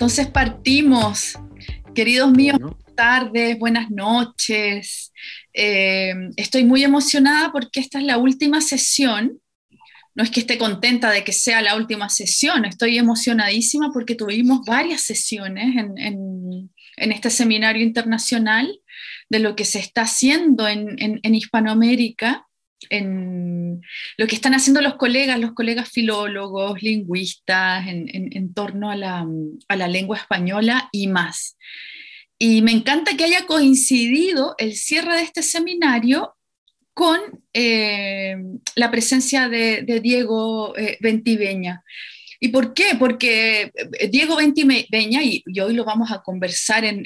Entonces partimos, queridos míos, buenas tardes, buenas noches. Eh, estoy muy emocionada porque esta es la última sesión. No es que esté contenta de que sea la última sesión, estoy emocionadísima porque tuvimos varias sesiones en, este seminario internacional de lo que se está haciendo en, en Hispanoamérica en lo que están haciendo los colegas, los colegas filólogos, lingüistas, en, torno a la, lengua española y más. Y me encanta que haya coincidido el cierre de este seminario con eh, la presencia de, Diego eh, Ventiveña. ¿Y por qué? Porque eh, Diego Ventiveña, y, hoy lo vamos a conversar en,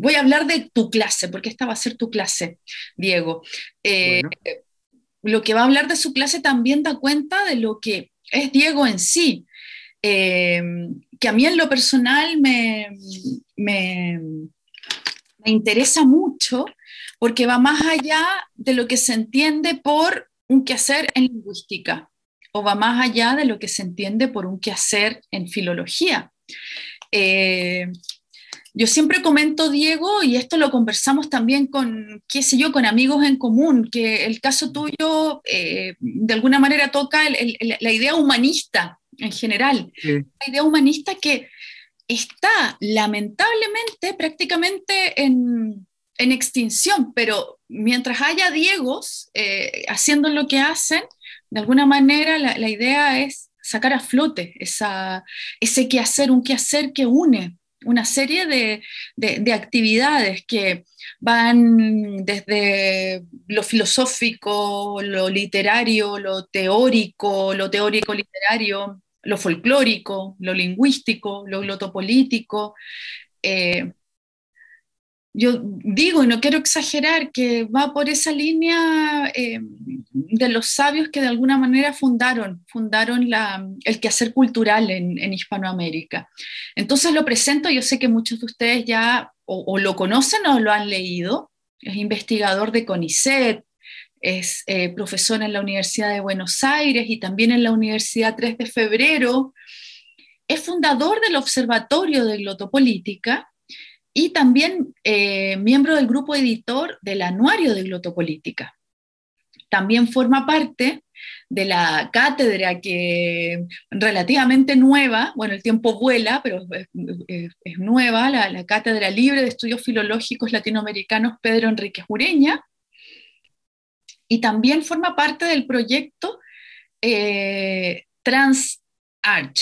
Voy a hablar de tu clase, porque esta va a ser tu clase, Diego lo que va a hablar de su clase también da cuenta de lo que es Diego en sí, eh, que a mí en lo personal me, me, interesa mucho porque va más allá de lo que se entiende por un quehacer en lingüística o va más allá de lo que se entiende por un quehacer en filología. Eh, yo siempre comento, Diego, y esto lo conversamos también con, qué sé yo, con amigos en común, que el caso tuyo eh, de alguna manera toca la idea humanista en general, la idea humanista que está lamentablemente prácticamente en, extinción, pero mientras haya Diegos eh, haciendo lo que hacen, de alguna manera la, idea es sacar a flote esa, ese quehacer, un quehacer que une, una serie de, actividades que van desde lo filosófico, lo literario, lo teórico, lo teórico literario, lo folclórico, lo lingüístico, lo glotopolítico, eh, yo digo, y no quiero exagerar, que va por esa línea eh, de los sabios que de alguna manera fundaron, fundaron el quehacer cultural en, Hispanoamérica. Entonces lo presento, yo sé que muchos de ustedes ya o, lo conocen o lo han leído, es investigador de CONICET, es eh, profesor en la Universidad de Buenos Aires y también en la Universidad 3 de Febrero, es fundador del Observatorio de Glotopolítica, y también eh, miembro del grupo editor del Anuario de Glotopolítica. También forma parte de la cátedra que relativamente nueva, bueno, el tiempo vuela, pero es, nueva, la, Cátedra Libre de Estudios Filológicos Latinoamericanos Pedro Enrique Jureña, y también forma parte del proyecto eh, Trans art,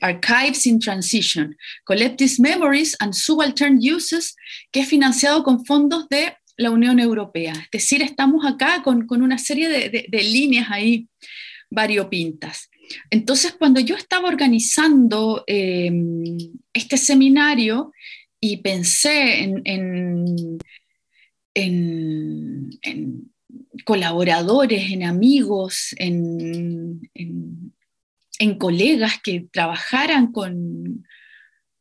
Archives in Transition, Collective Memories and Subaltern Uses, que es financiado con fondos de la Unión Europea. Es decir, estamos acá con, una serie de, líneas ahí variopintas. Entonces, cuando yo estaba organizando em, este seminario y pensé en, en colaboradores, en amigos, en, en, colegas que trabajaran con,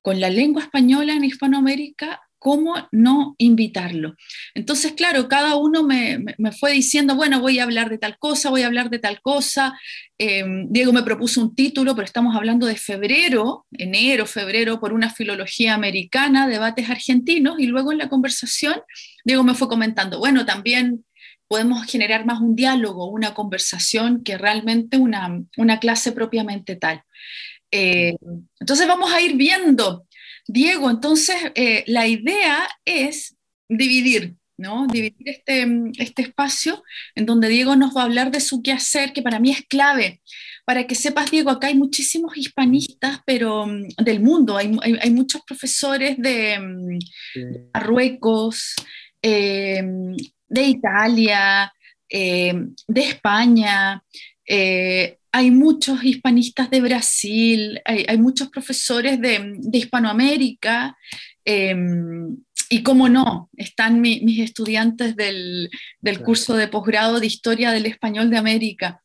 con la lengua española en Hispanoamérica, ¿cómo no invitarlo? Entonces, claro, cada uno me, me, fue diciendo, bueno, voy a hablar de tal cosa, voy a hablar de tal cosa. Em, Diego me propuso un título, pero estamos hablando de febrero, enero, febrero, por una filología americana, debates argentinos, y luego en la conversación, Diego me fue comentando, bueno, también podemos generar más un diálogo, una conversación que realmente una, una clase propiamente tal. Eh, entonces vamos a ir viendo, Diego, entonces eh, la idea es dividir, ¿no? Dividir este, este, espacio en donde Diego nos va a hablar de su quehacer, que para mí es clave. Para que sepas, Diego, acá hay muchísimos hispanistas, pero mm, del mundo, hay, muchos profesores de, arruecos, mm, Marruecos, eh, de Italia, eh, de España, eh, hay muchos hispanistas de Brasil, hay, muchos profesores de, Hispanoamérica. Em, y cómo no, están mis estudiantes del, curso de posgrado de Historia del Español de América.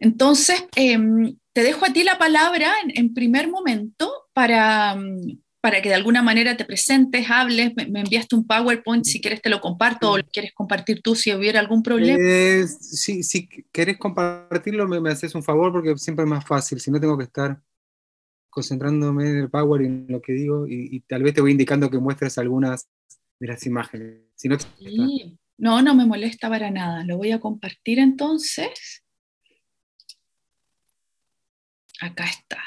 Entonces, em, te dejo a ti la palabra en primer momento para, em, para que de alguna manera te presentes, hables, me, enviaste un PowerPoint, si quieres te lo comparto o lo quieres compartir tú si hubiera algún problema. si, si querés compartirlo, me, haces un favor porque siempre es más fácil, si no tengo que estar concentrándome en el Power y en lo que digo y, tal vez te voy indicando que muestres algunas de las imágenes. no, no me molesta para nada, lo voy a compartir entonces. Acá está.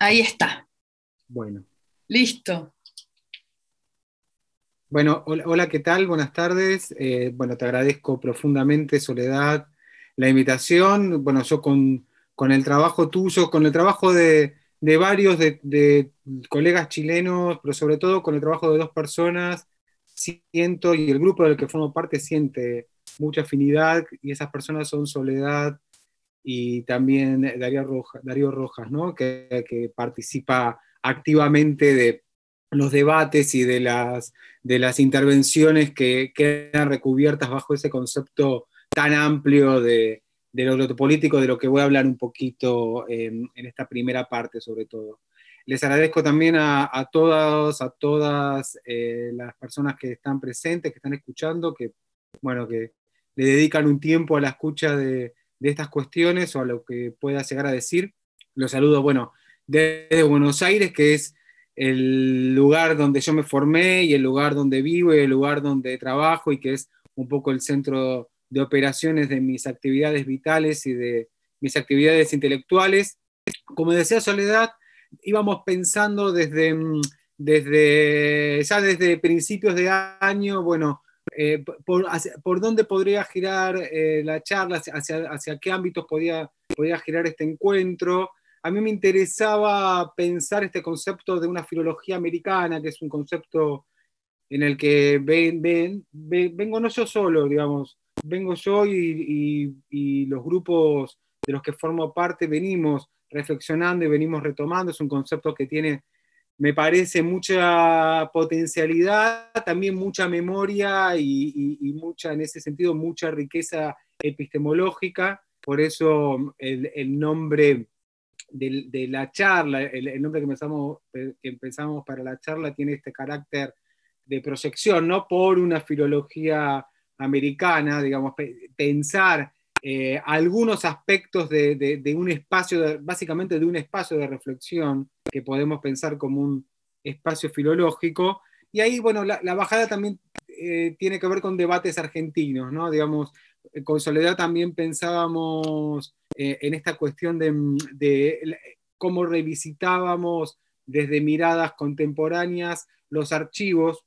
Ahí está. Bueno. Listo. Bueno, hola, ¿qué tal? Buenas tardes. Eh, bueno, te agradezco profundamente, Soledad, la invitación. Bueno, yo con, el trabajo tuyo, con el trabajo de, varios colegas chilenos, pero sobre todo con el trabajo de dos personas, siento, y el grupo del que formo parte siente mucha afinidad, y esas personas son Soledad y también eh, Darío, Darío Rojas, ¿no? que, que participa activamente de los debates y de las, de las intervenciones que quedan recubiertas bajo ese concepto tan amplio de, de lo político, de lo que voy a hablar un poquito en, esta primera parte sobre todo. Les agradezco también a, a a todas eh, las personas que están presentes, que están escuchando, que, bueno, que le dedican un tiempo a la escucha de, de estas cuestiones o a lo que pueda llegar a decir. Los saludo, bueno, desde Buenos Aires, que es el lugar donde yo me formé y el lugar donde vivo y el lugar donde trabajo y que es un poco el centro de operaciones de mis actividades vitales y de mis actividades intelectuales. Como decía Soledad, íbamos pensando desde, mm, desde ya desde principios de año, bueno, eh, por, dónde podría girar eh, la charla, hacia, qué ámbitos podía, girar este encuentro. A mí me interesaba pensar este concepto de una filología americana, que es un concepto en el que ven, ven, vengo no yo solo, digamos, vengo yo y, y los grupos de los que formo parte venimos reflexionando y venimos retomando, es un concepto que tiene me parece mucha potencialidad, también mucha memoria y, mucha, en ese sentido, mucha riqueza epistemológica. Por eso el, nombre de, la charla, el, nombre que pensamos, para la charla tiene este carácter de proyección, ¿no? Por una filología americana, digamos, pensar eh, algunos aspectos de, un espacio, básicamente de un espacio de reflexión que podemos pensar como un espacio filológico. Y ahí, bueno, la, bajada también eh, tiene que ver con debates argentinos, ¿no? Digamos, eh, con Soledad también pensábamos en esta cuestión de, cómo revisitábamos desde miradas contemporáneas los archivos,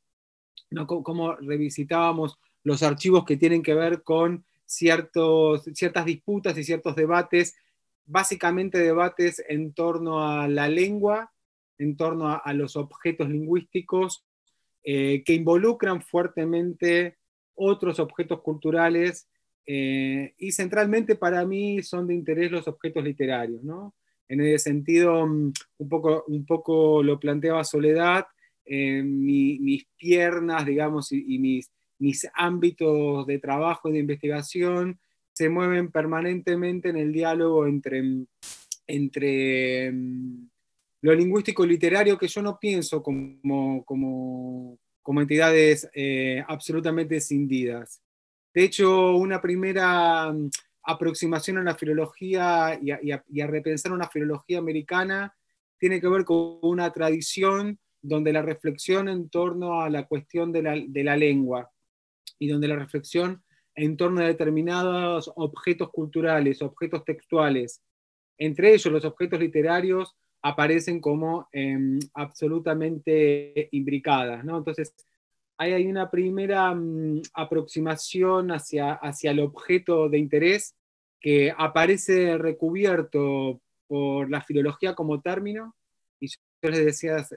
¿no? cómo revisitábamos los archivos que tienen que ver con ciertos, ciertas disputas y ciertos debates, básicamente debates en torno a la lengua, en torno a, los objetos lingüísticos, eh, que involucran fuertemente otros objetos culturales eh, y centralmente para mí son de interés los objetos literarios. ¿no? En ese sentido, mm, un poco, un poco lo planteaba Soledad, eh, mis piernas, digamos, y mis mis ámbitos de trabajo y de investigación se mueven permanentemente en el diálogo entre, entre mm, lo lingüístico y literario, que yo no pienso como, como, como entidades eh, absolutamente escindidas. De hecho, una primera mm, aproximación a la filología y a, repensar una filología americana tiene que ver con una tradición donde la reflexión en torno a la cuestión de la, de la lengua, y donde la reflexión en torno a determinados objetos culturales, objetos textuales, entre ellos los objetos literarios, aparecen como em, absolutamente imbricadas. Entonces, hay, una primera mm, aproximación hacia, hacia el objeto de interés que aparece recubierto por la filología como término, y yo les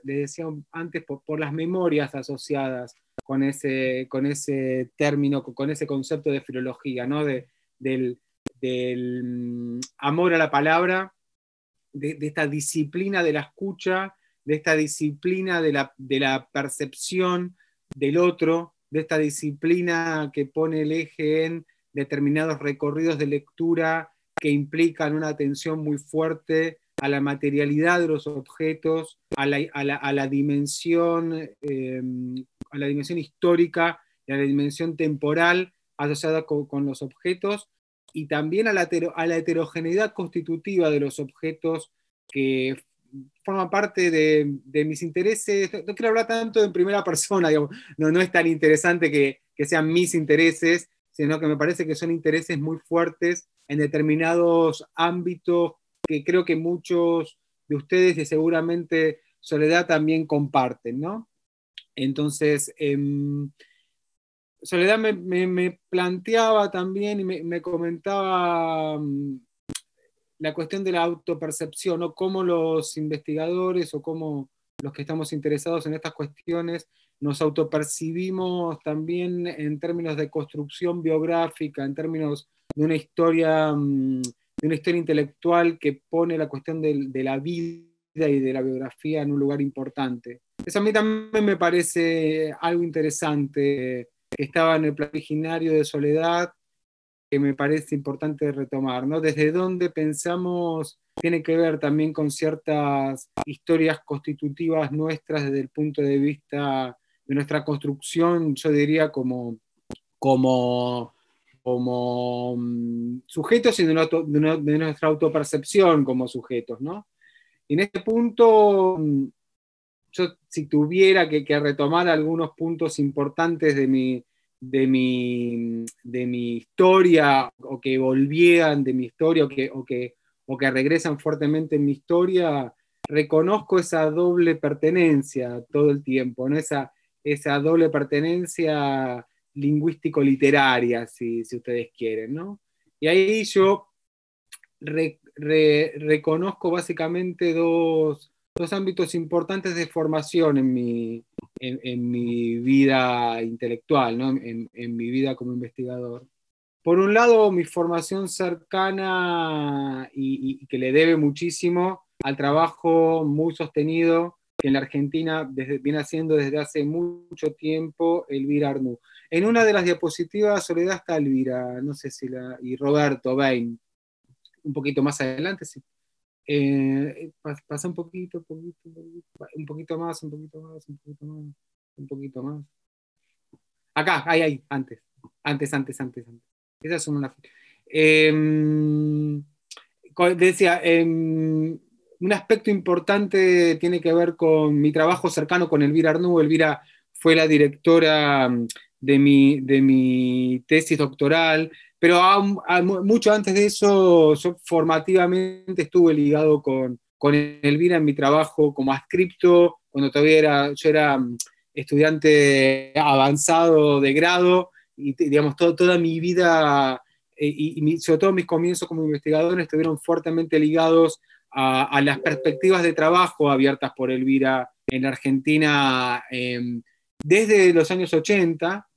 decía, antes, por las memorias asociadas con ese, con ese término, con ese concepto de filología, ¿no? De, del, mm, amor a la palabra, de, esta disciplina de la escucha, de esta disciplina de la, percepción del otro, de esta disciplina que pone el eje en determinados recorridos de lectura que implican una atención muy fuerte a la materialidad de los objetos, a la, dimensión em, a la dimensión histórica y a la dimensión temporal asociada con, los objetos y también a la, heterogeneidad constitutiva de los objetos que forma parte de, mis intereses. No, quiero hablar tanto en primera persona, No, es tan interesante que, que, sean mis intereses, sino que me parece que son intereses muy fuertes en determinados ámbitos que creo que muchos de ustedes y seguramente Soledad también comparten, ¿no? Entonces, em, Soledad me, planteaba también y me, comentaba mm, la cuestión de la autopercepción, cómo los investigadores o cómo los que estamos interesados en estas cuestiones nos autopercibimos también en términos de construcción biográfica, en términos de una historia, mm, de una historia intelectual que pone la cuestión de la vida y de la biografía en un lugar importante. Eso pues a mí también me parece algo interesante estaba en el platinario de Soledad, que me parece importante retomar, ¿no? Desde dónde pensamos tiene que ver también con ciertas historias constitutivas nuestras desde el punto de vista de nuestra construcción, yo diría como, como, como mm, sujetos y de, nuestra autopercepción como sujetos, ¿no? en este punto mm, yo si tuviera que, retomar algunos puntos importantes de mi, de mi, de mi historia o que volvieran de mi historia o que, o que, o que regresan fuertemente en mi historia, reconozco esa doble pertenencia todo el tiempo, esa, esa doble pertenencia lingüístico-literaria, si, ustedes quieren. ¿no? Y ahí yo reconozco básicamente dos, dos ámbitos importantes de formación en mi, en, mi vida intelectual, en, mi vida como investigador. Por un lado, mi formación cercana y, que le debe muchísimo al trabajo muy sostenido que en la Argentina viene haciendo desde hace mucho tiempo Elvira Arnú. En una de las diapositivas, Soledad está Elvira, no sé si la, y Roberto Bain, un poquito más adelante, si eh, pasa un poquito, poquito, poquito, un poquito más, un poquito más, un poquito más, un poquito más. Acá, ahí, ahí, antes, antes, antes, antes, antes. Esa es una. Em, decía, em, un aspecto importante tiene que ver con mi trabajo cercano con Elvira Arnú. Elvira fue la directora mm, de mi, de mi tesis doctoral pero mucho antes de eso, yo formativamente estuve ligado con, Elvira en mi trabajo como adscripto, cuando todavía yo era mm, estudiante avanzado de grado, y digamos, toda mi vida eh, y, sobre todo mis comienzos como investigador estuvieron fuertemente ligados a, las perspectivas de trabajo abiertas por Elvira en Argentina em, desde los años 80,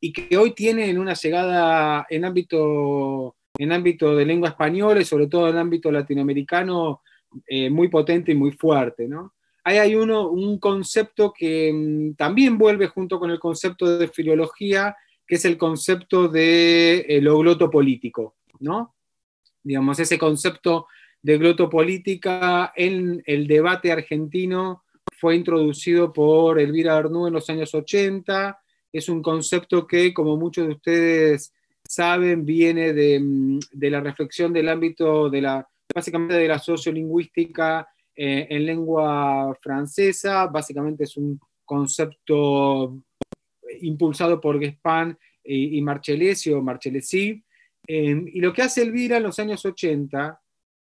y que hoy en una llegada en ámbito, en ámbito de lengua española y sobre todo en ámbito latinoamericano eh, muy potente y muy fuerte. ¿no? Ahí hay uno, un concepto que mm, también vuelve junto con el concepto de filología, que es el concepto de eh, lo glotopolítico, ¿no? Digamos, ese concepto de glotopolítica en el debate argentino fue introducido por Elvira Arnú en los años 80, es un concepto que, como muchos de ustedes saben, viene de, mm, la reflexión del ámbito de la, básicamente de la sociolingüística eh, en lengua francesa, básicamente es un concepto impulsado por Gespan y, Marchelesio, Marchelesi em, y lo que hace Elvira en los años 80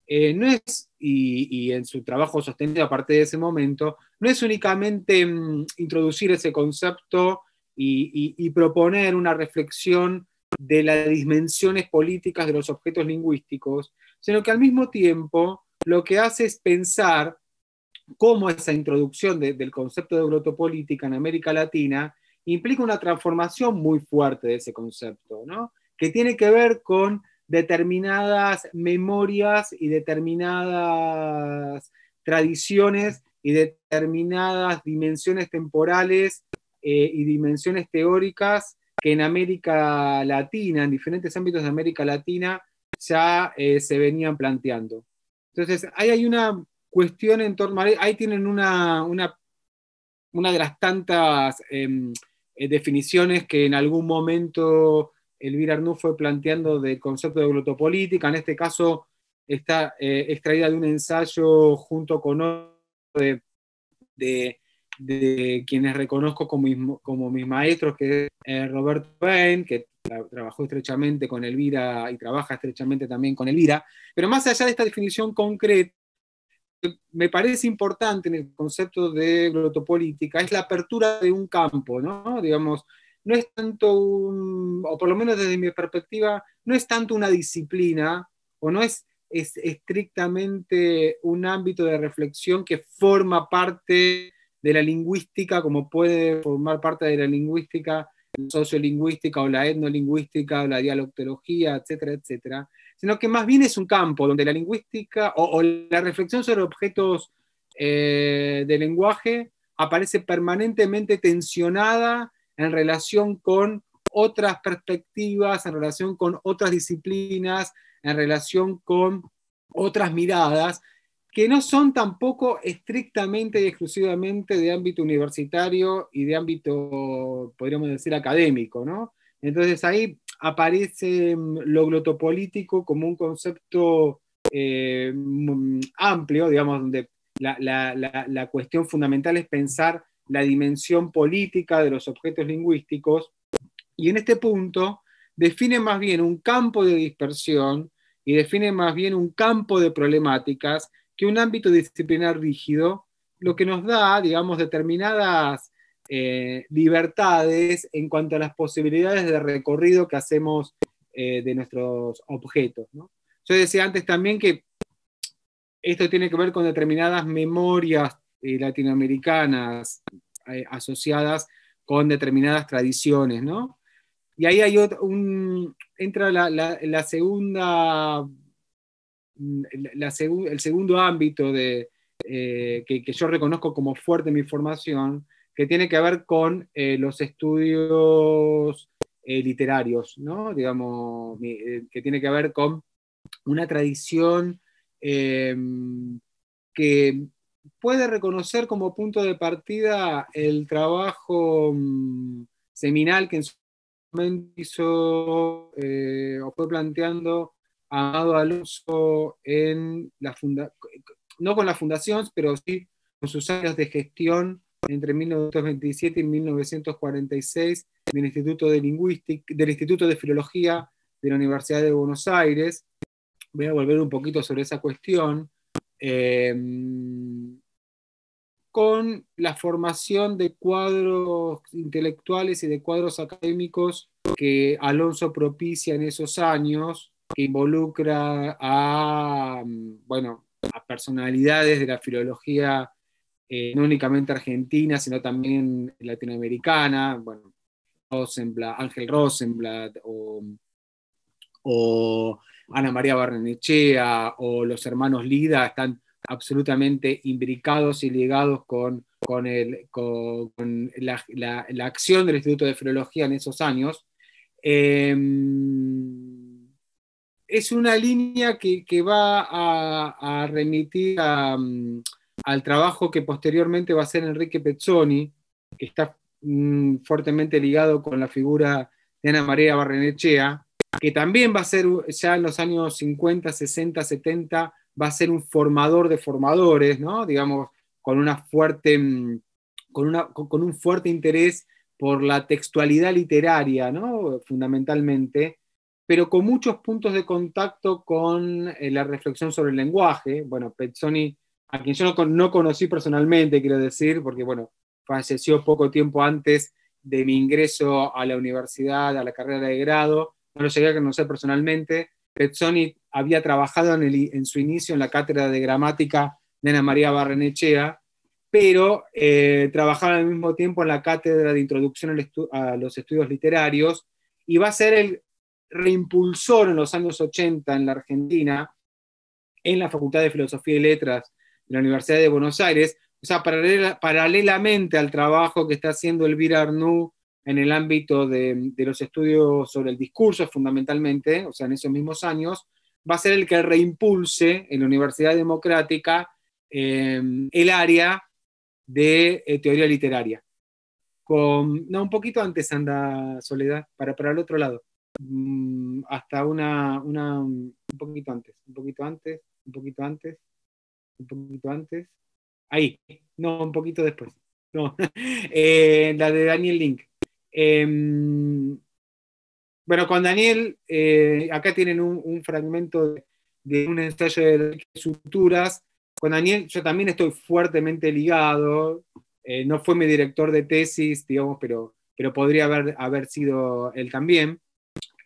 eh, no es, y, en su trabajo sostenido a partir de ese momento, no es únicamente mm, introducir ese concepto y, proponer una reflexión de las dimensiones políticas de los objetos lingüísticos, sino que al mismo tiempo lo que hace es pensar cómo esa introducción del concepto de glotopolítica en América Latina implica una transformación muy fuerte de ese concepto, ¿no? que tiene que ver con determinadas memorias y determinadas tradiciones y determinadas dimensiones temporales eh, y dimensiones teóricas que en América Latina, en diferentes ámbitos de América Latina, ya eh, se venían planteando. Entonces, ahí hay una cuestión en torno Ahí tienen una, una, una de las tantas em, eh, definiciones que en algún momento Elvira Arnú fue planteando del concepto de glotopolítica. En este caso, está extraída de un ensayo junto con otro de de quienes reconozco como, como mis maestros, que es eh, Roberto Bain, que trabajó estrechamente con Elvira y trabaja estrechamente también con Elvira, pero más allá de esta definición concreta, me parece importante en el concepto de glotopolítica es la apertura de un campo, ¿no? Digamos, no es tanto un, o por lo menos desde mi perspectiva, no es tanto una disciplina o no es, es estrictamente un ámbito de reflexión que forma parte de la lingüística, como puede formar parte de la lingüística, sociolingüística o la etnolingüística o la dialectología, etcétera, etcétera, sino que más bien es un campo donde la lingüística o, la reflexión sobre objetos eh, de lenguaje aparece permanentemente tensionada en relación con otras perspectivas, en relación con otras disciplinas, en relación con otras miradas, que no son tampoco estrictamente y exclusivamente de ámbito universitario y de ámbito, podríamos decir, académico, ¿no? Entonces ahí aparece mm, lo glotopolítico como un concepto eh, mm, amplio, digamos, donde la, cuestión fundamental es pensar la dimensión política de los objetos lingüísticos, y en este punto define más bien un campo de dispersión y define más bien un campo de problemáticas que un ámbito disciplinar rígido, lo que nos da, digamos, determinadas eh, libertades en cuanto a las posibilidades de recorrido que hacemos eh, de nuestros objetos. Yo decía antes también que esto tiene que ver con determinadas memorias eh, latinoamericanas asociadas con determinadas tradiciones, ¿no? Y ahí hay otro, entra la segunda Mm, el segundo ámbito de, eh, que, yo reconozco como fuerte mi formación, que tiene que ver con eh, los estudios eh, literarios, digamos, que tiene que ver con una tradición em, que puede reconocer como punto de partida el trabajo mm, seminal que en su momento hizo o fue planteando Amado Alonso en la no con la fundación, pero sí con sus años de gestión entre 1927 y 1946 del Instituto de del Instituto de Filología de la Universidad de Buenos Aires. Voy a volver un poquito sobre esa cuestión. Em, con la formación de cuadros intelectuales y de cuadros académicos que Alonso propicia en esos años, que involucra a, mm, bueno, personalidades de la filología eh, no únicamente argentina, sino también latinoamericana, bueno, Ángel Rosenblatt o, Ana María Barrenechea o los hermanos Lida están absolutamente imbricados y ligados con, con, la, acción del Instituto de Filología en esos años. Em, es una línea que, va a, remitir mm, al trabajo que posteriormente va a hacer Enrique Pezzoni, que está mm, fuertemente ligado con la figura de Ana María Barrenechea, que también va a ser ya en los años 50, 60, 70, va a ser un formador de formadores, ¿no? digamos, con, una fuerte, mm, con, con un fuerte interés por la textualidad literaria, ¿no? fundamentalmente pero con muchos puntos de contacto con eh, la reflexión sobre el lenguaje. Bueno, Pezzoni, a quien yo no, conocí personalmente, quiero decir, porque bueno, falleció poco tiempo antes de mi ingreso a la universidad, a la carrera de grado, no lo llegué a conocer personalmente. Pezzoni había trabajado en, en su inicio en la cátedra de gramática de Ana María Barrenechea, pero eh, trabajaba al mismo tiempo en la cátedra de introducción a los estudios literarios y va a ser el, reimpulsó en los años 80 en la Argentina, en la Facultad de Filosofía y Letras de la Universidad de Buenos Aires, o sea, paralelamente al trabajo que está haciendo Elvira Arnú en el ámbito de, los estudios sobre el discurso fundamentalmente, o sea, en esos mismos años, va a ser el que reimpulse en la Universidad Democrática em, el área de eh, teoría literaria. Con, no, un poquito antes anda Soledad, para, para el otro lado. Mm, hasta una, una, un poquito antes, un poquito antes, un poquito antes, un poquito antes, ahí, no, un poquito después, no, eh, la de Daniel Link. Em, bueno, con Daniel, eh, acá tienen un, fragmento de, de, un ensayo de suturas. Con Daniel yo también estoy fuertemente ligado, eh, no fue mi director de tesis, digamos, pero, pero podría haber, haber sido él también.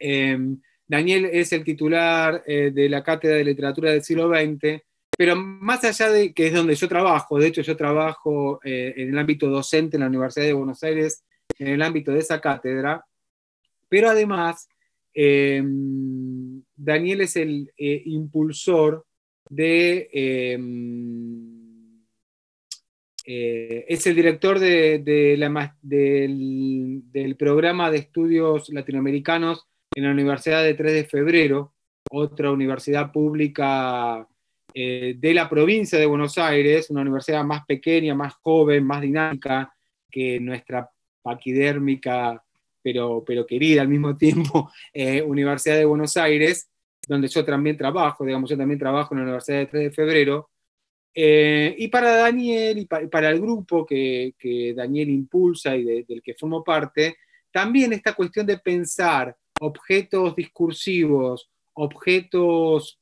Em, Daniel es el titular eh, de la Cátedra de Literatura del siglo XX, pero más allá de que es donde yo trabajo, de hecho yo trabajo eh, en el ámbito docente en la Universidad de Buenos Aires, en el ámbito de esa cátedra, pero además em, Daniel es el eh, impulsor de... Em, es el director del, programa de estudios latinoamericanos en la Universidad de 3 de Febrero, otra universidad pública eh, de la provincia de Buenos Aires, una universidad más pequeña, más joven, más dinámica que nuestra paquidérmica, pero, pero querida al mismo tiempo, eh, Universidad de Buenos Aires, donde yo también trabajo, digamos, yo también trabajo en la Universidad de 3 de Febrero. Eh, y para Daniel y, para el grupo que, Daniel impulsa y del que formo parte, también esta cuestión de pensar objetos discursivos, objetos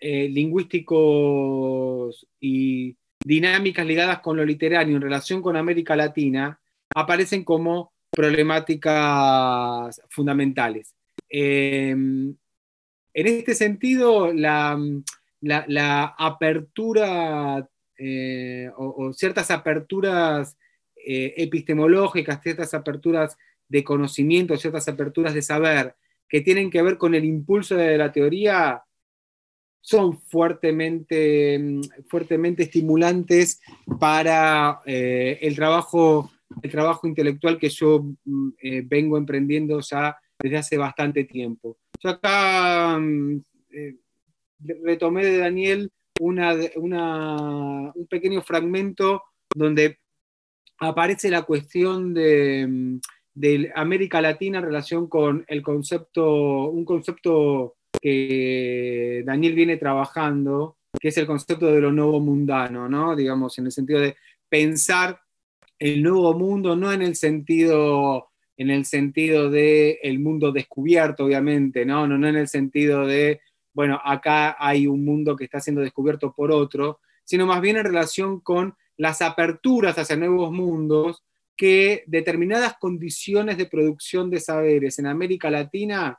eh, lingüísticos y dinámicas ligadas con lo literario en relación con América Latina, aparecen como problemáticas fundamentales. Em, en este sentido, la, apertura eh, o, ciertas aperturas eh, epistemológicas, ciertas aperturas de conocimiento, ciertas aperturas de saber que tienen que ver con el impulso de la teoría, son fuertemente, mm, fuertemente estimulantes para eh, el, trabajo, el trabajo intelectual que yo mm, eh, vengo emprendiendo ya desde hace bastante tiempo. Yo acá mm, eh, retomé de Daniel una, un pequeño fragmento donde aparece la cuestión de, de América Latina en relación con el concepto, un concepto que Daniel viene trabajando, que es el concepto de lo nuevo mundano, ¿no? Digamos, en el sentido de pensar el nuevo mundo, no en el sentido en el sentido de el mundo descubierto, obviamente, ¿no? No, no en el sentido de, bueno, acá hay un mundo que está siendo descubierto por otro, sino más bien en relación con las aperturas hacia nuevos mundos que determinadas condiciones de producción de saberes en América Latina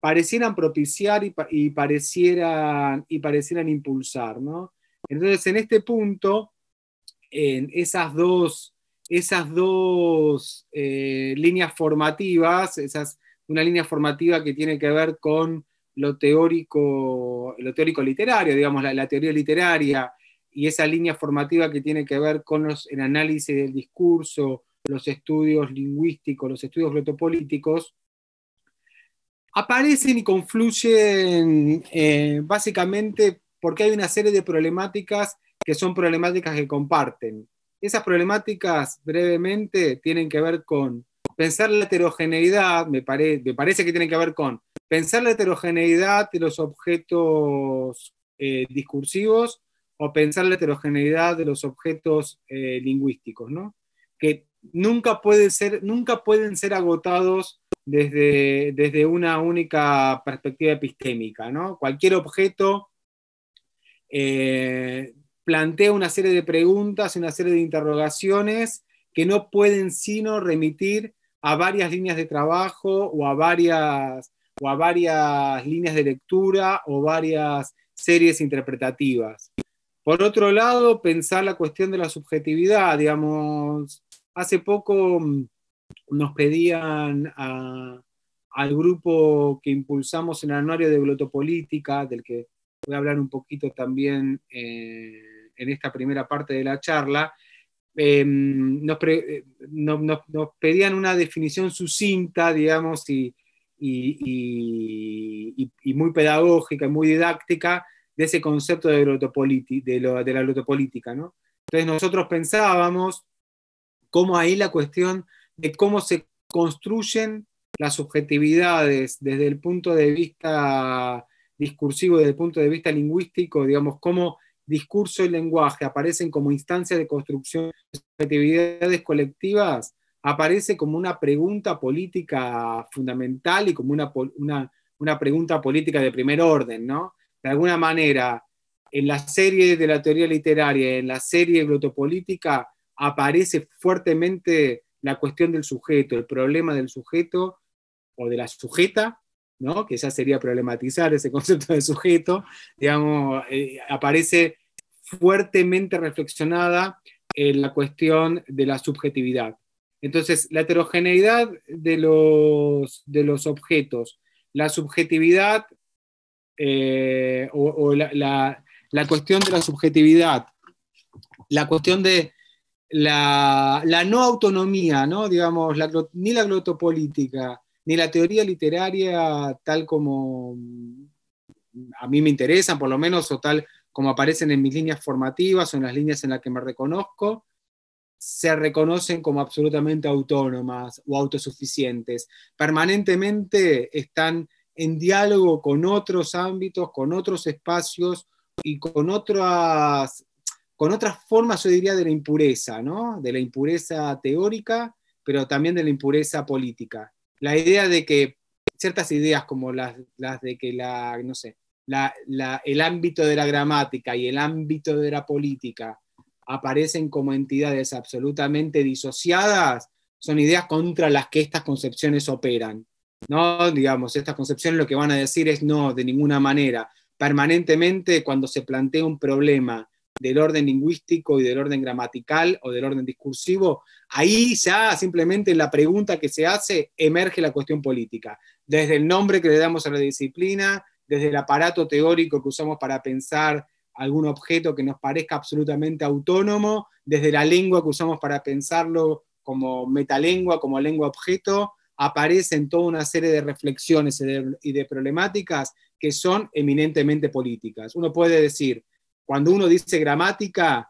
parecieran propiciar y, parecieran, y impulsar. ¿no? Entonces, en este punto, en esas dos, esas dos eh, líneas formativas, esas, una línea formativa que tiene que ver con lo teórico, lo teórico literario, digamos, la teoría literaria y esa línea formativa que tiene que ver con el análisis del discurso, los estudios lingüísticos, los estudios glotopolíticos, aparecen y confluyen eh, básicamente porque hay una serie de problemáticas que son problemáticas que comparten. Esas problemáticas brevemente tienen que ver con pensar la heterogeneidad, me, parece que tienen que ver con pensar la heterogeneidad de los objetos eh, discursivos o pensar la heterogeneidad de los objetos eh, lingüísticos, ¿no? que nunca, ser, nunca pueden ser agotados desde, una única perspectiva epistémica. ¿no? Cualquier objeto eh, plantea una serie de preguntas, una serie de interrogaciones que no pueden sino remitir a varias líneas de trabajo varias, o a varias líneas de lectura o varias series interpretativas. Por otro lado, pensar la cuestión de la subjetividad, digamos, hace poco mm, nos pedían al grupo que impulsamos en el anuario de glotopolítica, del que voy a hablar un poquito también eh, en esta primera parte de la charla, eh, eh, nos, pedían una definición sucinta, digamos, y, y, y, y muy pedagógica, muy didáctica de ese concepto de, de, de la glotopolítica, ¿no? Entonces nosotros pensábamos cómo ahí la cuestión de cómo se construyen las subjetividades desde el punto de vista discursivo, desde el punto de vista lingüístico, digamos, cómo discurso y lenguaje aparecen como instancias de construcción de subjetividades colectivas, aparece como una pregunta política fundamental y como una, una, una pregunta política de primer orden, ¿no? de alguna manera, en la serie de la teoría literaria, en la serie glotopolítica, aparece fuertemente la cuestión del sujeto, el problema del sujeto o de la sujeta, ¿no? que ya sería problematizar ese concepto de sujeto, digamos, eh, aparece fuertemente reflexionada en la cuestión de la subjetividad. Entonces, la heterogeneidad de los, de los objetos, la subjetividad eh, o, la, cuestión de la subjetividad, la cuestión de la, no autonomía, ¿no? digamos, ni la glotopolítica, ni la teoría literaria tal como a mí me interesan, por lo menos, o tal como aparecen en mis líneas formativas o en las líneas en las que me reconozco, se reconocen como absolutamente autónomas o autosuficientes. Permanentemente están en diálogo con otros ámbitos, con otros espacios y con otras, con otras formas, yo diría, de la impureza, ¿no? De la impureza teórica, pero también de la impureza política. La idea de que ciertas ideas como las, de que la, no sé, el ámbito de la gramática y el ámbito de la política aparecen como entidades absolutamente disociadas, son ideas contra las que estas concepciones operan. ¿no? Digamos, estas concepciones lo que van a decir es no, de ninguna manera. Permanentemente cuando se plantea un problema del orden lingüístico y del orden gramatical o del orden discursivo, ahí ya simplemente en la pregunta que se hace emerge la cuestión política, desde el nombre que le damos a la disciplina, desde el aparato teórico que usamos para pensar algún objeto que nos parezca absolutamente autónomo, desde la lengua que usamos para pensarlo como metalengua, como lengua objeto, aparecen toda una serie de reflexiones y de, problemáticas que son eminentemente políticas. Uno puede decir, cuando uno dice gramática,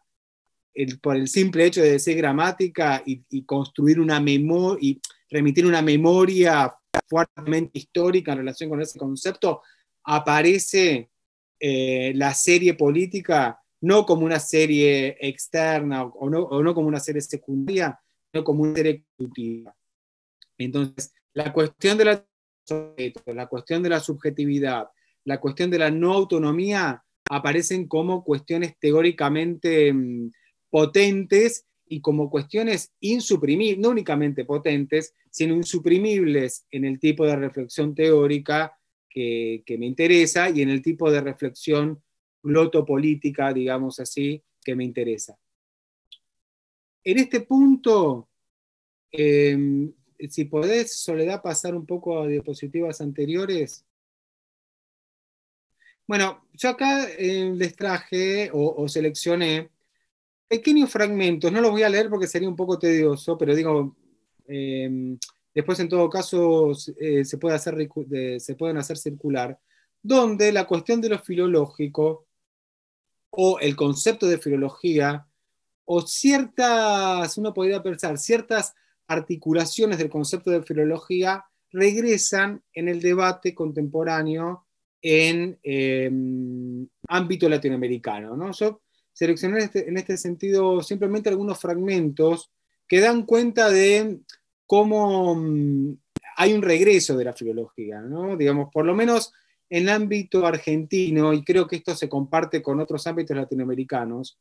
por el simple hecho de decir gramática y, construir una memoria, y remitir una memoria fuertemente histórica en relación con ese concepto, aparece eh, la serie política no como una serie externa o no, como una serie secundaria, sino como una serie entonces, la cuestión de la, la cuestión de la subjetividad, la cuestión de la no autonomía aparecen como cuestiones teóricamente mm, potentes y como cuestiones insuprimibles, no únicamente potentes, sino insuprimibles en el tipo de reflexión teórica que, me interesa y en el tipo de reflexión glotopolítica, digamos así, que me interesa. En este punto, em, si podés, Soledad, pasar un poco a diapositivas anteriores. Bueno, yo acá eh, les traje o, seleccioné pequeños fragmentos, no los voy a leer porque sería un poco tedioso, pero digo, em, después en todo caso se, eh, puede hacer, se pueden hacer circular, donde la cuestión de lo filológico o el concepto de filología o ciertas, uno podría pensar, ciertas articulaciones del concepto de filología regresan en el debate contemporáneo en em, ámbito latinoamericano. ¿no? Yo seleccioné este, en este sentido simplemente algunos fragmentos que dan cuenta de cómo mm, hay un regreso de la filología, ¿no? digamos, por lo menos en ámbito argentino, y creo que esto se comparte con otros ámbitos latinoamericanos,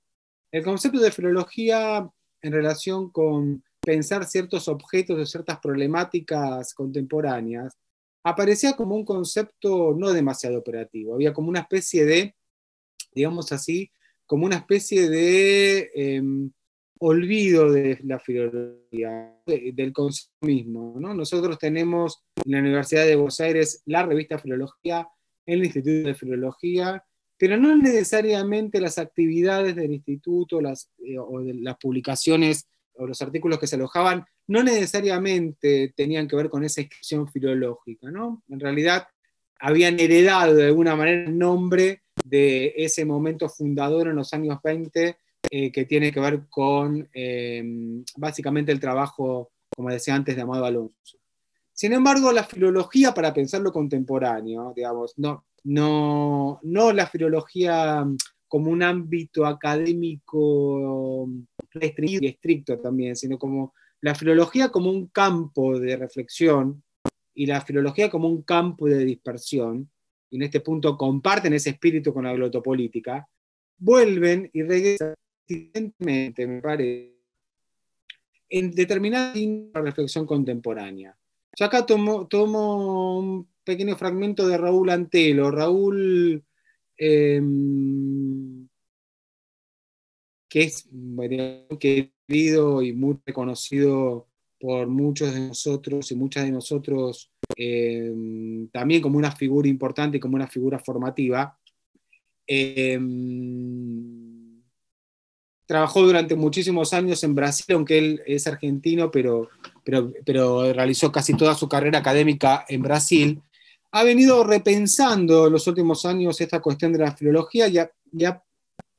el concepto de filología en relación con pensar ciertos objetos o ciertas problemáticas contemporáneas, aparecía como un concepto no demasiado operativo. Había como una especie de, digamos así, como una especie de em, olvido de la filología, del concepto mismo. Nosotros tenemos en la Universidad de Buenos Aires la revista Filología, el Instituto de Filología, pero no necesariamente las actividades del instituto las, eh, o las publicaciones o los artículos que se alojaban no necesariamente tenían que ver con esa inscripción filológica, ¿no? En realidad habían heredado de alguna manera el nombre de ese momento fundador en los años 20 eh, que tiene que ver con em, básicamente el trabajo, como decía antes, de Amado Alonso. Sin embargo, la filología para pensarlo contemporáneo, digamos, no, no, no la filología como un ámbito académico y estricto también, sino como la filología como un campo de reflexión y la filología como un campo de dispersión, y en este punto comparten ese espíritu con la glotopolítica, vuelven y regresan evidentemente me parece, en determinada reflexión contemporánea. Yo acá tomo, un pequeño fragmento de Raúl Antelo. Raúl em, que es querido y muy reconocido por muchos de nosotros y muchas de nosotros eh, también como una figura importante, como una figura formativa. Eh, trabajó durante muchísimos años en Brasil, aunque él es argentino, pero, pero, pero realizó casi toda su carrera académica en Brasil. Ha venido repensando en los últimos años esta cuestión de la filología y ha, y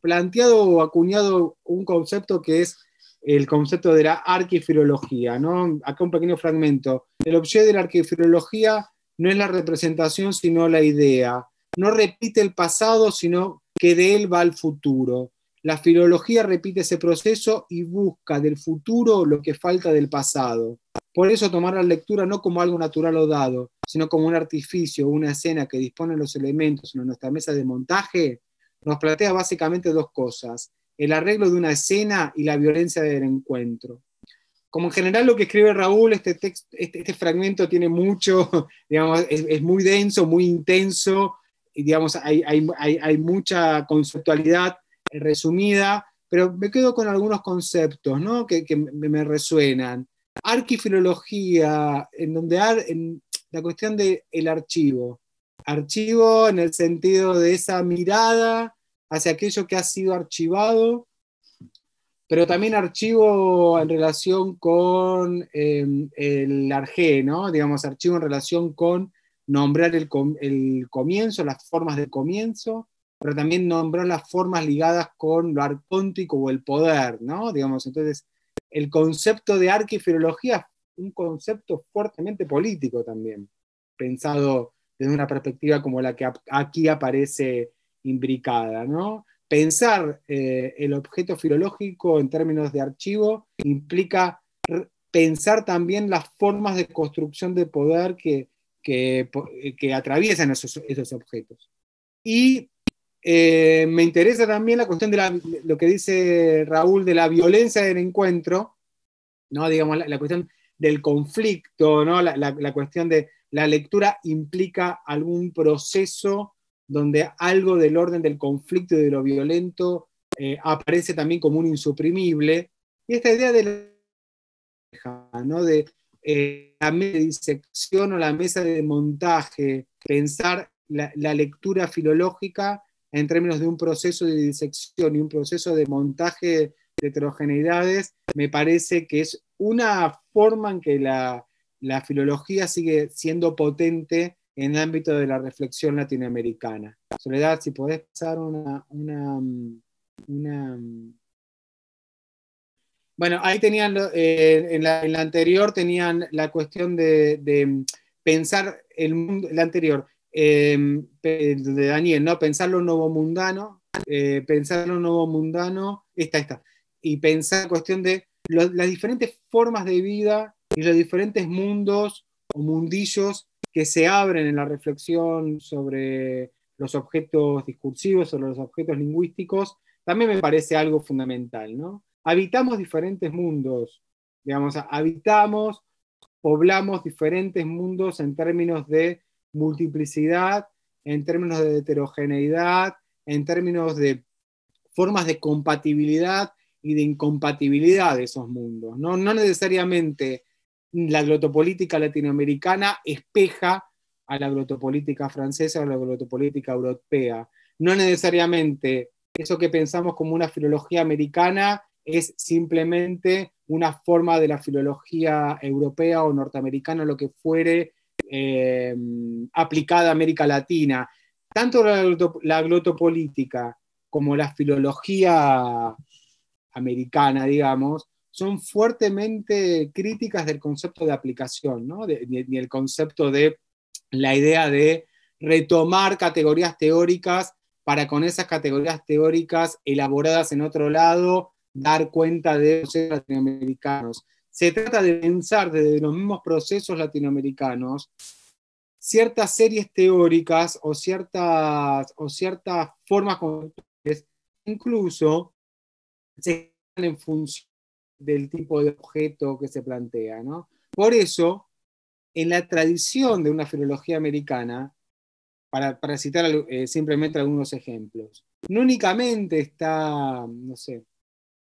planteado o acuñado un concepto que es el concepto de la arquifilología. ¿no? Acá un pequeño fragmento. El objeto de la arquifilología no es la representación, sino la idea. No repite el pasado, sino que de él va al futuro. La filología repite ese proceso y busca del futuro lo que falta del pasado. Por eso tomar la lectura no como algo natural o dado, sino como un artificio, una escena que dispone los elementos en nuestra mesa de montaje nos plantea básicamente dos cosas, el arreglo de una escena y la violencia del encuentro. Como en general lo que escribe Raúl, este, este, este, fragmento tiene mucho, es, muy denso, muy intenso, y digamos, hay, mucha conceptualidad resumida, pero me quedo con algunos conceptos ¿no? que, me, resuenan. Arquifilología, en donde en la cuestión del el archivo, archivo en el sentido de esa mirada hacia aquello que ha sido archivado, pero también archivo en relación con em, el arge, ¿no? Digamos, archivo en relación con nombrar el, comienzo, las formas de comienzo, pero también nombrar las formas ligadas con lo arcóntico o el poder, ¿no? Digamos, entonces, el concepto de arquifilología es un concepto fuertemente político también, pensado desde una perspectiva como la que aquí aparece imbricada. ¿no? Pensar eh, el objeto filológico en términos de archivo implica pensar también las formas de construcción de poder que, eh, atraviesan esos, objetos. Y eh, me interesa también la cuestión de lo que dice Raúl de la violencia del encuentro, ¿no? digamos, la, cuestión del conflicto, ¿no? la cuestión de, la lectura implica algún proceso donde algo del orden del conflicto y de lo violento eh, aparece también como un insuprimible. Y esta idea de la, ¿no? de eh, la disección o la mesa de montaje, pensar la lectura filológica en términos de un proceso de disección y un proceso de montaje de heterogeneidades, me parece que es una forma en que la la filología sigue siendo potente en el ámbito de la reflexión latinoamericana. Soledad, si podés pasar una, una, mm, mm. Bueno, ahí tenían, eh, en, la, anterior tenían la cuestión de, mm, pensar el mundo, la anterior, em, de Daniel, ¿no? Pensar lo nuevo mundano, eh, pensar lo nuevo mundano, esta, esta, y pensar la cuestión de las diferentes formas de vida y los diferentes mundos o mundillos que se abren en la reflexión sobre los objetos discursivos, sobre los objetos lingüísticos, también me parece algo fundamental. ¿no? Habitamos diferentes mundos, digamos, habitamos, poblamos diferentes mundos en términos de multiplicidad, en términos de heterogeneidad, en términos de formas de compatibilidad y de incompatibilidad de esos mundos. No, no necesariamente la glotopolítica latinoamericana espeja a la glotopolítica francesa o a la glotopolítica europea. No necesariamente eso que pensamos como una filología americana es simplemente una forma de la filología europea o norteamericana, lo que fuere em, aplicada a América Latina. Tanto la glotopolítica como la filología americana, digamos, son fuertemente críticas del concepto de aplicación, ¿no? ni, el concepto de la idea de retomar categorías teóricas para con esas categorías teóricas elaboradas en otro lado dar cuenta de los latinoamericanos. Se trata de pensar desde los mismos procesos latinoamericanos ciertas series teóricas o ciertas, o ciertas formas incluso se en función del tipo de objeto que se plantea. ¿no? Por eso, en la tradición de una filología americana, para, citar eh, simplemente algunos ejemplos, no únicamente está, no sé,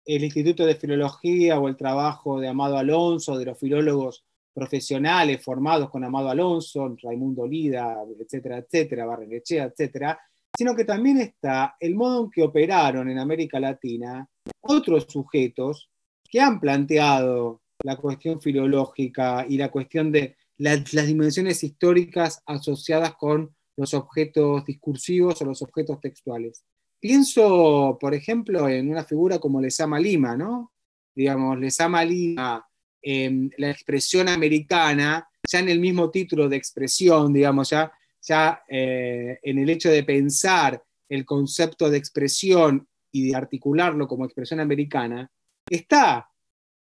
el Instituto de Filología o el trabajo de Amado Alonso, de los filólogos profesionales formados con Amado Alonso, Raimundo Lida, etcétera, etcétera, Lechea, etcétera, sino que también está el modo en que operaron en América Latina otros sujetos que han planteado la cuestión filológica y la cuestión de las dimensiones históricas asociadas con los objetos discursivos o los objetos textuales. Pienso, por ejemplo, en una figura como Lesama Lima, ¿no? Digamos, Lesama Lima, em, la expresión americana, ya en el mismo título de expresión, digamos, ya, ya eh, en el hecho de pensar el concepto de expresión y de articularlo como expresión americana, está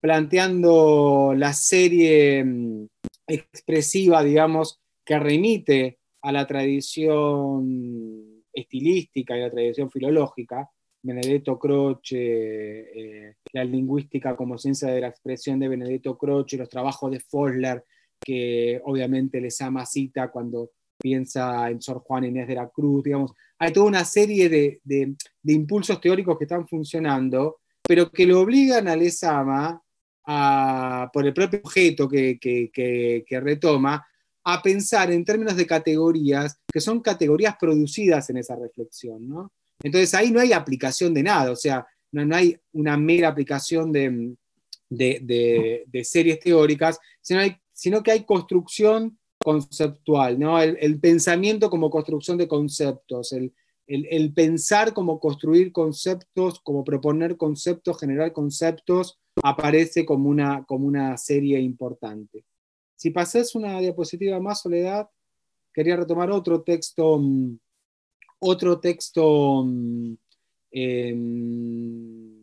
planteando la serie mm, expresiva, digamos, que remite a la tradición estilística y a la tradición filológica, Benedetto Croce, eh, la lingüística como ciencia de la expresión de Benedetto Croce, los trabajos de Fosler, que obviamente les ama cita cuando piensa en Sor Juan Inés de la Cruz, digamos, hay toda una serie de impulsos teóricos que están funcionando pero que lo obligan a Lesama a, por el propio objeto que, retoma, a pensar en términos de categorías, que son categorías producidas en esa reflexión, Entonces ahí no hay aplicación de nada, o sea, no, hay una mera aplicación de, series teóricas, sino, que hay construcción conceptual, ¿no? El, el, pensamiento como construcción de conceptos, el, pensar como construir conceptos, como proponer conceptos, generar conceptos, aparece como una, como una serie importante. Si pasás una diapositiva más, Soledad, quería retomar otro texto, mm, otro texto mm, em,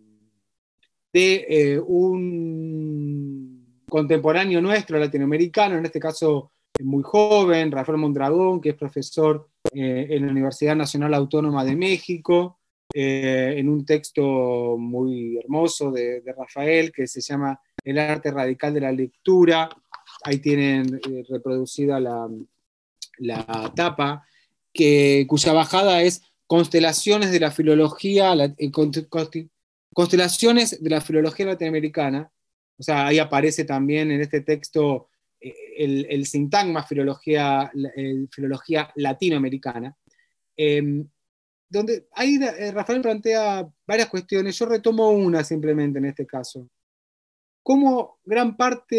de eh, un contemporáneo nuestro, latinoamericano, en este caso muy joven, Rafael Mondragón, que es profesor eh, en la Universidad Nacional Autónoma de México, eh, en un texto muy hermoso de, Rafael que se llama El arte radical de la lectura. Ahí tienen eh, reproducida la, tapa, que, cuya bajada es Constelaciones de la Filología, Constelaciones de la Filología Latinoamericana. O sea, ahí aparece también en este texto el, sintagma filología, latinoamericana, em, donde ahí eh, Rafael plantea varias cuestiones, yo retomo una simplemente en este caso. ¿Cómo gran parte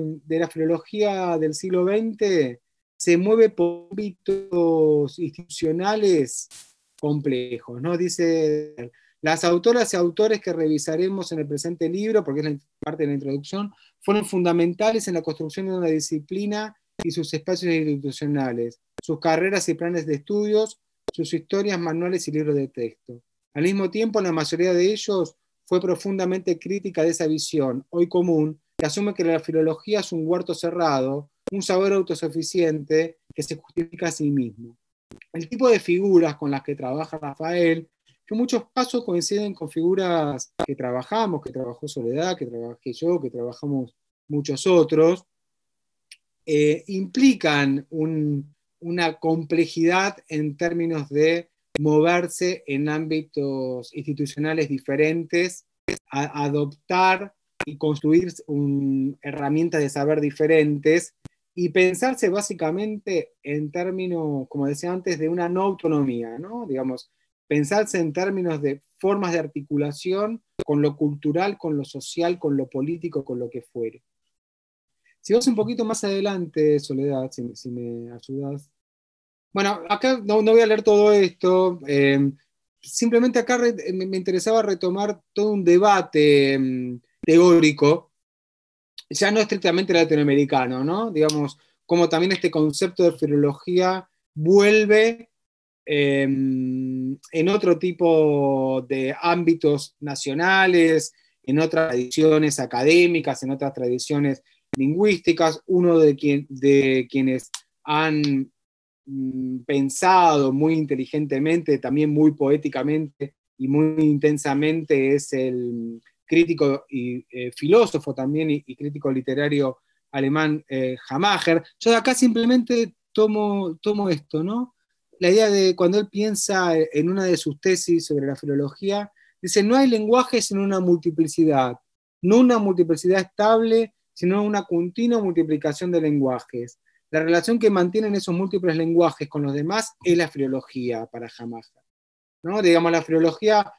de la filología del siglo XX se mueve por ámbitos institucionales complejos? Dice, las autoras y autores que revisaremos en el presente libro, porque es la parte de la introducción, fueron fundamentales en la construcción de una disciplina y sus espacios institucionales, sus carreras y planes de estudios, sus historias, manuales y libros de texto. Al mismo tiempo, la mayoría de ellos fue profundamente crítica de esa visión, hoy común, que asume que la filología es un huerto cerrado, un saber autosuficiente que se justifica a sí mismo. El tipo de figuras con las que trabaja Rafael muchos casos coinciden con figuras que trabajamos, que trabajó Soledad, que trabajé yo, que trabajamos muchos otros, eh, implican una complejidad en términos de moverse en ámbitos institucionales diferentes, adoptar y construir herramientas de saber diferentes y pensarse básicamente en términos, como decía antes, de una no autonomía, ¿no? Digamos, pensarse en términos de formas de articulación con lo cultural, con lo social, con lo político, con lo que fuere. Si vas un poquito más adelante, Soledad, si, me ayudas. Bueno, acá no, voy a leer todo esto. Eh, simplemente acá eh, me, interesaba retomar todo un debate mm, teórico, ya no estrictamente latinoamericano, ¿no? Digamos, como también este concepto de filología vuelve Em, en otro tipo de ámbitos nacionales, en otras tradiciones académicas, en otras tradiciones lingüísticas, uno de, quienes han mm, pensado muy inteligentemente, también muy poéticamente y muy intensamente es el crítico y eh, filósofo también y, crítico literario alemán Hamacher. Eh, Yo de acá simplemente tomo esto, ¿no? la idea de cuando él piensa eh, en una de sus tesis sobre la filología, dice, no hay lenguaje sino una multiplicidad, no una multiplicidad estable, sino una continua multiplicación de lenguajes. La relación que mantienen esos múltiples lenguajes con los demás es la filología para Jamás ¿no? Digamos, la filología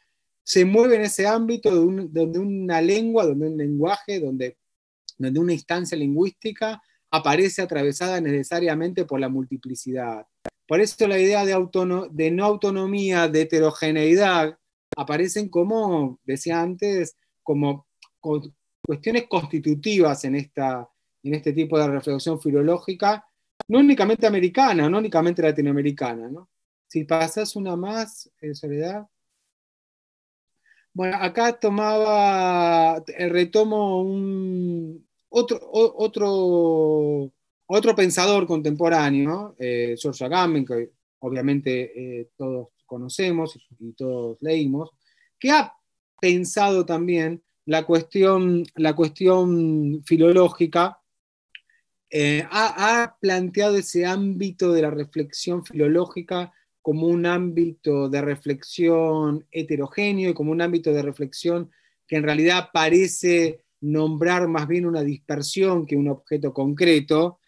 se mueve en ese ámbito de donde una lengua, donde un lenguaje, donde, donde una instancia lingüística aparece atravesada necesariamente por la multiplicidad. Por eso la idea de, no autonomía, de heterogeneidad, aparecen como, decía antes, como cuestiones constitutivas en, esta, en este tipo de reflexión filológica, no únicamente americana, no únicamente latinoamericana. Si pasas una más, eh, Soledad. Bueno, acá tomaba, eh, retomo un, otro, otro otro pensador contemporáneo, eh, George Agamben, que obviamente eh, todos conocemos y, todos leímos, que ha pensado también la cuestión, filológica, eh, ha, ha, planteado ese ámbito de la reflexión filológica como un ámbito de reflexión heterogéneo y como un ámbito de reflexión que en realidad parece nombrar más bien una dispersión que un objeto concreto,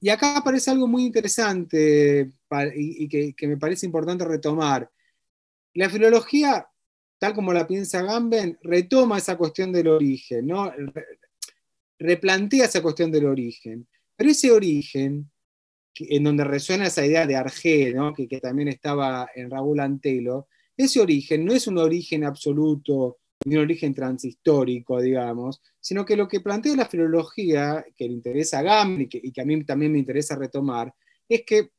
y acá aparece algo muy interesante y, que, me parece importante retomar. La filología, tal como la piensa Gamben, retoma esa cuestión del origen, ¿no? replantea esa cuestión del origen. Pero ese origen, en donde resuena esa idea de Arge que, que también estaba en Raúl Antelo, ese origen no es un origen absoluto de un origen transhistórico, digamos, sino que lo que plantea la filología, que le interesa a Gam y que, a mí también me interesa retomar, es que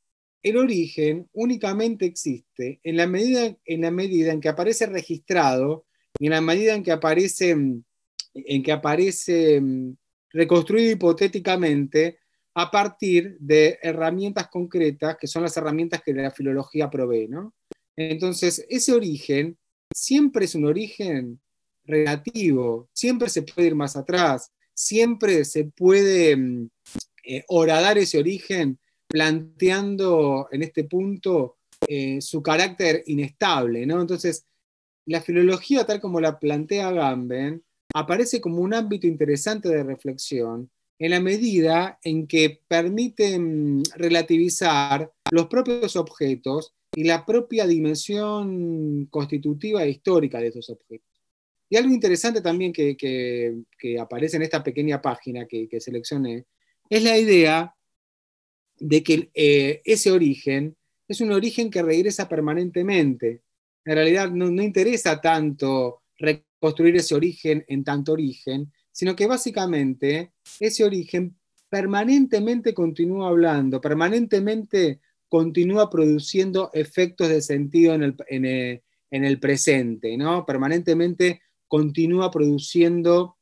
el origen únicamente existe en la medida en, la medida en que aparece registrado y en la medida en que aparece, en que aparece mm, reconstruido hipotéticamente a partir de herramientas concretas, que son las herramientas que la filología provee. ¿no? Entonces, ese origen siempre es un origen relativo, siempre se puede ir más atrás, siempre se puede mm, eh, horadar ese origen planteando en este punto eh, su carácter inestable, ¿no? Entonces, la filología tal como la plantea Gamben aparece como un ámbito interesante de reflexión en la medida en que permite mm, relativizar los propios objetos y la propia dimensión constitutiva e histórica de esos objetos. Y algo interesante también que, aparece en esta pequeña página que, seleccioné es la idea de que eh, ese origen es un origen que regresa permanentemente. En realidad no, interesa tanto reconstruir ese origen en tanto origen, sino que básicamente ese origen permanentemente continúa hablando, permanentemente continúa produciendo efectos de sentido en el, en eh, presente, ¿no? Permanentemente continúa produciendo,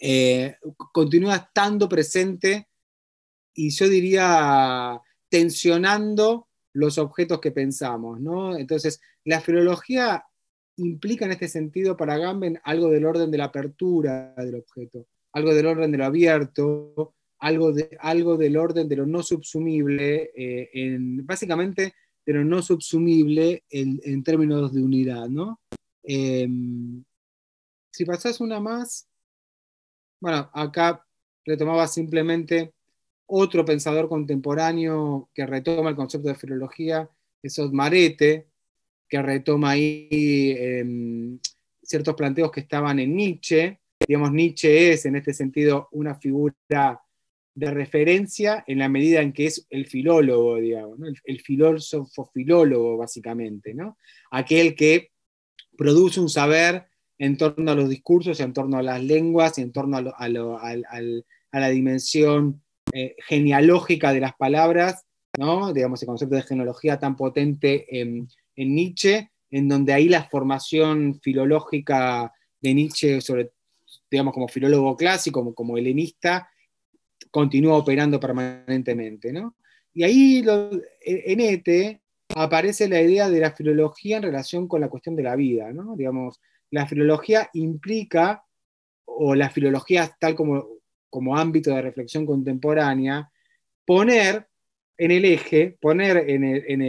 eh, continúa estando presente y yo diría tensionando los objetos que pensamos. ¿no? Entonces, la filología implica en este sentido para Gamben algo del orden de la apertura del objeto, algo del orden de lo abierto, algo, de, algo del orden de lo no subsumible, eh, en, básicamente de lo no subsumible en, términos de unidad. ¿no? Em, si pasás una más, bueno, acá retomaba simplemente otro pensador contemporáneo que retoma el concepto de filología, es marete que retoma ahí em, ciertos planteos que estaban en Nietzsche. Digamos, Nietzsche es en este sentido una figura de referencia en la medida en que es el filólogo, digamos, el, filósofo filólogo, básicamente, aquel que produce un saber en torno a los discursos, en torno a las lenguas, en torno a, la dimensión eh, genealógica de las palabras, ¿no? digamos el concepto de genealogía tan potente en, Nietzsche, en donde ahí la formación filológica de Nietzsche, sobre, digamos como filólogo clásico, como, helenista, continúa operando permanentemente. ¿no? Y ahí en ETE aparece la idea de la filología en relación con la cuestión de la vida, ¿no? digamos, la filología implica, o la filología tal como, como ámbito de reflexión contemporánea, poner en el eje, poner en el, en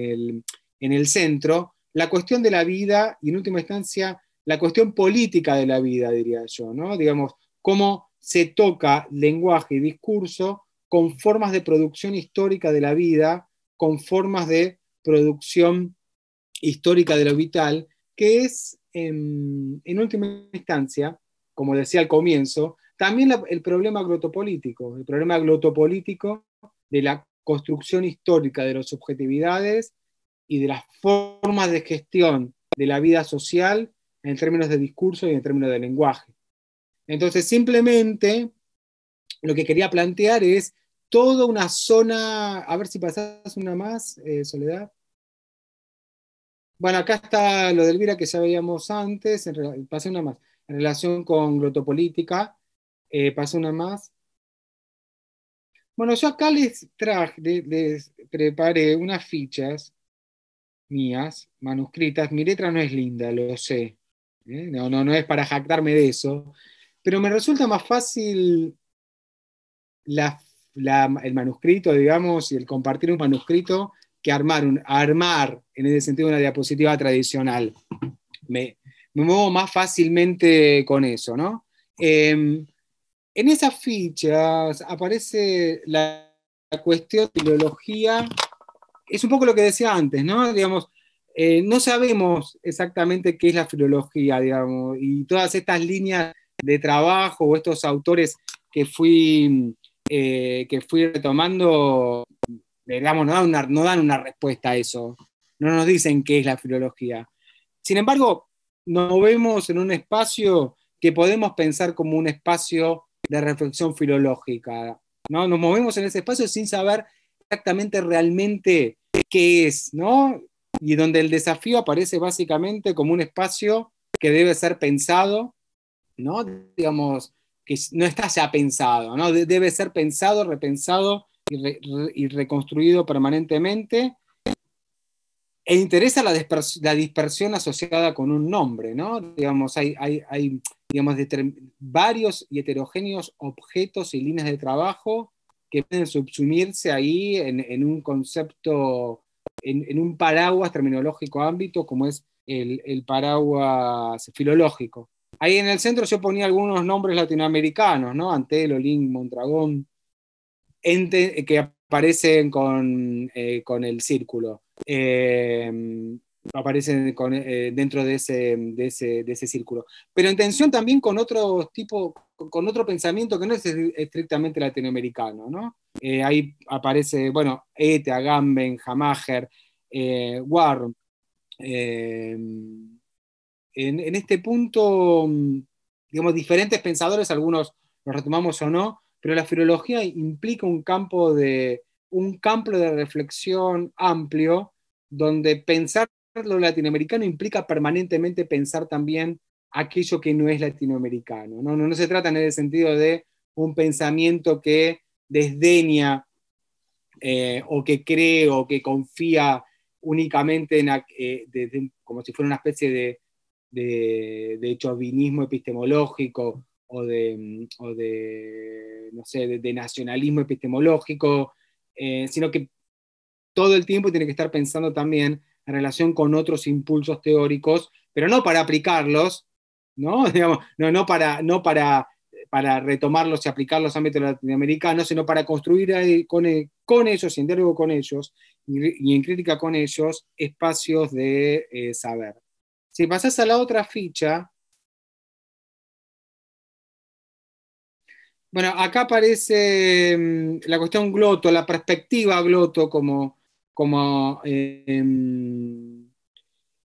el, en el centro la cuestión de la vida y en última instancia la cuestión política de la vida, diría yo, ¿no? Digamos, cómo se toca lenguaje y discurso con formas de producción histórica de la vida, con formas de producción histórica de lo vital, que es en, última instancia, como decía al comienzo, también el problema glotopolítico, el problema glotopolítico de la construcción histórica de las subjetividades y de las formas de gestión de la vida social en términos de discurso y en términos de lenguaje. Entonces, simplemente lo que quería plantear es toda una zona, a ver si pasas una más, eh, Soledad, bueno, acá está lo de Elvira que ya veíamos antes, pasé una más, en relación con glotopolítica, eh, pasé una más. Bueno, yo acá les traje, les preparé unas fichas mías, manuscritas, mi letra no es linda, lo sé, ¿eh? no, no, es para jactarme de eso, pero me resulta más fácil el manuscrito, digamos, y el compartir un manuscrito que armar, armar en ese sentido una diapositiva tradicional. Me, muevo más fácilmente con eso, ¿no? Em, en esas fichas aparece la, cuestión de filología, es un poco lo que decía antes, ¿no? Digamos, eh, no sabemos exactamente qué es la filología, digamos, y todas estas líneas de trabajo o estos autores que fui, eh, que fui retomando no dan, una, respuesta a eso, no nos dicen qué es la filología. Sin embargo, nos vemos en un espacio que podemos pensar como un espacio de reflexión filológica. ¿no? Nos movemos en ese espacio sin saber exactamente realmente qué es, ¿no? Y donde el desafío aparece básicamente como un espacio que debe ser pensado, ¿no? Digamos, que no está ya pensado, ¿no? Debe ser pensado, repensado y, reconstruido permanentemente. E interesa la, dispersión, asociada con un nombre, ¿no? Digamos, hay, varios y heterogéneos objetos y líneas de trabajo que pueden subsumirse ahí en, un concepto, en, un paraguas terminológico ámbito como es el, paraguas filológico. Ahí en el centro se ponía algunos nombres latinoamericanos, ¿no? Antelo, Lin, Mondragón, que aparecen con, eh, con el círculo. Em, aparecen eh, dentro de ese, de ese, círculo. Pero en tensión también con otro tipo, con otro pensamiento que no es estrictamente latinoamericano, eh, ahí aparece, bueno, Ete, Agamben, Hamager, Warren em, En, en, este punto, mm, digamos, diferentes pensadores, algunos los retomamos o no, pero la filología implica un campo de, un campo de reflexión amplio donde pensar lo latinoamericano implica permanentemente pensar también aquello que no es latinoamericano. No, se trata en el sentido de un pensamiento que desdeña eh, o que cree o que confía únicamente en, eh, como si fuera una especie de, de, de chauvinismo epistemológico o de, no sé, de, nacionalismo epistemológico, eh, sino que todo el tiempo tiene que estar pensando también en relación con otros impulsos teóricos, pero no para aplicarlos, ¿no? no, no, para, no para, para retomarlos y aplicarlos a ámbitos latinoamericanos, sino para construir con, eh, con ellos, en diálogo con ellos y, en crítica con ellos, espacios de eh, saber. Si pasas a la otra ficha, Bueno, acá aparece mm, la cuestión gloto, la perspectiva gloto como, como, eh, mm,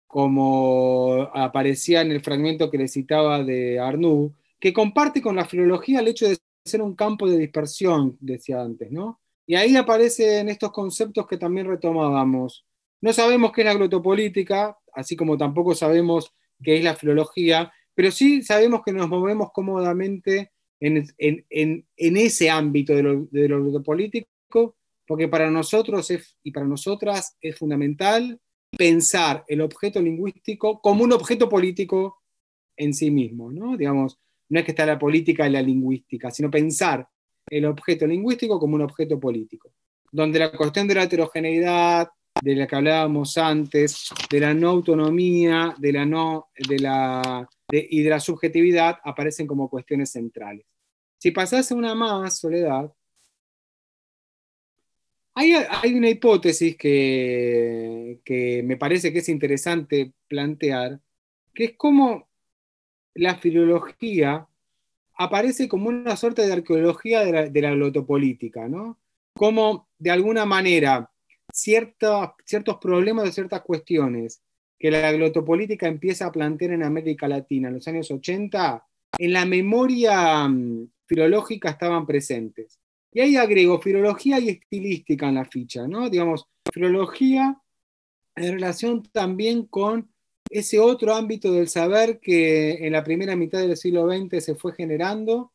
como aparecía en el fragmento que le citaba de Arnoux, que comparte con la filología el hecho de ser un campo de dispersión, decía antes, ¿no? Y ahí aparecen estos conceptos que también retomábamos. No sabemos qué es la glotopolítica, así como tampoco sabemos qué es la filología, pero sí sabemos que nos movemos cómodamente en, ese ámbito de lo, político, porque para nosotros y para nosotras es fundamental pensar el objeto lingüístico como un objeto político en sí mismo, ¿no? Digamos, no es que está la política y la lingüística, sino pensar el objeto lingüístico como un objeto político, donde la cuestión de la heterogeneidad, de la que hablábamos antes, de la no autonomía, de la no, de la, y de la subjetividad aparecen como cuestiones centrales. Si pasase una más, Soledad, hay, hay una hipótesis que, que me parece que es interesante plantear, que es cómo la filología aparece como una suerte de arqueología de la, glotopolítica, ¿no? Como de alguna manera ciertos, ciertos problemas o ciertas cuestiones que la glotopolítica empieza a plantear en América Latina en los años 80, en la memoria mm, filológica estaban presentes. Y ahí agrego filología y estilística en la ficha, ¿no? Digamos, filología en relación también con ese otro ámbito del saber que en la primera mitad del siglo XX se fue generando,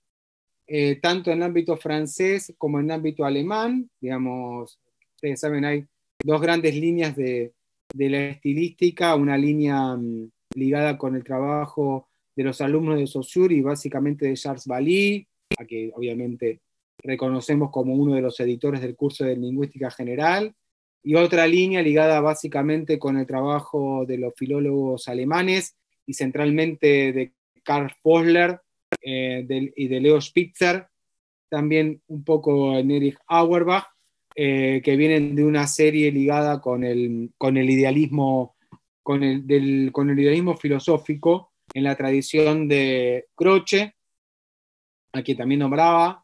eh, tanto en el ámbito francés como en el ámbito alemán. Digamos, ustedes saben, hay dos grandes líneas de, la estilística, una línea mm, ligada con el trabajo de los alumnos de Saussure y básicamente de Charles Bally, a que obviamente reconocemos como uno de los editores del curso de Lingüística General, y otra línea ligada básicamente con el trabajo de los filólogos alemanes y centralmente de Karl Posler eh, y de Leo Spitzer, también un poco en Erich Auerbach, eh, que vienen de una serie ligada con el, idealismo, con el, con el idealismo filosófico en la tradición de Croce, a quien también nombraba,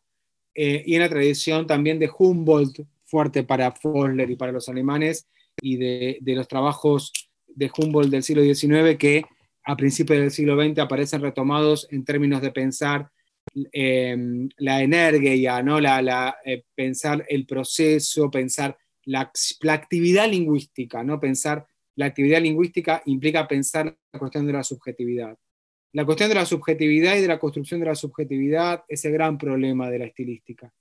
eh, y en la tradición también de Humboldt, fuerte para Fosler y para los alemanes, y de, los trabajos de Humboldt del siglo XIX que a principios del siglo XX aparecen retomados en términos de pensar eh, la energía, ¿no? la, la eh, pensar el proceso, pensar la, la, actividad lingüística, ¿no? pensar la actividad lingüística implica pensar la cuestión de la subjetividad. La cuestión de la subjetividad y de la construcción de la subjetividad es el gran problema de la estilística.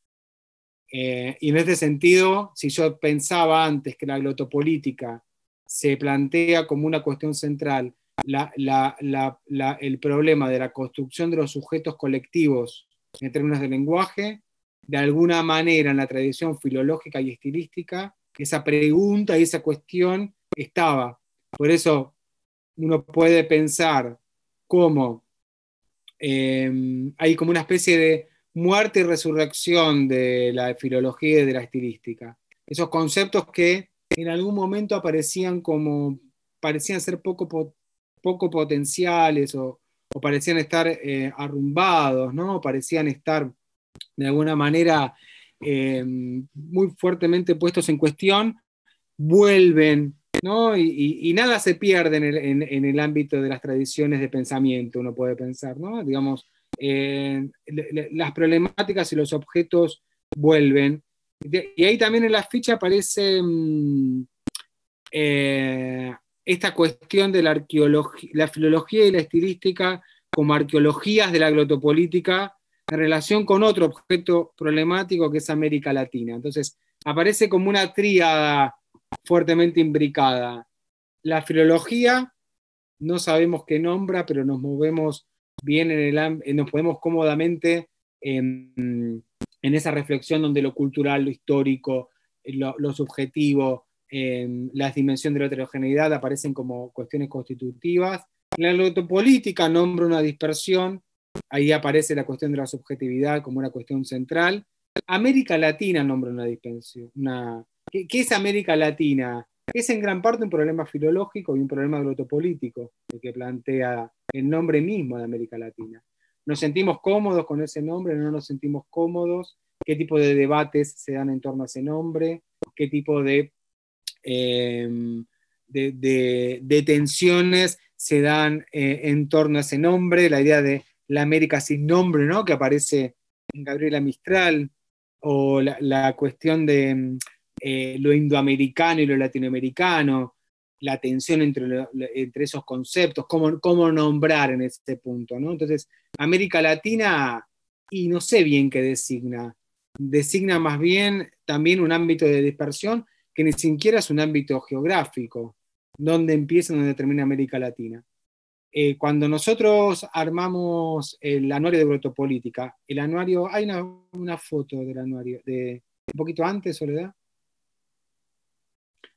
Eh, y en este sentido, si yo pensaba antes que la glotopolítica se plantea como una cuestión central el problema de la construcción de los sujetos colectivos en términos de lenguaje, de alguna manera en la tradición filológica y estilística, esa pregunta y esa cuestión estaba. Por eso uno puede pensar como em, hay como una especie de muerte y resurrección de la filología y de la estilística. Esos conceptos que en algún momento aparecían como, parecían ser poco, poco potenciales o, parecían estar eh, arrumbados, ¿no? parecían estar de alguna manera em, muy fuertemente puestos en cuestión, vuelven ¿no? Y, nada se pierde en el, ámbito de las tradiciones de pensamiento, uno puede pensar, ¿no? Digamos, eh, las problemáticas y los objetos vuelven. y ahí también en la ficha aparece mm, eh, esta cuestión de la, arqueología, la filología y la estilística como arqueologías de la glotopolítica en relación con otro objeto problemático que es América Latina. Entonces, aparece como una tríada fuertemente imbricada. La filología, no sabemos qué nombra, pero nos movemos bien en el eh, nos podemos cómodamente en, esa reflexión donde lo cultural, lo histórico, eh, lo, subjetivo, em, las dimensiones de la heterogeneidad aparecen como cuestiones constitutivas. La autopolítica nombra una dispersión, ahí aparece la cuestión de la subjetividad como una cuestión central. América Latina nombra una, una, ¿Qué, es América Latina? Es en gran parte un problema filológico y un problema agrotopolítico el que plantea el nombre mismo de América Latina. ¿Nos sentimos cómodos con ese nombre? ¿No nos sentimos cómodos? ¿Qué tipo de debates se dan en torno a ese nombre? ¿Qué tipo de, em, de, tensiones se dan eh, en torno a ese nombre? La idea de la América sin nombre, ¿no? Que aparece en Gabriela Mistral, o la cuestión de em, eh, lo indoamericano y lo latinoamericano, la tensión entre, entre esos conceptos, cómo, cómo, nombrar en este punto, ¿no? Entonces, América Latina, y no sé bien qué designa, designa más bien también un ámbito de dispersión que ni siquiera es un ámbito geográfico, donde empieza y donde termina América Latina. Eh, cuando nosotros armamos el anuario de brotopolítica, el anuario, hay una, una foto del anuario, de un poquito antes, Soledad,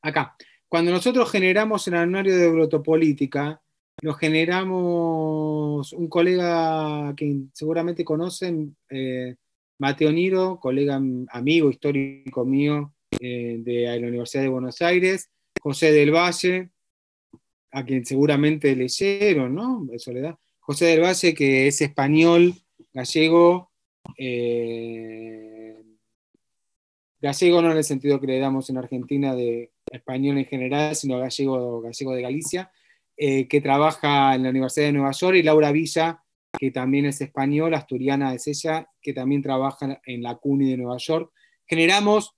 acá. Cuando nosotros generamos el anuario de eurotopolítica, nos generamos un colega que seguramente conocen, eh, Mateo Niro, colega amigo histórico mío eh, de la Universidad de Buenos Aires, José del Valle, a quien seguramente leyeron, ¿no? da. José del Valle, que es español, gallego, eh, gallego no en el sentido que le damos en Argentina de español en general, sino gallego, de Galicia, eh, que trabaja en la Universidad de Nueva York, y Laura Villa, que también es española, asturiana es ella, que también trabaja en la CUNY de Nueva York. Generamos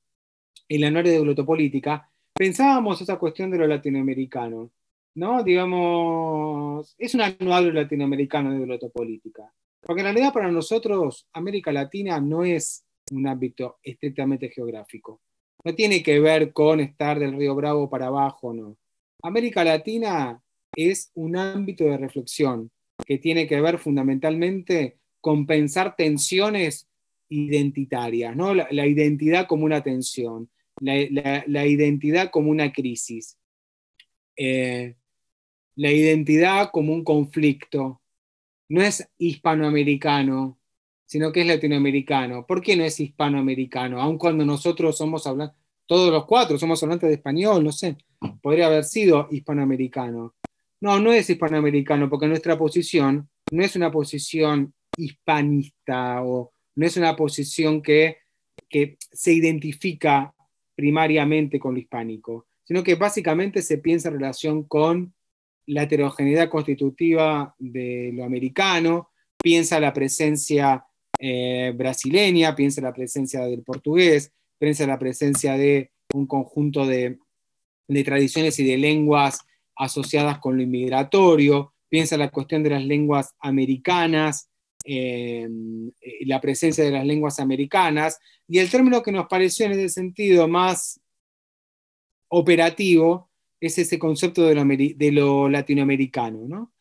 en la de glotopolítica, pensábamos esa cuestión de lo latinoamericano, ¿no? Digamos, es un anual latinoamericano de glotopolítica. Porque en realidad para nosotros América Latina no es un ámbito estrictamente geográfico no tiene que ver con estar del Río Bravo para abajo, no. América Latina es un ámbito de reflexión que tiene que ver fundamentalmente con pensar tensiones identitarias, ¿no? la, identidad como una tensión, la, identidad como una crisis, eh, la identidad como un conflicto. No es hispanoamericano sino que es latinoamericano. ¿Por qué no es hispanoamericano? Aun cuando nosotros somos hablantes, todos los cuatro somos hablantes de español, no sé, podría haber sido hispanoamericano. No, no es hispanoamericano, porque nuestra posición no es una posición hispanista o no es una posición que, que se identifica primariamente con lo hispánico, sino que básicamente se piensa en relación con la heterogeneidad constitutiva de lo americano, piensa la presencia eh, brasileña, piensa la presencia del portugués, piensa la presencia de un conjunto de, tradiciones y de lenguas asociadas con lo inmigratorio, piensa la cuestión de las lenguas americanas, eh, eh, la presencia de las lenguas americanas, y el término que nos pareció en ese sentido más operativo es ese concepto de lo, de lo latinoamericano, ¿no?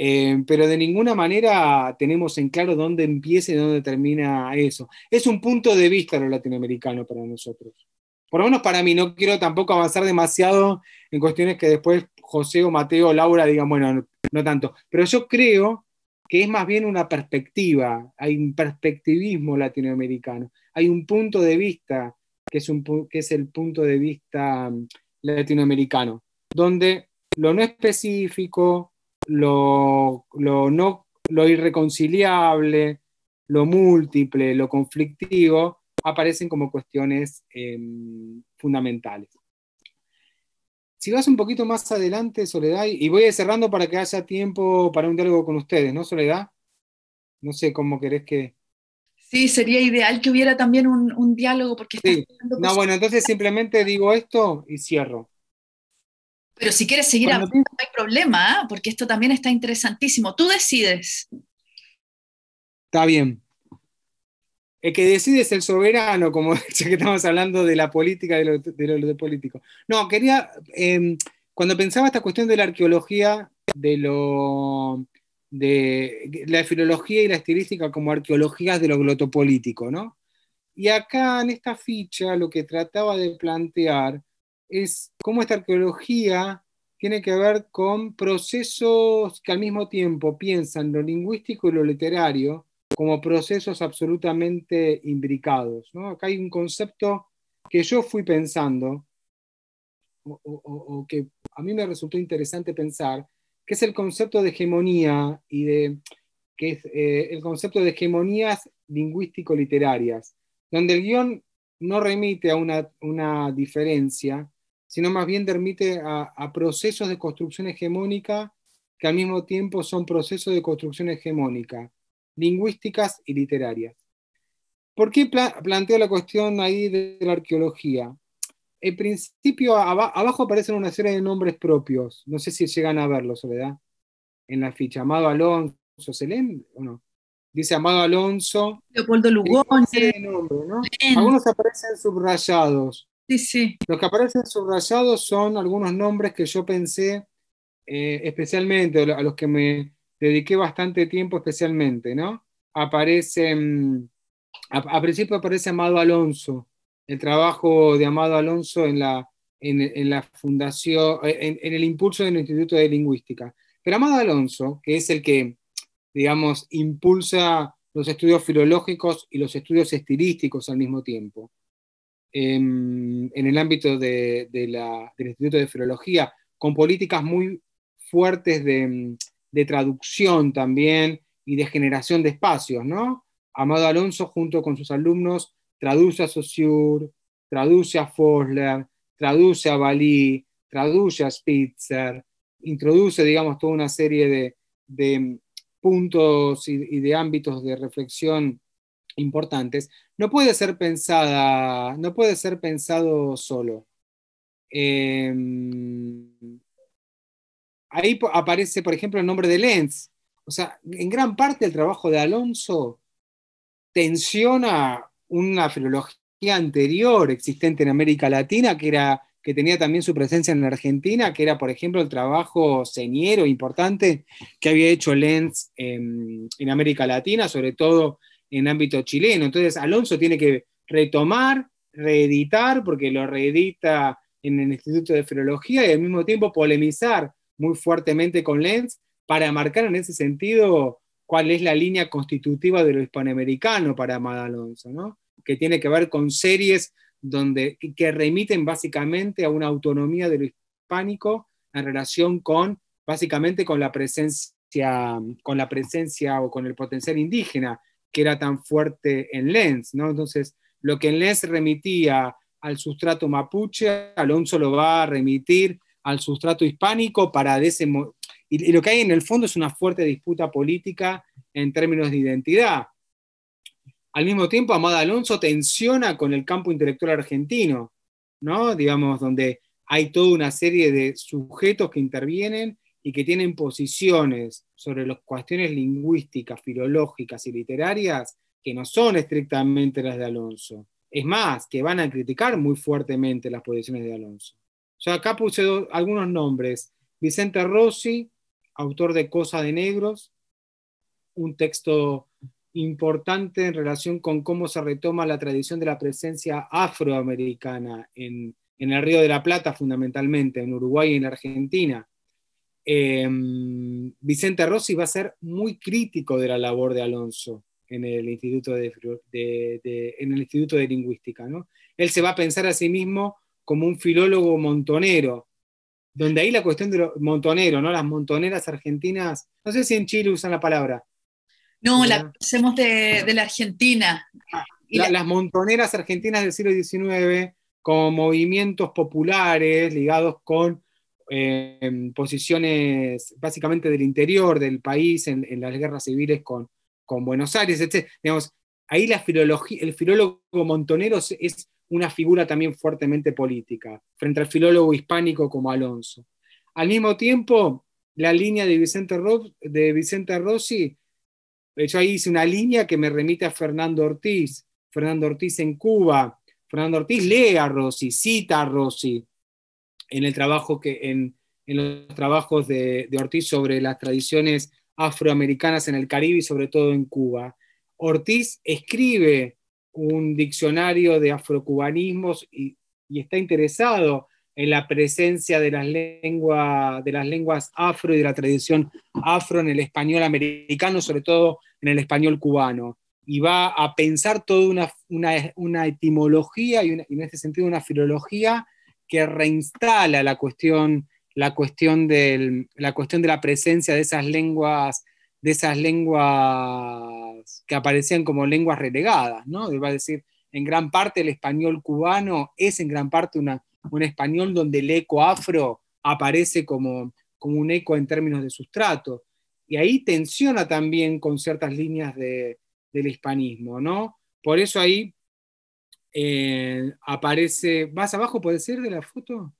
Eh, pero de ninguna manera tenemos en claro dónde empieza y dónde termina eso. Es un punto de vista lo latinoamericano para nosotros. Por lo menos para mí, no quiero tampoco avanzar demasiado en cuestiones que después José o Mateo o Laura digan, bueno, no, tanto. Pero yo creo que es más bien una perspectiva, hay un perspectivismo latinoamericano, hay un punto de vista que es, un, que es el punto de vista mm, latinoamericano, donde lo no específico, lo, no, lo irreconciliable, lo múltiple, lo conflictivo, aparecen como cuestiones em, fundamentales. Si vas un poquito más adelante, Soledad, y voy cerrando para que haya tiempo para un diálogo con ustedes, ¿no, Soledad? No sé cómo querés que... Sí, sería ideal que hubiera también un, diálogo porque... Sí. No, bueno, entonces simplemente digo esto y cierro. Pero si quieres seguir hablando, no hay problema, ¿ah? porque esto también está interesantísimo. Tú decides. Está bien. El que decide es el soberano, como ya que estamos hablando de la política, de lo, de lo, político. No, quería, em, cuando pensaba esta cuestión de la arqueología, de lo de la filología y la estilística como arqueologías de lo glotopolítico, ¿no? Y acá en esta ficha lo que trataba de plantear es cómo esta arqueología tiene que ver con procesos que al mismo tiempo piensan lo lingüístico y lo literario como procesos absolutamente imbricados. ¿no? Acá hay un concepto que yo fui pensando, o, que a mí me resultó interesante pensar, que es el concepto de hegemonía y de que es eh, el concepto de hegemonías lingüístico-literarias, donde el guión no remite a una diferencia, sino más bien permite a, procesos de construcción hegemónica que al mismo tiempo son procesos de construcción hegemónica, lingüísticas y literarias. ¿Por qué planteo la cuestión ahí de la arqueología? En principio, abajo aparecen una serie de nombres propios. No sé si llegan a verlo, ¿verdad? en la ficha. Amado Alonso, Selén Dice Amado Alonso. Leopoldo eh, Lugones. Algunos aparecen subrayados. Los que aparecen subrayados son algunos nombres que yo pensé eh, especialmente, a los que me dediqué bastante tiempo especialmente, ¿no? Aparecen a, principio aparece Amado Alonso, el trabajo de Amado Alonso en la, fundación, eh, en, el impulso del Instituto de Lingüística. Pero Amado Alonso, que es el que, digamos, impulsa los estudios filológicos y los estudios estilísticos al mismo tiempo. Em, en el ámbito de, del Instituto de Filología, con políticas muy fuertes em, de, traducción también y de generación de espacios, ¿no? Amado Alonso, junto con sus alumnos, traduce a Saussure, traduce a Fosler, traduce a Bali, traduce a Spitzer, introduce, digamos, toda una serie de, em, puntos y, de ámbitos de reflexión importantes, no puede ser pensada, no puede ser pensado solo. Em, ahí aparece, por ejemplo, el nombre de Lenz. O sea, en gran parte el trabajo de Alonso tensiona una filología anterior existente en América Latina, que, era, que tenía también su presencia en Argentina, que era, por ejemplo, el trabajo señero importante que había hecho Lenz en América Latina, sobre todo en ámbito chileno. Entonces Alonso tiene que retomar, reeditar, porque lo reedita en el Instituto de Filología y al mismo tiempo polemizar muy fuertemente con Lenz para marcar en ese sentido cuál es la línea constitutiva de lo hispanoamericano para Amada Alonso, ¿no? que tiene que ver con series donde, que remiten básicamente a una autonomía de lo hispánico en relación con, básicamente con la presencia, con la presencia o con el potencial indígena que era tan fuerte en Lens, ¿no? Entonces, lo que en Lens remitía al sustrato mapuche, Alonso lo va a remitir al sustrato hispánico para ese y, lo que hay en el fondo es una fuerte disputa política en términos de identidad. Al mismo tiempo, Amada Alonso tensiona con el campo intelectual argentino, ¿no? Digamos, donde hay toda una serie de sujetos que intervienen y que tienen posiciones sobre las cuestiones lingüísticas, filológicas y literarias que no son estrictamente las de Alonso. Es más, que van a criticar muy fuertemente las posiciones de Alonso. Yo acá puse algunos nombres. Vicente Rossi, autor de Cosa de Negros, un texto importante en relación con cómo se retoma la tradición de la presencia afroamericana en el Río de la Plata, fundamentalmente, en Uruguay y en Argentina. Em, Vicente Rossi va a ser muy crítico de la labor de Alonso en el Instituto de, en el instituto de Lingüística. ¿no? Él se va a pensar a sí mismo como un filólogo montonero, donde ahí la cuestión de los montonero, ¿no? las montoneras argentinas, no sé si en Chile usan la palabra. No, la hacemos de, la Argentina. Ah, las montoneras argentinas del siglo XIX, como movimientos populares ligados con eh, posiciones básicamente del interior del país, en, las guerras civiles con, con Buenos Aires, etc. Digamos, ahí el filólogo montonero es una figura también fuertemente política, frente al filólogo hispánico como Alonso. Al mismo tiempo, la línea de Vicente, de Vicente Rossi, eh, yo ahí hice una línea que me remite a Fernando Ortiz, Fernando Ortiz en Cuba, Fernando Ortiz lee a Rossi, cita a Rossi, en el trabajo que en, los trabajos de, Ortiz sobre las tradiciones afroamericanas en el Caribe y sobre todo en Cuba. Ortiz escribe un diccionario de afrocubanismos y, y está interesado en la presencia de las, de las lenguas afro y de la tradición afro en el español americano, sobre todo en el español cubano. Y va a pensar toda una, etimología y, y en este sentido una filología que reinstala la cuestión, la cuestión, del, la cuestión de la presencia de esas lenguas de esas lenguas que aparecían como lenguas relegadas, ¿no? Va a decir, en gran parte el español cubano es en gran parte una, un español donde el eco afro aparece como, como un eco en términos de sustrato. Y ahí tensiona también con ciertas líneas del hispanismo, ¿no? Por eso ahí eh, aparece, más abajo puede ser de la foto.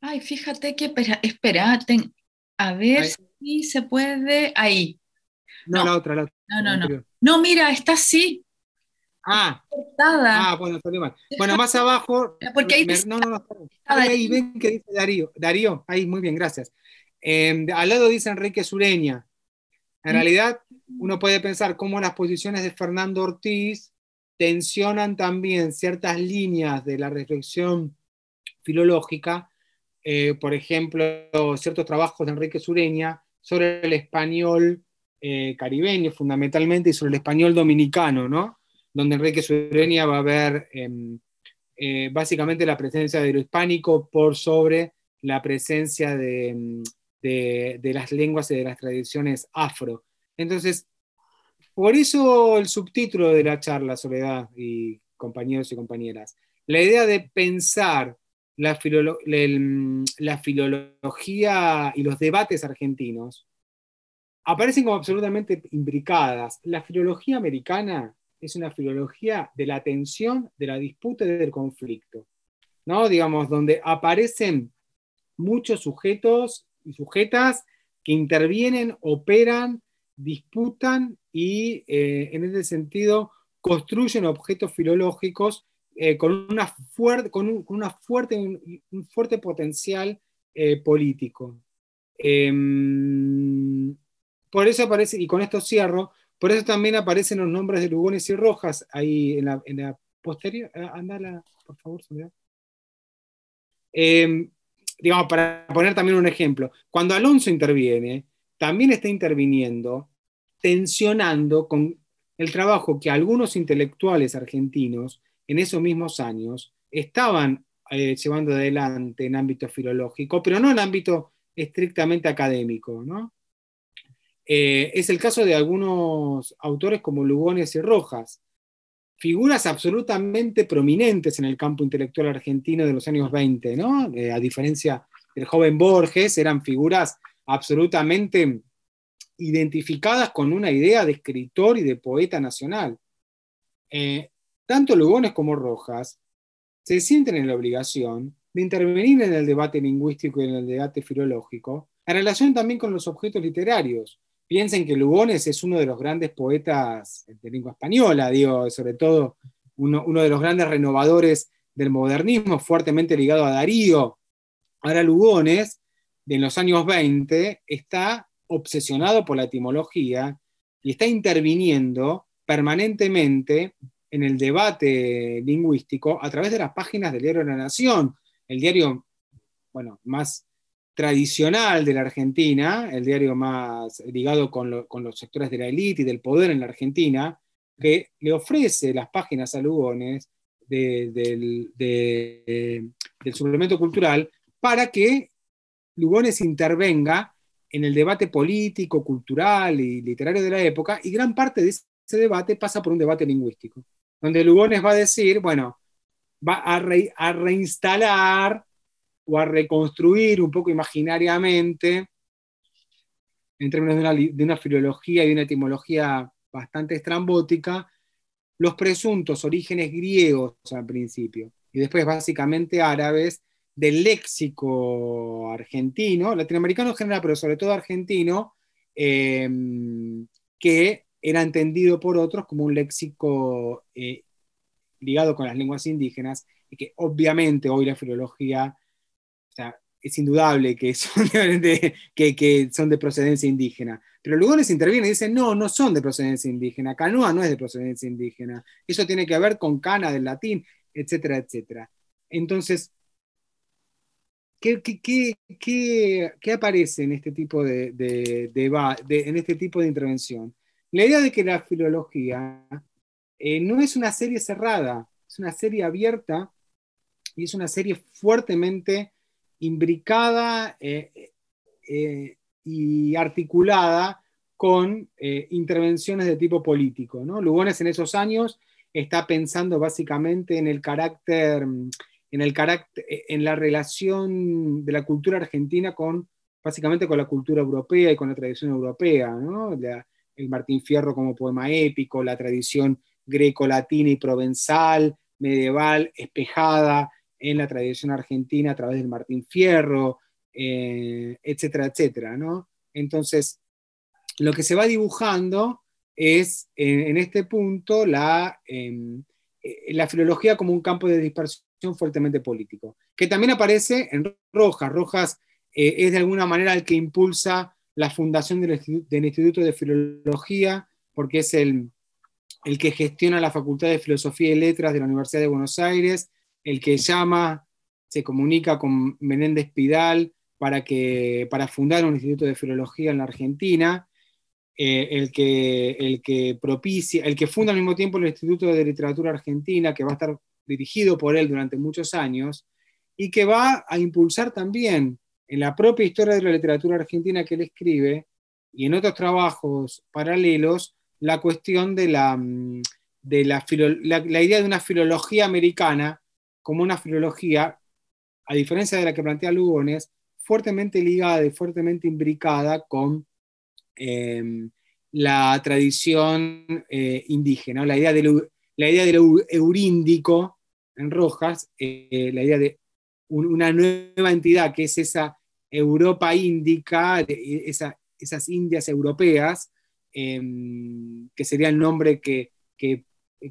Ay, fíjate que espera, a ver si se puede. Ahí. No, la otra, la No, no, no. No, mira, está así. Ah, ah bueno, Bueno, más abajo. Porque ahí ven que dice Darío. Darío, ahí, muy bien, gracias. Em, al lado dice Enrique Sureña. En realidad, uno puede pensar cómo las posiciones de Fernando Ortiz tensionan también ciertas líneas de la reflexión filológica, eh, por ejemplo, ciertos trabajos de Enrique Sureña sobre el español eh, caribeño fundamentalmente y sobre el español dominicano, ¿no? donde Enrique Sureña va a ver em, eh, básicamente la presencia de lo hispánico por sobre la presencia de, em, de las lenguas y de las tradiciones afro. Entonces, por eso el subtítulo de la charla, Soledad y compañeros y compañeras, la idea de pensar la, filología y los debates argentinos aparecen como absolutamente imbricadas. La filología americana es una filología de la tensión, de la disputa y del conflicto, ¿no? Digamos, donde aparecen muchos sujetos y sujetas que intervienen, operan, disputan y eh, en ese sentido construyen objetos filológicos eh, con, una con, un, una fuerte, un, fuerte potencial eh, político. Em, por eso aparece, y con esto cierro, por eso también aparecen los nombres de Lugones y Rojas ahí en la, en la posterior. Andala, por favor, Soledad. Em, digamos, para poner también un ejemplo, cuando Alonso interviene, también está interviniendo tensionando con el trabajo que algunos intelectuales argentinos en esos mismos años estaban eh, llevando adelante en ámbito filológico, pero no en ámbito estrictamente académico. ¿no? Eh, es el caso de algunos autores como Lugones y Rojas, figuras absolutamente prominentes en el campo intelectual argentino de los años 20, eh, a diferencia del joven Borges, eran figuras absolutamente identificadas con una idea de escritor y de poeta nacional. Eh, tanto Lugones como Rojas se sienten en la obligación de intervenir en el debate lingüístico y en el debate filológico, en relación también con los objetos literarios. Piensen que Lugones es uno de los grandes poetas de lengua española, digo, sobre todo uno, uno de los grandes renovadores del modernismo, fuertemente ligado a Darío. Ahora Lugones, en los años 20, está obsesionado por la etimología y está interviniendo permanentemente en el debate lingüístico a través de las páginas del diario de la Nación, el diario bueno, más tradicional de la Argentina, el diario más ligado con, los sectores de la élite y del poder en la Argentina, que le ofrece las páginas a Lugones del suplemento cultural para que Lugones intervenga en el debate político, cultural y literario de la época, y gran parte de ese debate pasa por un debate lingüístico, donde Lugones va a decir, bueno, va a, reinstalar o a reconstruir un poco imaginariamente, en términos de una, de una filología y de una etimología bastante estrambótica, los presuntos orígenes griegos al principio, y después básicamente árabes, del léxico argentino, latinoamericano en general, pero sobre todo argentino, em, que era entendido por otros como un léxico eh, ligado con las lenguas indígenas, y que obviamente hoy la filología, o es indudable que son de, que, son de procedencia indígena. Pero luego les interviene y dice, no, no son de procedencia indígena, canoa no es de procedencia indígena, eso tiene que ver con cana del latín, etcétera, etcétera. Entonces, ¿Qué, aparece en este tipo de, en este tipo de intervención? La idea de que la filología eh, no es una serie cerrada, es una serie abierta y es una serie fuertemente imbricada eh, eh, y articulada con intervenciones de tipo político. ¿no? Lugones en esos años está pensando básicamente en el carácter mm, en, el eh, en la relación de la cultura argentina con, básicamente con la cultura europea y con la tradición europea, ¿no? el Martín Fierro como poema épico, la tradición greco-latina y provenzal, medieval, espejada en la tradición argentina a través del Martín Fierro, eh, etcétera, etcétera, ¿no? Entonces, lo que se va dibujando es, en, este punto, la, em, eh, la filología como un campo de dispersión fuertemente político, que también aparece en Rojas. Rojas eh, es de alguna manera el que impulsa la fundación del, Instituto de Filología, porque es el, el, que gestiona la Facultad de Filosofía y Letras de la Universidad de Buenos Aires, el que llama, se comunica con Menéndez Pidal para, que, para fundar un Instituto de Filología en la Argentina. Eh, el, que, el que propicia, el que funda al mismo tiempo el Instituto de Literatura Argentina, que va a estar dirigido por él durante muchos años, y que va a impulsar también en la propia historia de la literatura argentina que él escribe y en otros trabajos paralelos la cuestión de la, mm, de la, idea de una filología americana como una filología, a diferencia de la que plantea Lugones, fuertemente ligada y fuertemente imbricada con em, la tradición eh, indígena, la idea, de la idea del euríndico en Rojas, eh, la idea de una nueva entidad que es esa Europa índica, eh, esas Indias europeas, em, que sería el nombre que, que,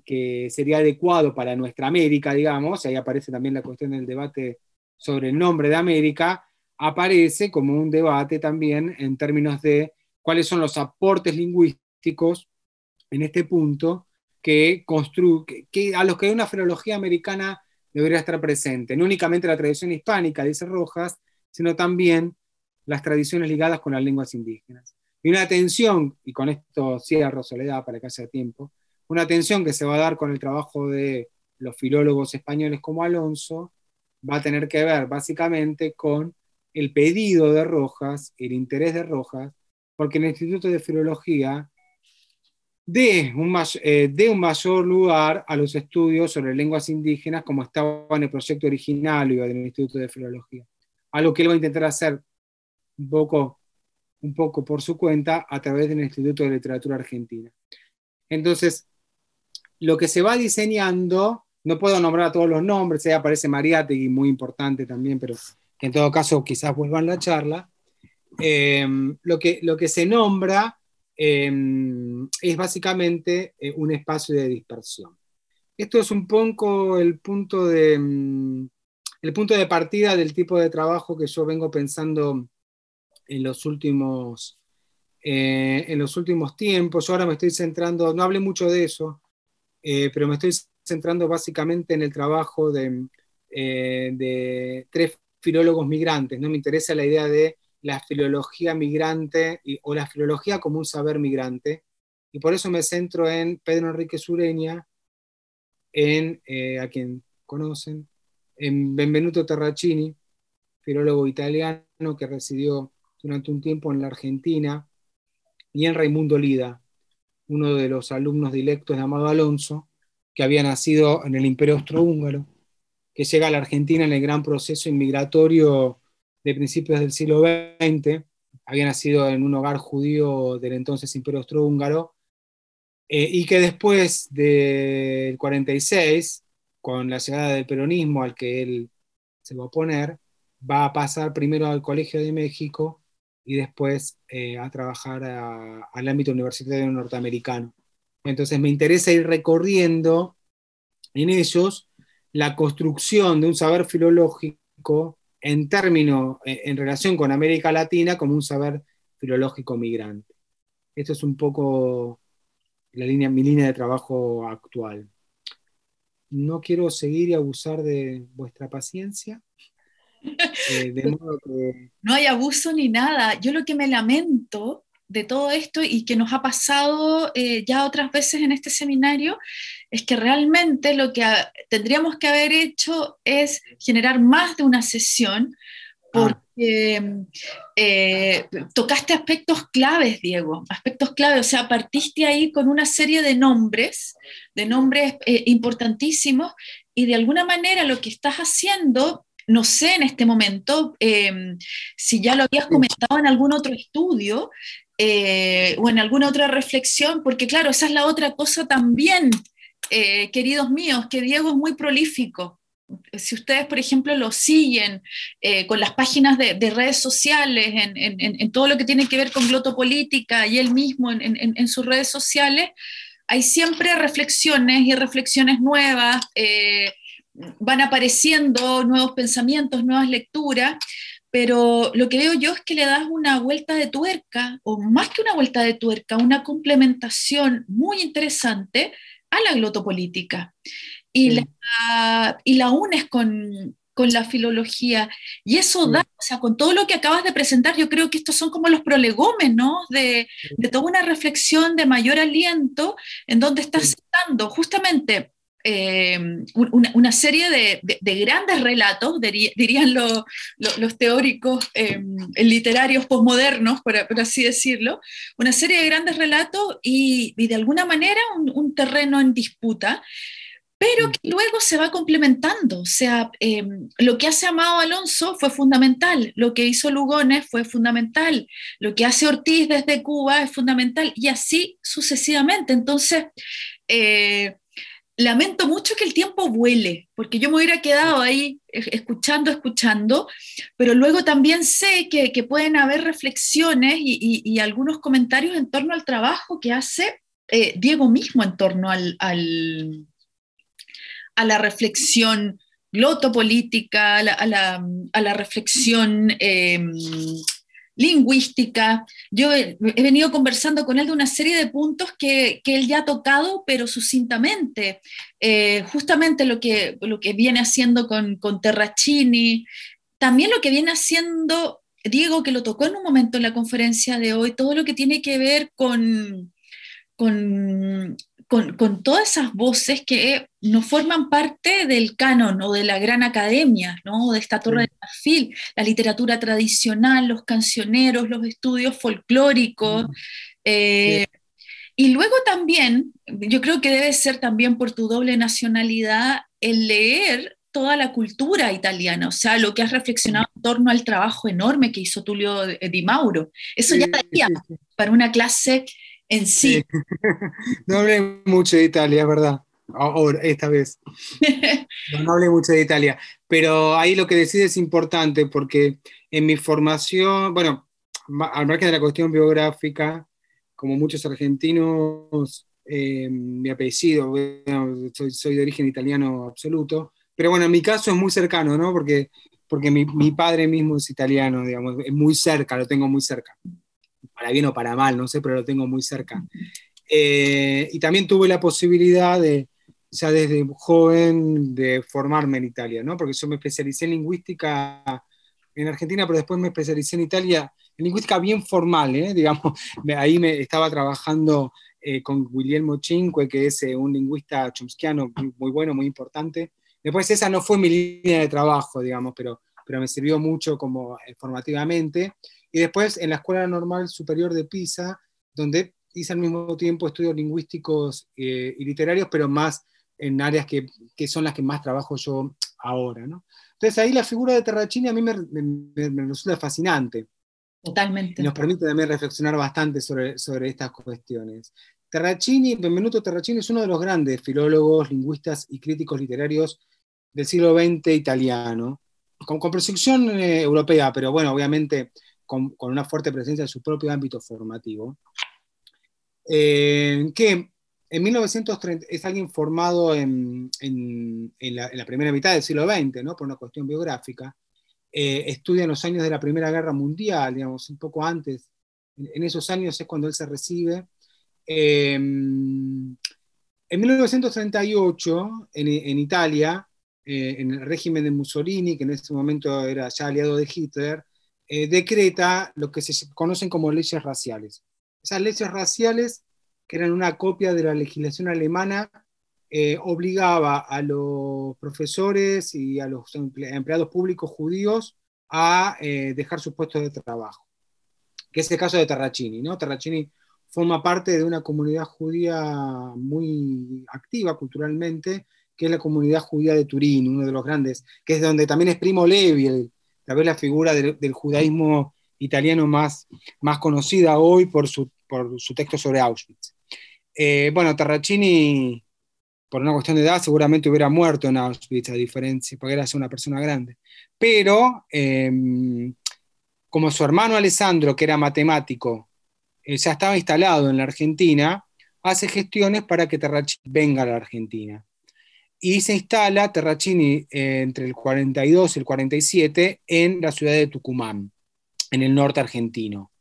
que, sería adecuado para nuestra América, digamos, y ahí aparece también la cuestión del debate sobre el nombre de América, aparece como un debate también en términos de cuáles son los aportes lingüísticos en este punto que, que, a los que una filología americana debería estar presente. No únicamente la tradición hispánica, dice Rojas, sino también las tradiciones ligadas con las lenguas indígenas. Y una atención y con esto cierro Soledad para que haya tiempo, una atención que se va a dar con el trabajo de los filólogos españoles como Alonso, va a tener que ver básicamente con el pedido de Rojas, el interés de Rojas, porque en el Instituto de Filología de un, eh, un mayor lugar a los estudios sobre lenguas indígenas como estaba en el proyecto original del Instituto de Filología. Algo que él va a intentar hacer un poco, un poco por su cuenta a través del Instituto de Literatura Argentina. Entonces, lo que se va diseñando, no puedo nombrar todos los nombres, ahí aparece Mariategui, muy importante también, pero que en todo caso quizás vuelvan la charla, eh, lo, que, lo que se nombra Em, es básicamente eh, un espacio de dispersión. Esto es un poco el punto, de, em, el punto de partida del tipo de trabajo que yo vengo pensando en los últimos, eh, en los últimos tiempos. Yo ahora me estoy centrando, no hablé mucho de eso, eh, pero me estoy centrando básicamente en el trabajo de, em, de tres filólogos migrantes. ¿no? Me interesa la idea de la filología migrante o la filología como un saber migrante. Y por eso me centro en Pedro Enrique Sureña, en, eh, a quien conocen, en Benvenuto Terracini, filólogo italiano que residió durante un tiempo en la Argentina, y en Raimundo Lida, uno de los alumnos directos de Amado Alonso, que había nacido en el Imperio Austrohúngaro, que llega a la Argentina en el gran proceso inmigratorio de principios del siglo XX, había nacido en un hogar judío del entonces Imperio Austrohúngaro, eh, y que después del 46, con la llegada del peronismo al que él se va a oponer, va a pasar primero al Colegio de México y después eh, a trabajar al ámbito universitario norteamericano. Entonces me interesa ir recorriendo en ellos la construcción de un saber filológico en término, eh, en relación con América Latina, como un saber filológico migrante. Esto es un poco la línea, mi línea de trabajo actual. No quiero seguir y abusar de vuestra paciencia. Eh, no hay abuso ni nada. Yo lo que me lamento de todo esto y que nos ha pasado eh, ya otras veces en este seminario es que realmente lo que tendríamos que haber hecho es generar más de una sesión ah. porque eh, tocaste aspectos claves, Diego, aspectos claves, o sea, partiste ahí con una serie de nombres, de nombres eh, importantísimos, y de alguna manera lo que estás haciendo, no sé en este momento, em, si ya lo habías comentado en algún otro estudio eh, o en alguna otra reflexión, porque claro, esa es la otra cosa también eh, queridos míos, que Diego es muy prolífico. Si ustedes, por ejemplo, lo siguen eh, con las páginas de, redes sociales, en, todo lo que tiene que ver con glotopolítica y él mismo en, sus redes sociales, hay siempre reflexiones y reflexiones nuevas, eh, van apareciendo nuevos pensamientos, nuevas lecturas, pero lo que veo yo es que le das una vuelta de tuerca, o más que una vuelta de tuerca, una complementación muy interesante a la glotopolítica y, la, y la unes con, la filología. Y eso da, o sea, con todo lo que acabas de presentar, yo creo que estos son como los prolegómenos de, de, toda una reflexión de mayor aliento en donde estás sentando justamente eh, una, serie de, grandes relatos, dirían los teóricos eh, literarios posmodernos, por, así decirlo, una serie de grandes relatos y, de alguna manera un, terreno en disputa, pero que mm. luego se va complementando. O sea, eh, lo que hace Amado Alonso fue fundamental, lo que hizo Lugones fue fundamental, lo que hace Ortiz desde Cuba es fundamental y así sucesivamente. Entonces, lamento mucho que el tiempo vuele, porque yo me hubiera quedado ahí escuchando, escuchando, pero luego también sé que, pueden haber reflexiones y, algunos comentarios en torno al trabajo que hace eh, Diego mismo en torno a la reflexión glotopolítica, a la, a la, reflexión... Em, lingüística. Yo he, venido conversando con él de una serie de puntos que, él ya ha tocado, pero sucintamente. Eh, justamente lo que, lo que viene haciendo con, con Terracini, también lo que viene haciendo Diego, que lo tocó en un momento en la conferencia de hoy, todo lo que tiene que ver con, con con, todas esas voces que no forman parte del canon o de la gran academia, de esta torre de marfil, la literatura tradicional, los cancioneros, los estudios folclóricos. Mm. Eh, y luego también, yo creo que debe ser también por tu doble nacionalidad el leer toda la cultura italiana, o sea, lo que has reflexionado mm. en torno al trabajo enorme que hizo Tulio Di Mauro. Eso ya daría para una clase en sí. No hablé mucho de Italia, verdad. Ahora, esta vez. No, hablé mucho de Italia. Pero ahí lo que decís es importante porque en mi formación, bueno, al margen de la cuestión biográfica, como muchos argentinos, eh, mi apellido, soy, de origen italiano absoluto. Pero bueno, en mi caso es muy cercano, ¿no? Porque, porque mi, mi padre mismo es italiano, digamos, es muy cerca, lo tengo muy cerca para bien o para mal, no sé, pero lo tengo muy cerca. Eh, y también tuve la posibilidad de, ya desde joven, de formarme en Italia, ¿no? Porque yo me especialicé en lingüística en Argentina, pero después me especialicé en Italia, en lingüística bien formal, ¿eh? digamos, ahí me estaba trabajando eh, con Guillermo Cinque, que es eh, un lingüista chomskiano muy bueno, muy importante. Después esa no fue mi línea de trabajo, digamos, pero, pero me sirvió mucho como formativamente. Y después en la Escuela Normal Superior de Pisa, donde hice al mismo tiempo estudios lingüísticos eh, y literarios, pero más en áreas que, son las que más trabajo yo ahora. Entonces ahí la figura de Terracini a mí me, resulta fascinante. Totalmente. Y nos permite también reflexionar bastante sobre, sobre estas cuestiones. Terracini, Benvenuto Terracini es uno de los grandes filólogos, lingüistas y críticos literarios del siglo XX italiano, con, con eh, europea, pero bueno, obviamente con, una fuerte presencia en su propio ámbito formativo, eh, que en 1930 es alguien formado en, en, la, primera mitad del siglo XX, ¿no? por una cuestión biográfica, eh, estudia en los años de la Primera Guerra Mundial, digamos, un poco antes, en, esos años es cuando él se recibe. Eh, en 1938, en, Italia, en el régimen de Mussolini, que en ese momento era ya aliado de Hitler, eh, decreta lo que se conocen como leyes raciales. Esas leyes raciales, que eran una copia de la legislación alemana, eh, obligaba a los profesores y a los empleados públicos judíos a eh, dejar sus puestos de trabajo, que es el caso de Terracini. ¿no? Terracini forma parte de una comunidad judía muy activa culturalmente, que es la comunidad judía de Turín, uno de los grandes, que es donde también es Primo Levi, el tal vez la figura del, judaísmo italiano más, más conocida hoy por su, texto sobre Auschwitz. Eh, bueno, Terracini, por una cuestión de edad, seguramente hubiera muerto en Auschwitz, a diferencia, porque era una persona grande. Pero, em, como su hermano Alessandro, que era matemático, eh, ya estaba instalado en la Argentina, hace gestiones para que Terracini venga a la Argentina y se instala Terracini eh, entre el 42 y el 47 en la ciudad de Tucumán, en el norte argentino,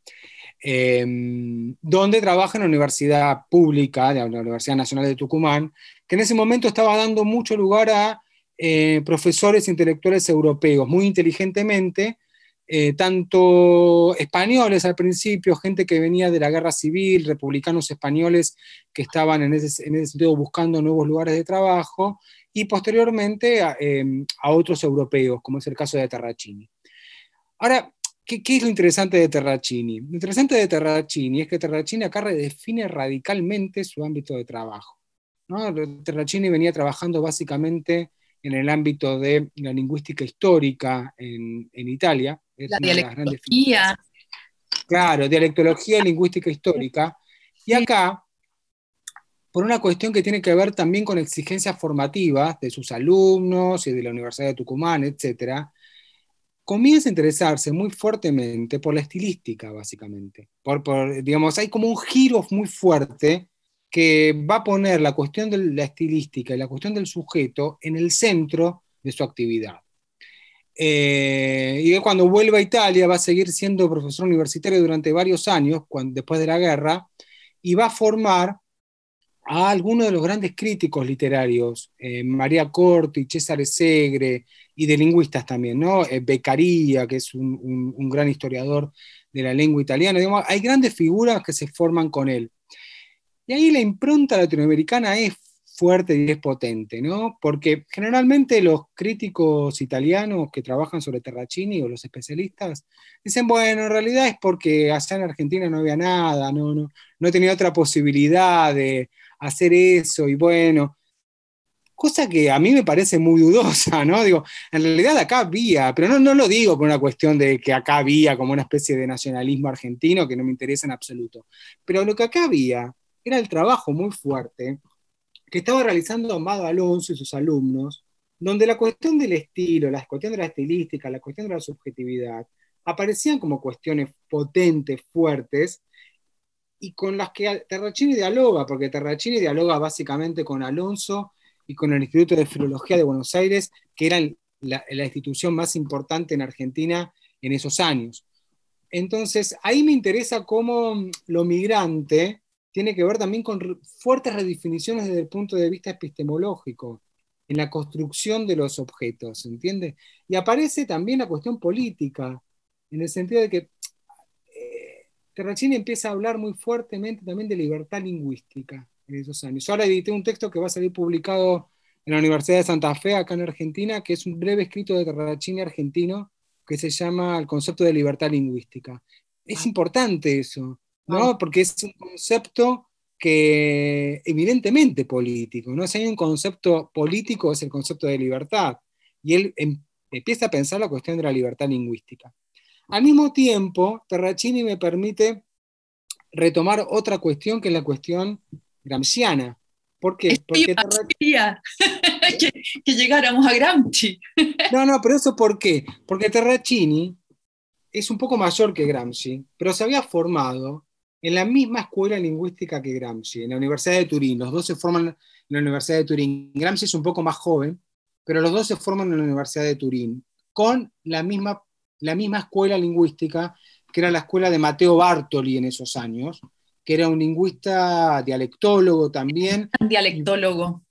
em, donde trabaja en la Universidad Pública, la Universidad Nacional de Tucumán, que en ese momento estaba dando mucho lugar a eh, profesores intelectuales europeos, muy inteligentemente, eh, tanto españoles al principio, gente que venía de la guerra civil, republicanos españoles que estaban en ese, en sentido buscando nuevos lugares de trabajo, y posteriormente em, a, otros europeos, como es el caso de Terracini. Ahora, ¿Qué, es lo interesante de Terracini? Lo interesante de Terracini es que Terracini acá redefine radicalmente su ámbito de trabajo. Terracini venía trabajando básicamente en el ámbito de la lingüística histórica en, Italia. la dialectología. Claro, dialectología y lingüística histórica. Y acá, por una cuestión que tiene que ver también con exigencias formativas de sus alumnos y de la Universidad de Tucumán, etc. comienza a interesarse muy fuertemente por la estilística, básicamente. Por, por, digamos, hay como un giro muy fuerte que va a poner la cuestión de la estilística y la cuestión del sujeto en el centro de su actividad. Eh, y cuando vuelva a Italia va a seguir siendo profesor universitario durante varios años, después de la guerra, y va a formar a algunos de los grandes críticos literarios, eh, María Corti, César Segre, y de lingüistas también, ¿no? Eh, Beccaria, que es un, gran historiador de la lengua italiana. hay grandes figuras que se forman con él. Y ahí la impronta latinoamericana es fuerte y es potente, ¿no? Porque generalmente los críticos italianos que trabajan sobre Terracini o los especialistas dicen, bueno, en realidad es porque allá en Argentina no había nada, no, no, no tenía otra posibilidad de hacer eso y bueno, cosa que a mí me parece muy dudosa, ¿no? Digo, en realidad acá había, pero no, no lo digo por una cuestión de que acá había como una especie de nacionalismo argentino que no me interesa en absoluto, pero lo que acá había era el trabajo muy fuerte que estaba realizando Amado Alonso y sus alumnos, donde la cuestión del estilo, la cuestión de la estilística, la cuestión de la subjetividad, aparecían como cuestiones potentes, fuertes, y con las que Terracini dialoga, porque Terracini dialoga básicamente con Alonso y con el Instituto de Filología de Buenos Aires, que era la, la institución más importante en Argentina en esos años. Entonces, ahí me interesa cómo lo migrante tiene que ver también con fuertes redefiniciones desde el punto de vista epistemológico, en la construcción de los objetos, ¿entiendes? Y aparece también la cuestión política, en el sentido de que Terracini eh, empieza a hablar muy fuertemente también de libertad lingüística en esos años. Yo ahora edité un texto que va a salir publicado en la Universidad de Santa Fe, acá en Argentina, que es un breve escrito de Terracini argentino que se llama El concepto de libertad lingüística. Es ah. importante eso, ¿no? Porque es un concepto que evidentemente político, ¿no? Si hay un concepto político es el concepto de libertad, y él em, empieza a pensar la cuestión de la libertad lingüística. Al mismo tiempo, Terracini me permite retomar otra cuestión que es la cuestión gramsciana. ¿Por qué? porque que, que, llegáramos a Gramsci. no, no, pero eso ¿por qué? Porque Terracini es un poco mayor que Gramsci, pero se había formado en la misma escuela lingüística que Gramsci, en la Universidad de Turín. Los dos se forman en la Universidad de Turín. Gramsci es un poco más joven, pero los dos se forman en la Universidad de Turín, con la misma, la misma escuela lingüística que era la escuela de Mateo Bartoli en esos años, que era un lingüista dialectólogo también. Un dialectólogo.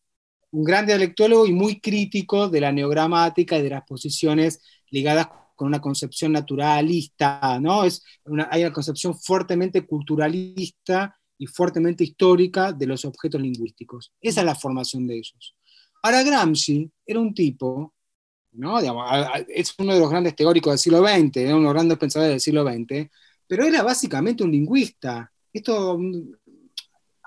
Un gran dialectólogo y muy crítico de la neogramática y de las posiciones ligadas con una concepción naturalista, ¿no? Es una, hay una concepción fuertemente culturalista y fuertemente histórica de los objetos lingüísticos. Esa es la formación de ellos. Ahora Gramsci era un tipo, ¿no? es uno de los grandes teóricos del siglo XX, ¿eh? uno de los grandes pensadores del siglo XX, pero era básicamente un lingüista. Esto mm,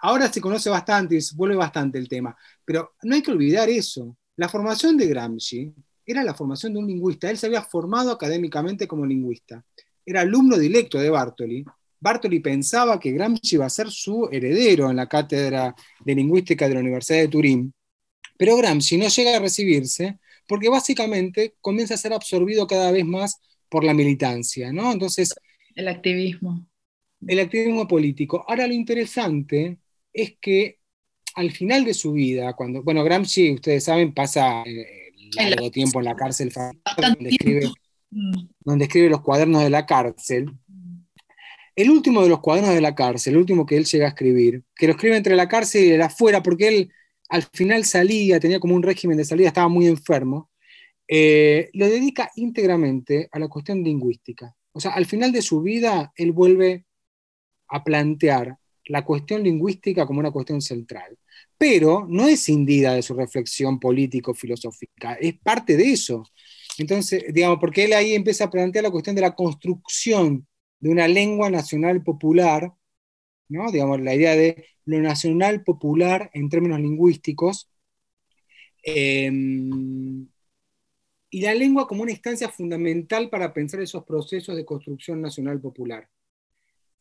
ahora se conoce bastante y se vuelve bastante el tema, pero no hay que olvidar eso. La formación de Gramsci era la formación de un lingüista. Él se había formado académicamente como lingüista. Era alumno directo de Bartoli. Bartoli pensaba que Gramsci iba a ser su heredero en la cátedra de lingüística de la Universidad de Turín. Pero Gramsci no llega a recibirse porque básicamente comienza a ser absorbido cada vez más por la militancia, ¿no? Entonces... El activismo. El activismo político. Ahora lo interesante es que al final de su vida, cuando, bueno, Gramsci, ustedes saben, pasa eh, tiempo en la cárcel, mm. donde escribe, los cuadernos de la cárcel. El último de los cuadernos de la cárcel, el último que él llega a escribir, que lo escribe entre la cárcel y el afuera, porque él al final salía, tenía como un régimen de salida, estaba muy enfermo, eh, lo dedica íntegramente a la cuestión lingüística. O sea, al final de su vida, él vuelve a plantear la cuestión lingüística como una cuestión central pero no es cindida de su reflexión político-filosófica, es parte de eso. Entonces, digamos, porque él ahí empieza a plantear la cuestión de la construcción de una lengua nacional popular, ¿no? digamos, la idea de lo nacional popular en términos lingüísticos, em, y la lengua como una instancia fundamental para pensar esos procesos de construcción nacional popular.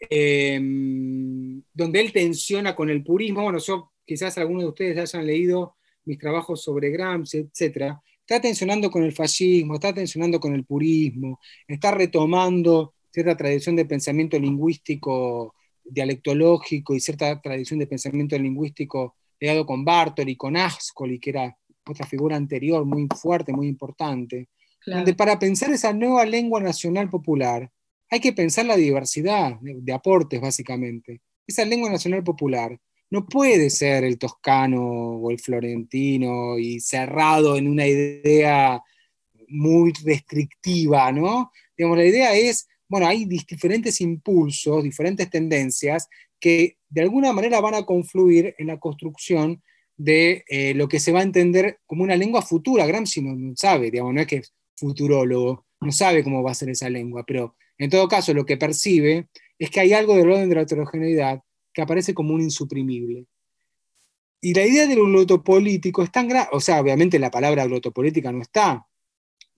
Em, donde él tensiona con el purismo, bueno, yo quizás algunos de ustedes hayan leído mis trabajos sobre Gramsci, etc., está tensionando con el fascismo, está tensionando con el purismo, está retomando cierta tradición de pensamiento lingüístico dialectológico y cierta tradición de pensamiento lingüístico ligado con Bartoli, con Ascoli, que era otra figura anterior muy fuerte, muy importante, donde para pensar esa nueva lengua nacional popular hay que pensar la diversidad de aportes, básicamente. Esa lengua nacional popular no puede ser el toscano o el florentino y cerrado en una idea muy restrictiva, ¿no? Digamos, la idea es, bueno, hay diferentes impulsos, diferentes tendencias que de alguna manera van a confluir en la construcción de eh, lo que se va a entender como una lengua futura. Gramsci no, sabe, digamos, no es que es futurólogo, no sabe cómo va a ser esa lengua, pero en todo caso lo que percibe es que hay algo del orden de la heterogeneidad que aparece como un insuprimible. Y la idea del glotopolítico es tan grande, o sea, obviamente la palabra glotopolítica no está,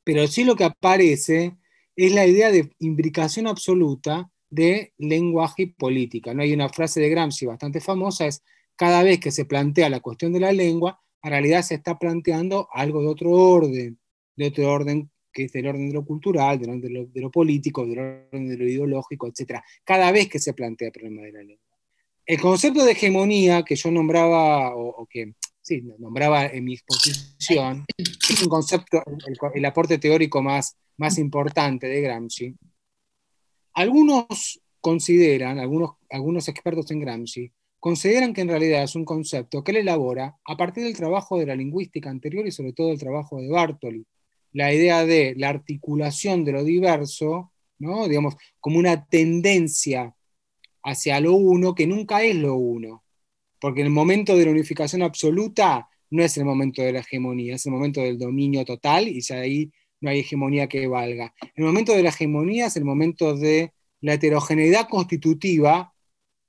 pero sí lo que aparece es la idea de imbricación absoluta de lenguaje y política. ¿no? Hay una frase de Gramsci bastante famosa, es cada vez que se plantea la cuestión de la lengua, en realidad se está planteando algo de otro orden, de otro orden que es del orden de lo cultural, del orden de lo, de lo político, del orden de lo ideológico, etc. Cada vez que se plantea el problema de la lengua el concepto de hegemonía que yo nombraba, o, que sí, nombraba en mi exposición, es un concepto, el, aporte teórico más, más importante de Gramsci. Algunos consideran, algunos, algunos expertos en Gramsci, consideran que en realidad es un concepto que él elabora a partir del trabajo de la lingüística anterior y sobre todo el trabajo de Bartoli. La idea de la articulación de lo diverso, ¿no? digamos, como una tendencia hacia lo uno, que nunca es lo uno, porque el momento de la unificación absoluta no es el momento de la hegemonía, es el momento del dominio total y si ahí no hay hegemonía que valga. El momento de la hegemonía es el momento de la heterogeneidad constitutiva,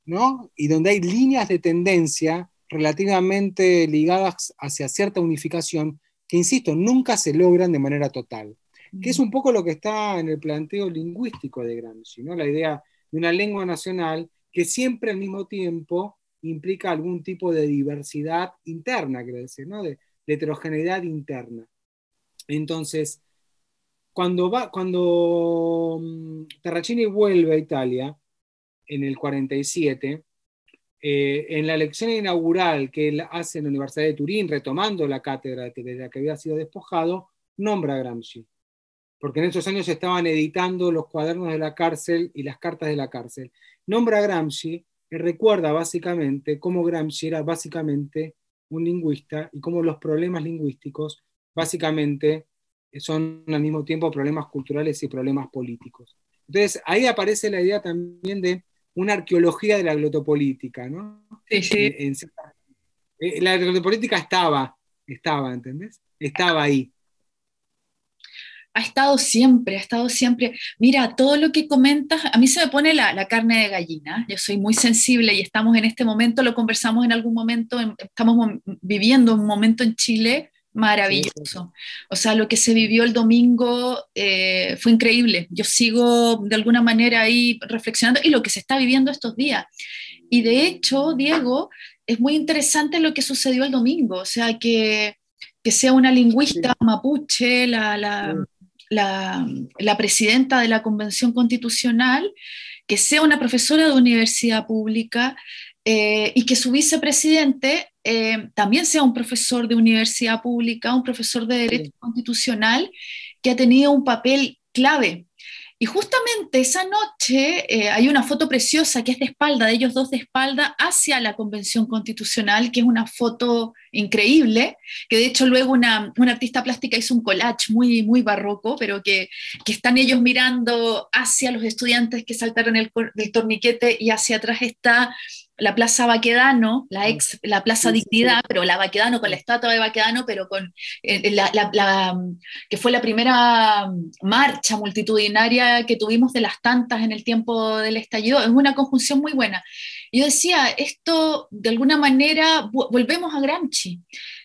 ¿no? Y donde hay líneas de tendencia relativamente ligadas hacia cierta unificación que, insisto, nunca se logran de manera total. Que es un poco lo que está en el planteo lingüístico de Gramsci, ¿no? La idea de una lengua nacional que siempre al mismo tiempo implica algún tipo de diversidad interna, quiero decir, ¿no? de, heterogeneidad interna. Entonces, cuando, va, cuando mm, Terracini vuelve a Italia en el 47, eh, en la lección inaugural que él hace en la Universidad de Turín, retomando la cátedra de la que había sido despojado, nombra a Gramsci porque en esos años estaban editando los cuadernos de la cárcel y las cartas de la cárcel. Nombra a Gramsci y recuerda básicamente cómo Gramsci era básicamente un lingüista y cómo los problemas lingüísticos básicamente son al mismo tiempo problemas culturales y problemas políticos. Entonces ahí aparece la idea también de una arqueología de la glotopolítica, ¿no? Sí, sí. Eh, la glotopolítica estaba, estaba, ¿entendés? Estaba ahí ha estado siempre, ha estado siempre. Mira, todo lo que comentas, a mí se me pone la, carne de gallina, yo soy muy sensible y estamos en este momento, lo conversamos en algún momento, estamos viviendo un momento en Chile maravilloso. O sea, lo que se vivió el domingo eh, fue increíble. Yo sigo de alguna manera ahí reflexionando y lo que se está viviendo estos días. Y de hecho, Diego, es muy interesante lo que sucedió el domingo, o sea, que que sea una lingüista mapuche, la, la, la, presidenta de la Convención Constitucional, que sea una profesora de universidad pública eh, y que su vicepresidente eh, también sea un profesor de universidad pública, un profesor de derecho constitucional, que ha tenido un papel clave y justamente esa noche eh, hay una foto preciosa que es de espalda, de ellos dos de espalda, hacia la Convención Constitucional, que es una foto increíble, que de hecho luego una, artista plástica hizo un collage muy, muy barroco, pero que, están ellos mirando hacia los estudiantes que saltaron el, del torniquete y hacia atrás está la Plaza Baquedano, la mm. ex, la Plaza Dignidad, pero la Baquedano con la mm. estatua de Baquedano, pero con eh, eh, la, que fue la primera mm, marcha multitudinaria que tuvimos de las tantas en el tiempo del estallido, es una conjunción muy buena. Yo decía, esto de alguna manera volvemos a Gramsci.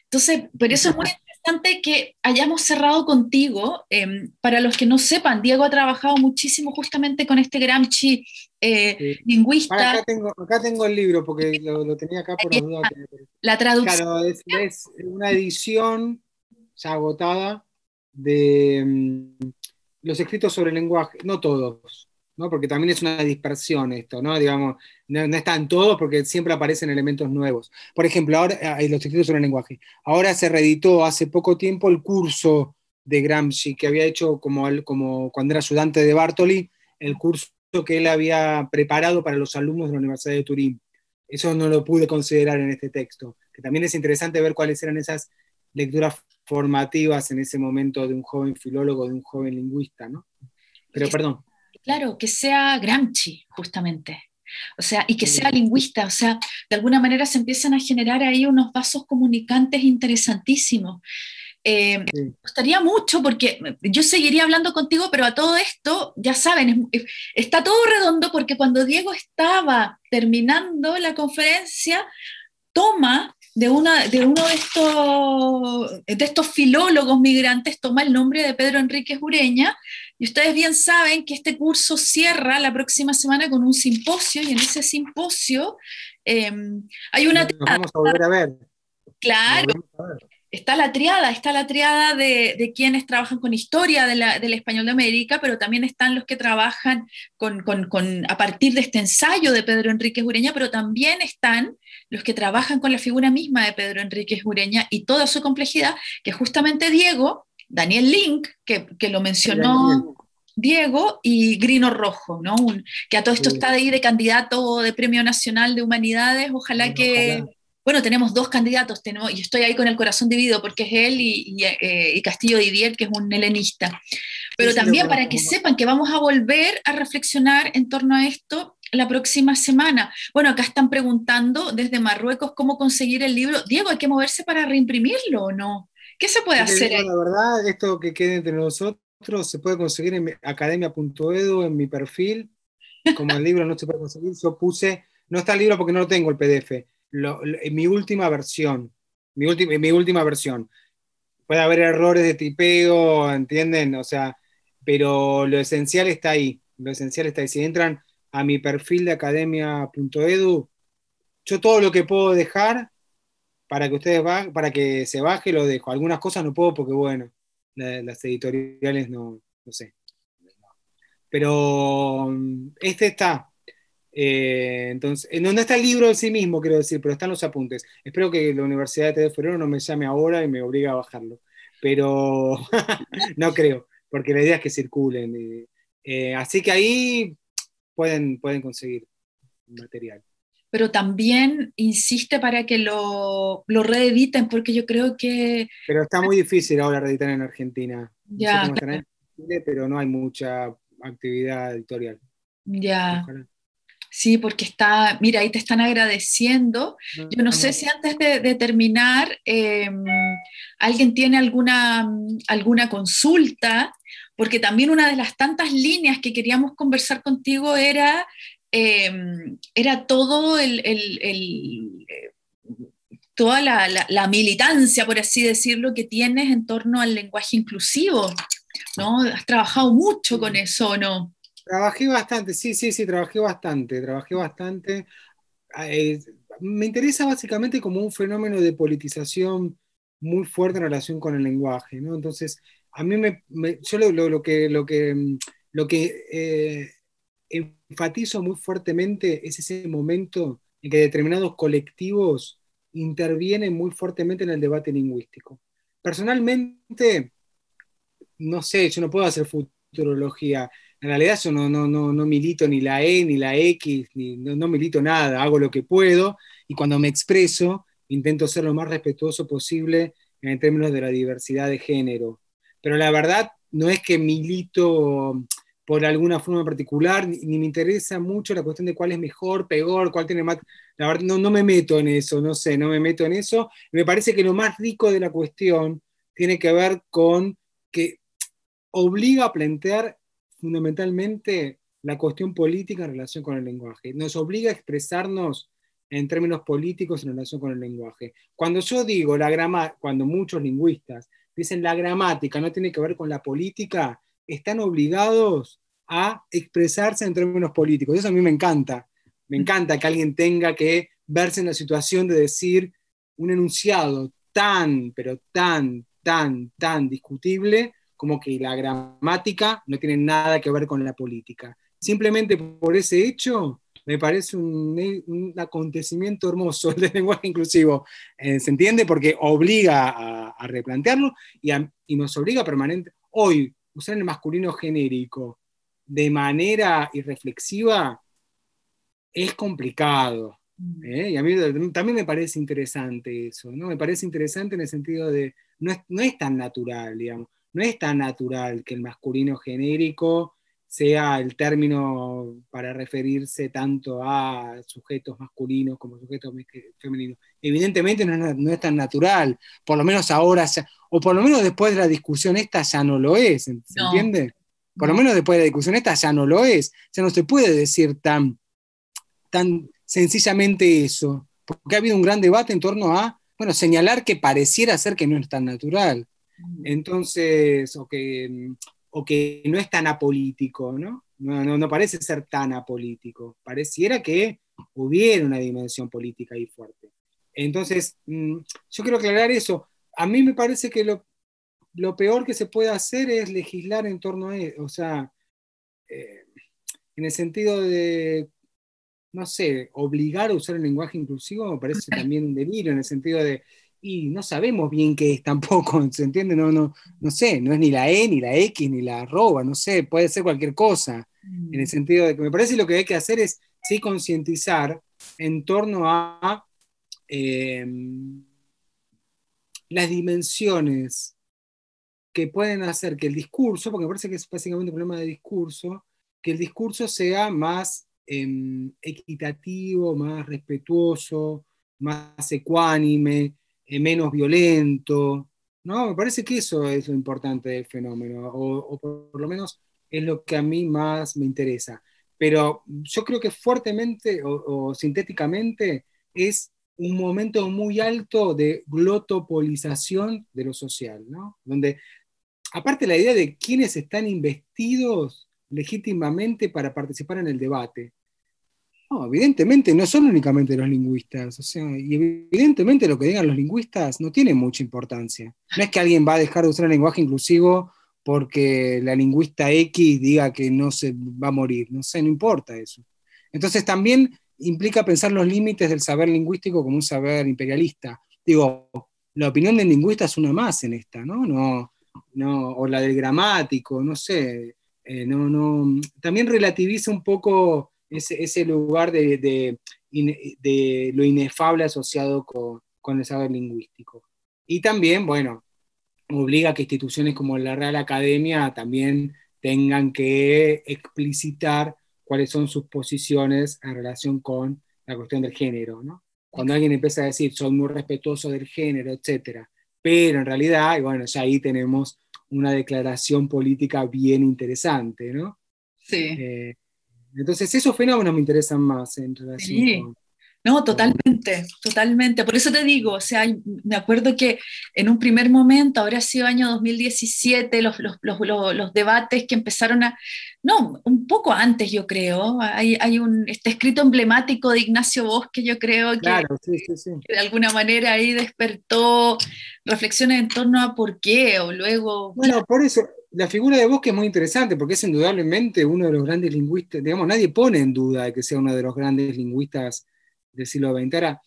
Entonces, por eso es muy interesante que hayamos cerrado contigo. Em, para los que no sepan, Diego ha trabajado muchísimo justamente con este Gramsci eh, lingüista. acá, tengo, el libro porque lo, tenía acá por la duda. La traducción. es, una edición ya agotada de mm, los escritos sobre el lenguaje, no todos, porque también es una dispersión esto, ¿no? Digamos, no, están todos porque siempre aparecen elementos nuevos. Por ejemplo, ahora eh, hay los escritos sobre el lenguaje. Ahora se reeditó hace poco tiempo el curso de Gramsci que había hecho como, como cuando era ayudante de Bartoli, el curso que él había preparado para los alumnos de la Universidad de Turín. Eso no lo pude considerar en este texto, que también es interesante ver cuáles eran esas lecturas formativas en ese momento de un joven filólogo, de un joven lingüista, ¿no? Pero perdón. Claro, que sea Gramsci, justamente. O sea, y que sea lingüista, o sea, de alguna manera se empiezan a generar ahí unos vasos comunicantes interesantísimos. Eh, me gustaría mucho porque yo seguiría hablando contigo, pero a todo esto, ya saben, está todo redondo porque cuando Diego estaba terminando la conferencia, toma de, una, de uno de estos, de estos filólogos migrantes, toma el nombre de Pedro Enríquez Ureña. Y ustedes bien saben que este curso cierra la próxima semana con un simposio y en ese simposio em, hay una... vamos a volver a ver. Claro está la triada, está la triada de, quienes trabajan con historia del español de América, pero también están los que trabajan con, a partir de este ensayo de Pedro Enríquez Ureña, pero también están los que trabajan con la figura misma de Pedro Enríquez Ureña y toda su complejidad, que justamente Diego, Daniel Link, que, lo mencionó. Diego y Grino Rojo, ¿no? que a todo esto está de ahí de candidato de Premio Nacional de Humanidades, ojalá que bueno, tenemos dos candidatos, tenemos, y estoy ahí con el corazón dividido porque es él y, eh, Castillo Didier, que es un helenista. Pero también para que sepan que vamos a volver a reflexionar en torno a esto la próxima semana. Bueno, acá están preguntando desde Marruecos cómo conseguir el libro. Diego, ¿hay que moverse para reimprimirlo o no? ¿Qué se puede hacer? La verdad, esto que quede entre nosotros se puede conseguir en academia.edu, en mi perfil. Como el libro no se puede conseguir, yo puse, no está el libro porque no lo tengo el PDF lo, mi última versión, mi, última mi última versión. Puede haber errores de tipeo, ¿entienden? O sea, pero lo esencial está ahí, lo esencial está ahí. Si entran a mi perfil de academia.edu, yo todo lo que puedo dejar para que ustedes va, para que se baje lo dejo. Algunas cosas no puedo porque bueno, las editoriales no, no sé. Pero mm, este está, eh, entonces, eh, no, está el libro en sí mismo, quiero decir, pero están los apuntes. Espero que la Universidad de Ferrero no me llame ahora y me obligue a bajarlo, pero no creo, porque la idea es que circulen. Eh, así que ahí pueden, pueden conseguir material pero también insiste para que lo, reediten, porque yo creo que... Pero está muy difícil ahora reeditar en Argentina. Ya, pero no hay mucha actividad editorial. Ya. Sí, porque está, mira, ahí te están agradeciendo. Yo no sé si antes de, terminar em, alguien tiene alguna, alguna consulta, porque también una de las tantas líneas que queríamos conversar contigo era, em, era todo el, toda la, militancia, por así decirlo, que tienes en torno al lenguaje inclusivo. ¿no? Has trabajado mucho con eso, ¿no? Trabajé bastante, sí, sí, sí, trabajé bastante, trabajé bastante. Ah, eh, me interesa básicamente como un fenómeno de politización muy fuerte en relación con el lenguaje, ¿no? Entonces, a mí me, yo lo, que, lo que, mm, lo que eh, enfatizo muy fuertemente es ese momento en que determinados colectivos intervienen muy fuertemente en el debate lingüístico. Personalmente, no sé, yo no puedo hacer futurología en realidad yo no, no, no, no milito ni la E, ni la X, ni, no, milito nada, hago lo que puedo y cuando me expreso intento ser lo más respetuoso posible en términos de la diversidad de género. Pero la verdad no es que milito por alguna forma particular, ni, me interesa mucho la cuestión de cuál es mejor, peor, cuál tiene más... La verdad, no, no me meto en eso, no sé, no me meto en eso. Me parece que lo más rico de la cuestión tiene que ver con que obliga a plantear fundamentalmente la cuestión política en relación con el lenguaje. Nos obliga a expresarnos en términos políticos en relación con el lenguaje. Cuando yo digo la gramática, cuando muchos lingüistas dicen la gramática no tiene que ver con la política, están obligados a expresarse en términos políticos. Eso a mí me encanta. Me encanta que alguien tenga que verse en la situación de decir un enunciado tan, pero tan, tan, tan discutible como que la gramática no tiene nada que ver con la política. Simplemente por ese hecho, me parece un, acontecimiento hermoso el del lenguaje inclusivo. Eh, ¿Se entiende? Porque obliga a, replantearlo y, nos obliga permanente. Hoy, usar el masculino genérico de manera irreflexiva es complicado. ¿eh? Y a mí también me parece interesante eso, ¿no? Me parece interesante en el sentido de no no es tan natural, digamos no es tan natural que el masculino genérico sea el término para referirse tanto a sujetos masculinos como sujetos eh, femeninos. Evidentemente no, es tan natural, por lo menos ahora, o por lo menos después de la discusión esta ya no lo es, ¿se entiende? Por lo menos después de la discusión esta ya no lo es, ya no se puede decir tan, tan sencillamente eso, porque ha habido un gran debate en torno a, bueno, señalar que pareciera ser que no es tan natural. Entonces, o que, o que no es tan apolítico, ¿no? No, no, parece ser tan apolítico. Pareciera que hubiera una dimensión política ahí fuerte. Entonces, mm, yo quiero aclarar eso. A mí me parece que lo, lo peor que se puede hacer es legislar en torno a e, O sea, eh, en el sentido de, no sé, obligar a usar el lenguaje inclusivo me parece también un delirio, en el sentido de y no sabemos bien qué es tampoco, ¿se entiende? No, no, no sé, no es ni la E, ni la X, ni la arroba, no sé, puede ser cualquier cosa, en el mm. sentido de que me parece lo que hay que hacer es sí concientizar en torno a em, las dimensiones que pueden hacer que el discurso, porque me parece que es básicamente un problema de discurso, que el discurso sea más em, equitativo, más respetuoso, más ecuánime, eh, menos violento. ¿no? Me parece que eso es lo importante del fenómeno, o, por, lo menos es lo que a mí más me interesa. Pero yo creo que fuertemente o, sintéticamente es un momento muy alto de glotopolización de lo social, ¿no? Donde, aparte la idea de quiénes están investidos legítimamente para participar en el debate, no, evidentemente no son únicamente los lingüistas, o sea, y evidentemente lo que digan los lingüistas no tiene mucha importancia. No es que alguien va a dejar de usar el lenguaje inclusivo porque la lingüista X diga que no se va a morir, no sé, no importa eso. Entonces también implica pensar los límites del saber lingüístico como un saber imperialista. Digo, la opinión del lingüista es una más en esta, ¿no? no, no o la del gramático, no sé. Eh, no, no. También relativiza un poco ese, ese lugar de, de, de, lo inefable asociado con, con el saber lingüístico. Y también, bueno, obliga a que instituciones como la Real Academia también tengan que explicitar cuáles son sus posiciones en relación con la cuestión del género. ¿no? Cuando alguien empieza a decir, soy muy respetuoso del género, etc. Pero en realidad, y bueno, ya ahí tenemos una declaración política bien interesante, ¿no? Sí. Eh, entonces, esos fenómenos me interesan más en No, totalmente, totalmente. Por eso te digo, o sea, me acuerdo que en un primer momento, ahora ha sido año 2017, los, los, debates que empezaron a, no, un poco antes yo creo, hay, hay un, este escrito emblemático de Ignacio Bosque, yo creo que, que, de alguna manera ahí despertó reflexiones en torno a por qué, o luego... Bueno, por eso, la figura de Bosque es muy interesante porque es indudablemente uno de los grandes lingüistas, digamos, nadie pone en duda de que sea uno de los grandes lingüistas del siglo XX. Ahora,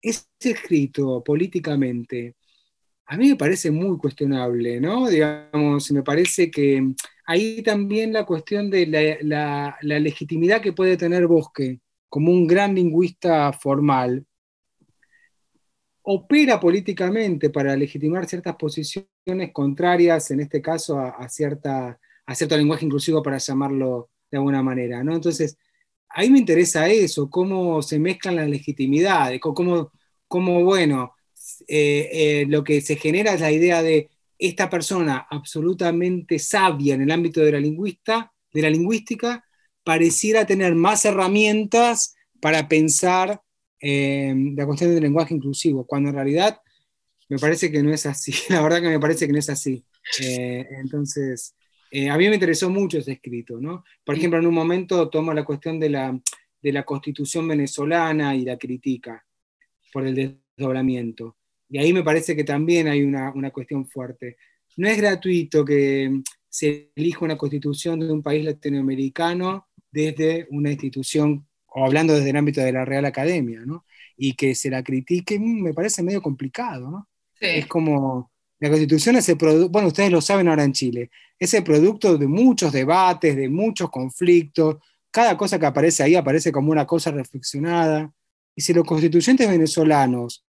ese escrito políticamente, a mí me parece muy cuestionable, ¿no? Digamos, me parece que ahí también la cuestión de la legitimidad que puede tener Bosque como un gran lingüista formal opera políticamente para legitimar ciertas posiciones contrarias, en este caso, a, cierta, cierto lenguaje inclusivo, para llamarlo de alguna manera. ¿no? Entonces, ahí me interesa eso, cómo se mezclan las legitimidades, cómo, bueno, eh, eh, lo que se genera es la idea de esta persona absolutamente sabia en el ámbito de la, lingüista, de la lingüística pareciera tener más herramientas para pensar eh, la cuestión del lenguaje inclusivo, cuando en realidad me parece que no es así, la verdad que me parece que no es así. Eh, entonces, eh, a mí me interesó mucho ese escrito, ¿no? Por ejemplo, en un momento toma la cuestión de la, de la constitución venezolana y la critica por el desdoblamiento. Y ahí me parece que también hay una, una cuestión fuerte. No es gratuito que se elija una constitución de un país latinoamericano desde una institución, o hablando desde el ámbito de la Real Academia, ¿no? Y que se la critique, mm, me parece medio complicado, ¿no? Es como, la constitución es el producto, bueno, ustedes lo saben ahora en Chile, es el producto de muchos debates, de muchos conflictos, cada cosa que aparece ahí aparece como una cosa reflexionada. Y si los constituyentes venezolanos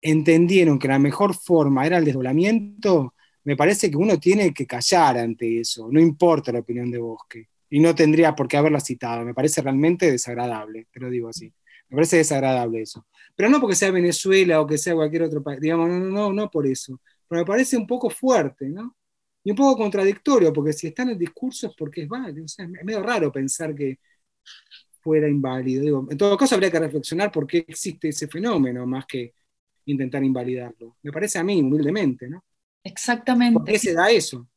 entendieron que la mejor forma era el desdoblamiento, me parece que uno tiene que callar ante eso, no importa la opinión de Bosque. Y no tendría por qué haberla citado, me parece realmente desagradable, te lo digo así. Me parece desagradable eso. Pero no porque sea Venezuela o que sea cualquier otro país, digamos, no, no, no por eso. Pero me parece un poco fuerte, ¿no? Y un poco contradictorio, porque si está en el discurso es porque es válido. es medio raro pensar que fuera inválido. en todo caso, habría que reflexionar por qué existe ese fenómeno más que intentar invalidarlo. Me parece a mí, humildemente, ¿no? Exactamente. ¿Por qué se da eso?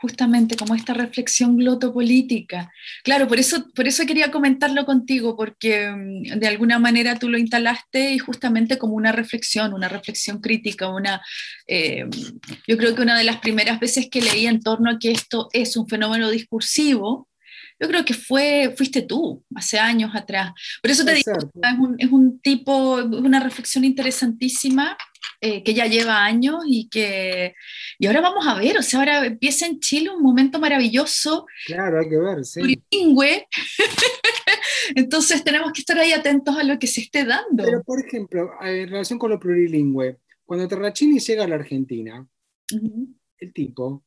justamente como esta reflexión glotopolítica. Claro, por eso, por eso quería comentarlo contigo, porque mm, de alguna manera tú lo instalaste y justamente como una reflexión, una reflexión crítica, una, eh, yo creo que una de las primeras veces que leí en torno a que esto es un fenómeno discursivo, yo creo que fue, fuiste tú hace años atrás. Por eso te digo, es un, es un tipo, una reflexión interesantísima eh, que ya lleva años y que y ahora vamos a ver, o sea, ahora empieza en Chile un momento maravilloso. Claro, hay que ver, sí. Entonces tenemos que estar ahí atentos a lo que se esté dando. Pero, por ejemplo, eh, en relación con lo plurilingüe, cuando Terracini llega a la Argentina, el tipo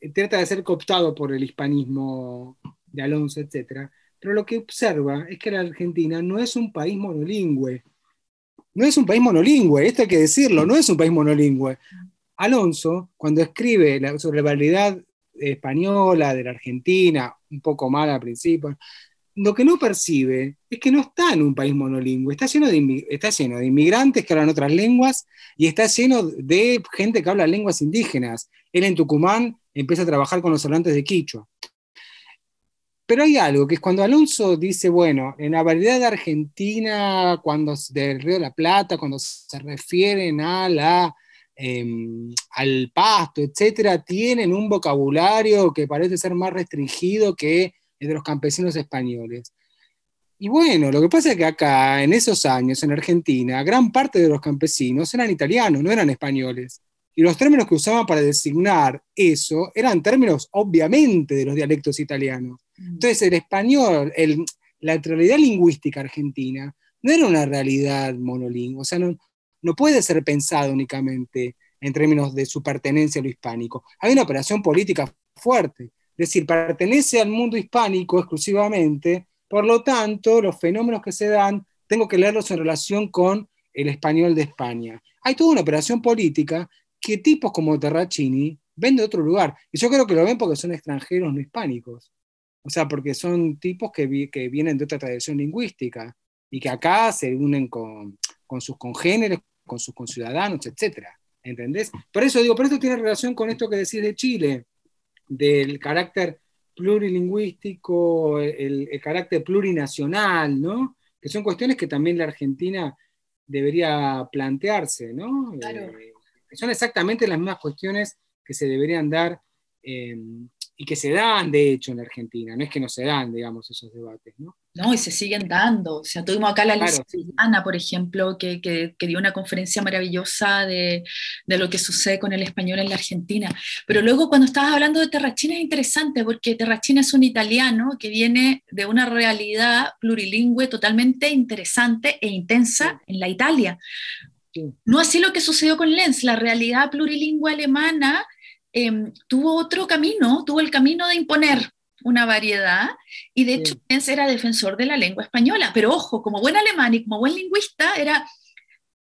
eh, trata de ser cooptado por el hispanismo de Alonso, etc. Pero lo que observa es que la Argentina no es un país monolingüe no es un país monolingüe, esto hay que decirlo, no es un país monolingüe. Alonso, cuando escribe la, sobre la española, de la Argentina, un poco mal al principio, lo que no percibe es que no está en un país monolingüe, está lleno de, está lleno de inmigrantes que hablan otras lenguas y está lleno de gente que habla lenguas indígenas. Él en Tucumán empieza a trabajar con los hablantes de Quichua. Pero hay algo, que es cuando Alonso dice, bueno, en la variedad de argentina, cuando del Río de la Plata, cuando se refieren a la, em, al pasto, etc., tienen un vocabulario que parece ser más restringido que el de los campesinos españoles. Y bueno, lo que pasa es que acá, en esos años, en Argentina, gran parte de los campesinos eran italianos, no eran españoles. Y los términos que usaban para designar eso eran términos, obviamente, de los dialectos italianos. Entonces el español, la realidad lingüística argentina no era una realidad monolingüe, o sea, no, puede ser pensado únicamente en términos de su pertenencia a lo hispánico. Hay una operación política fuerte, es decir, pertenece al mundo hispánico exclusivamente, por lo tanto, los fenómenos que se dan tengo que leerlos en relación con el español de España. Hay toda una operación política que tipos como Terracini ven de otro lugar, y yo creo que lo ven porque son extranjeros no hispánicos. O sea, porque son tipos que, vienen de otra tradición lingüística y que acá se unen con, sus congéneres, con sus conciudadanos, etc. ¿Entendés? Por eso digo, por esto tiene relación con esto que decís de Chile, del carácter plurilingüístico, el, carácter plurinacional, ¿no? Que son cuestiones que también la Argentina debería plantearse, ¿no? Claro. Eh, son exactamente las mismas cuestiones que se deberían dar eh, y que se dan, de hecho, en la Argentina, no es que no se dan, digamos, esos debates, ¿no? No, y se siguen dando. O sea, tuvimos acá la claro. Ana, por ejemplo, que, que, que, dio una conferencia maravillosa de, de, lo que sucede con el español en la Argentina. Pero luego cuando estabas hablando de Terrachina es interesante, porque Terrachina es un italiano que viene de una realidad plurilingüe totalmente interesante e intensa en la Italia. No así lo que sucedió con Lenz, la realidad plurilingüe alemana Em, tuvo otro camino, tuvo el camino de imponer una variedad, y de hecho era defensor de la lengua española, pero ojo, como buen alemán y como buen lingüista, era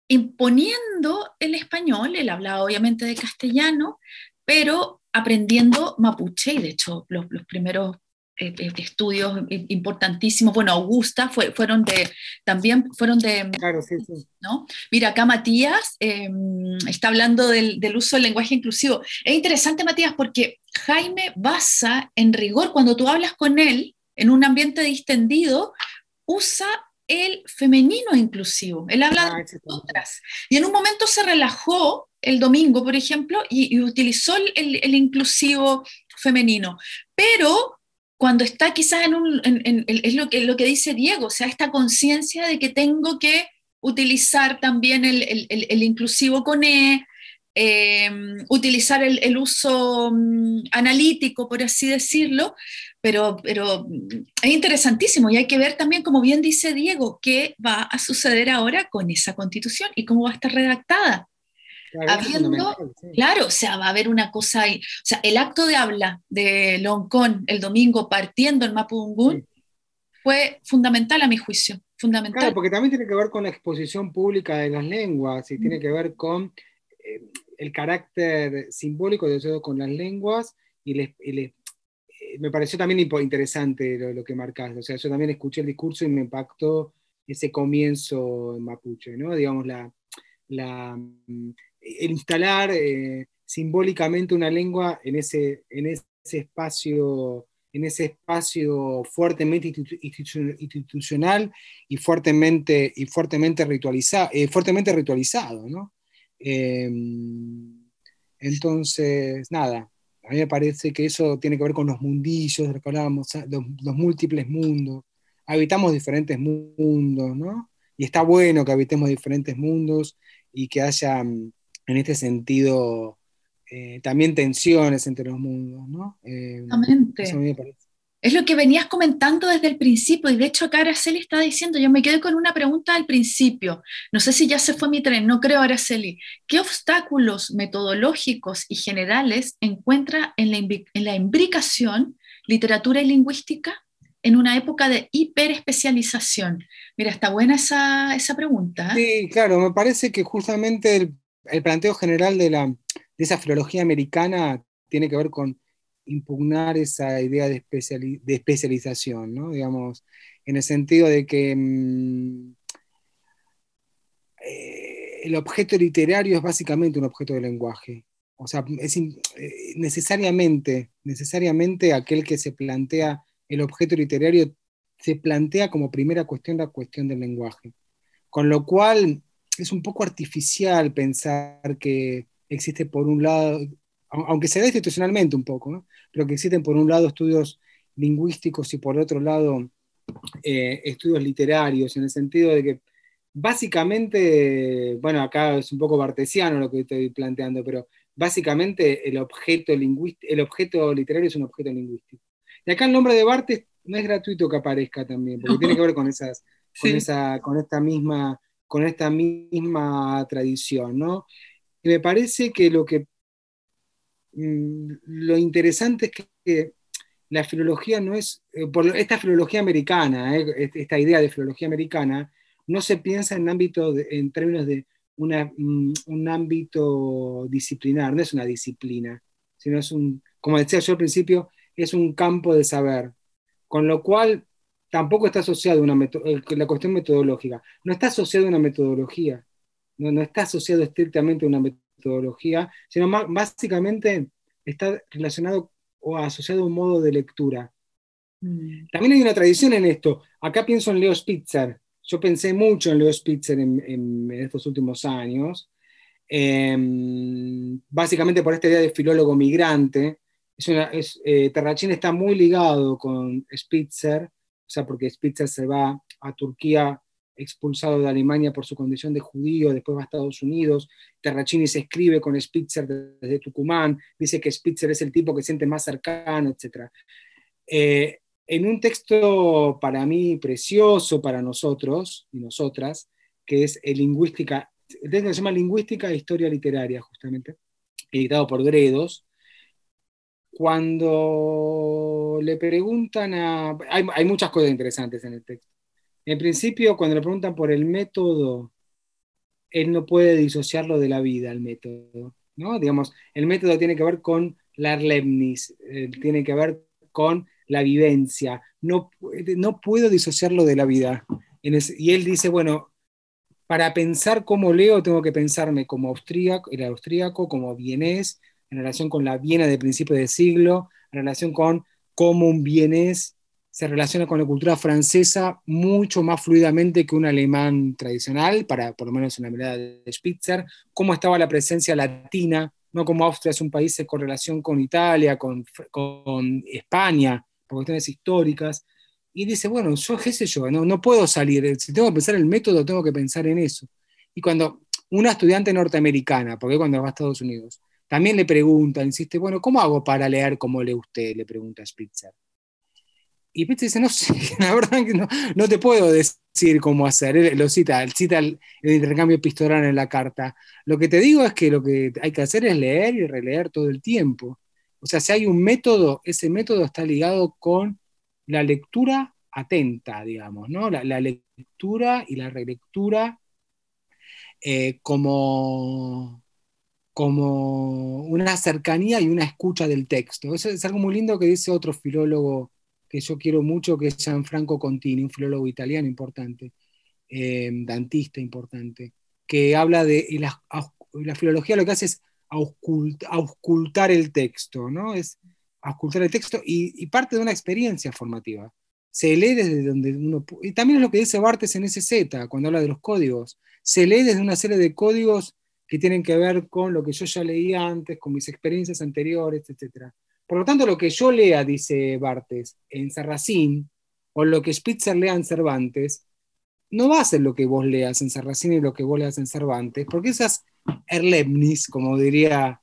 imponiendo el español, él hablaba obviamente de castellano, pero aprendiendo mapuche, y de hecho los primeros eh, eh, estudios importantísimos. Bueno, Augusta fue, fueron de, también fueron de... Claro, Mira, acá Matías em, está hablando del, uso del lenguaje inclusivo. Es interesante, Matías, porque Jaime basa en rigor, cuando tú hablas con él en un ambiente distendido, usa el femenino inclusivo. Él habla ah, de otras. Y en un momento se relajó el domingo, por ejemplo, y, utilizó el inclusivo femenino. Pero cuando está quizás en un, es lo que, lo que dice Diego, o sea, esta conciencia de que tengo que utilizar también el, inclusivo con E, em, utilizar el, uso mm, analítico, por así decirlo, pero, pero mm, es interesantísimo y hay que ver también, como bien dice Diego, qué va a suceder ahora con esa constitución y cómo va a estar redactada habiendo, claro, o sea, va a haber una cosa ahí. O sea, el acto de habla de Loncón el domingo partiendo en Mapudungún fue fundamental a mi juicio, fundamental. Claro, porque también tiene que ver con la exposición pública de las lenguas y tiene mm. que ver con eh, el carácter simbólico de todo con las lenguas y, les, eh, me pareció también interesante lo, que marcaste. O sea, yo también escuché el discurso y me impactó ese comienzo en mapuche, ¿no? Digamos, la, la, mm, el instalar eh, simbólicamente una lengua en ese, en ese espacio en ese espacio fuertemente institucional y fuertemente, y fuertemente, eh, fuertemente ritualizado. ¿no? Em, entonces, nada, a mí me parece que eso tiene que ver con los mundillos, de los que hablábamos, ah, los, múltiples mundos. Habitamos diferentes mundos, ¿no? Y está bueno que habitemos diferentes mundos y que haya mm, en este sentido, eh, también tensiones entre los mundos, ¿no? Eh, Exactamente. Es lo que venías comentando desde el principio, y de hecho acá Araceli está diciendo, yo me quedé con una pregunta al principio, no sé si ya se fue mi tren, no creo Araceli, ¿qué obstáculos metodológicos y generales encuentra en la, en la imbricación literatura y lingüística en una época de hiperespecialización? Mira, está buena esa, pregunta. ¿eh? Sí, claro, me parece que justamente el el planteo general de, la, de esa filología americana tiene que ver con impugnar esa idea de, especialización, Digamos, en el sentido de que mm, eh, el objeto literario es básicamente un objeto de lenguaje. O sea, es eh, necesariamente, necesariamente aquel que se plantea el objeto literario se plantea como primera cuestión la cuestión del lenguaje. Con lo cual, es un poco artificial pensar que existe por un lado, aunque se da institucionalmente un poco, ¿no? pero que existen por un lado estudios lingüísticos y por otro lado eh, estudios literarios, en el sentido de que básicamente, bueno, acá es un poco bartesiano lo que estoy planteando, pero básicamente el objeto, el objeto literario es un objeto lingüístico. Y acá el nombre de Bartes no es gratuito que aparezca también, porque tiene que ver con, esas, esa, con esta misma con esta misma tradición, ¿no? Y me parece que lo que mm, lo interesante es que la filología no es, eh, por esta filología americana, eh, este, esta idea de filología americana, no se piensa en ámbito en términos de mm, un ámbito disciplinar, no es una disciplina, sino es un, como decía yo al principio, es un campo de saber, con lo cual tampoco está asociado a una eh, la cuestión metodológica, no está asociado a una metodología, no, está asociado estrictamente a una metodología, sino más, básicamente está relacionado o asociado a un modo de lectura. Mm. También hay una tradición en esto. Acá pienso en Leo Spitzer. Yo pensé mucho en Leo Spitzer en, estos últimos años, em, básicamente por esta idea de filólogo migrante. Es, eh, está muy ligado con Spitzer, sea, porque Spitzer se va a Turquía expulsado de Alemania por su condición de judío, después va a Estados Unidos, Terracini se escribe con Spitzer desde Tucumán, dice que Spitzer es el tipo que siente más cercano, etc. Eh, en un texto para mí precioso para nosotros y nosotras, que es el Lingüística, el se llama Lingüística e Historia Literaria, justamente, editado por Gredos, cuando le preguntan a... Hay, muchas cosas interesantes en el texto. En principio, cuando le preguntan por el método, él no puede disociarlo de la vida, el método. ¿no? Digamos, el método tiene que ver con la Leibniz, eh, tiene que ver con la vivencia. No, no puedo disociarlo de la vida. y él dice, bueno, para pensar como leo tengo que pensarme como austríaco, el austríaco, como vienés, en relación con la Viena de principios de siglo, en relación con cómo un es, se relaciona con la cultura francesa mucho más fluidamente que un alemán tradicional, para por lo menos una mirada de Spitzer, cómo estaba la presencia latina, no como Austria es un país con relación con Italia, con, con España, por cuestiones históricas, y dice, bueno, yo qué sé yo, no, no puedo salir, eh, si tengo que pensar el método, tengo que pensar en eso. Y cuando una estudiante norteamericana, porque cuando va a Estados Unidos, también le pregunta, insiste, bueno, ¿cómo hago para leer como lee usted? Le pregunta Spitzer. Y Spitzer dice, no sé, la verdad que no, te puedo decir cómo hacer. lo cita, cita el, intercambio epistolar en la carta. Lo que te digo es que lo que hay que hacer es leer y releer todo el tiempo. O sea, si hay un método, ese método está ligado con la lectura atenta, digamos, ¿no? La, lectura y la relectura eh, como como una cercanía y una escucha del texto. Eso es algo muy lindo que dice otro filólogo que yo quiero mucho, que es Gianfranco Contini, un filólogo italiano importante, eh, dantista importante, que habla de la, filología lo que hace es auscultar, el texto, ¿no? Es auscultar el texto y, y, parte de una experiencia formativa. Se lee desde donde uno... Y también es lo que dice Bartes en SZ, cuando habla de los códigos. Se lee desde una serie de códigos que tienen que ver con lo que yo ya leía antes, con mis experiencias anteriores, etc. Por lo tanto, lo que yo lea, dice Bartes, en Sarracín, o lo que Spitzer lea en Cervantes, no va a ser lo que vos leas en Sarracín y lo que vos leas en Cervantes, porque esas erlebnis, como diría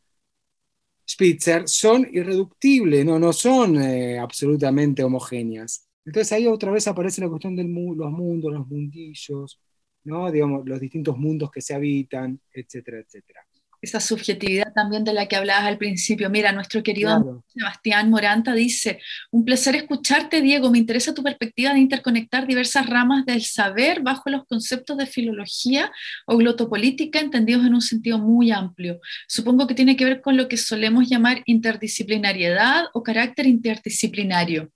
Spitzer, son irreductibles, no, no son eh, absolutamente homogéneas. Entonces ahí otra vez aparece la cuestión de los mundos, los mundillos, ¿no? digamos, los distintos mundos que se habitan, etcétera, etcétera. Esa subjetividad también de la que hablabas al principio. Mira, nuestro querido Sebastián Moranta dice, un placer escucharte, Diego, me interesa tu perspectiva de interconectar diversas ramas del saber bajo los conceptos de filología o glotopolítica entendidos en un sentido muy amplio. Supongo que tiene que ver con lo que solemos llamar interdisciplinariedad o carácter interdisciplinario.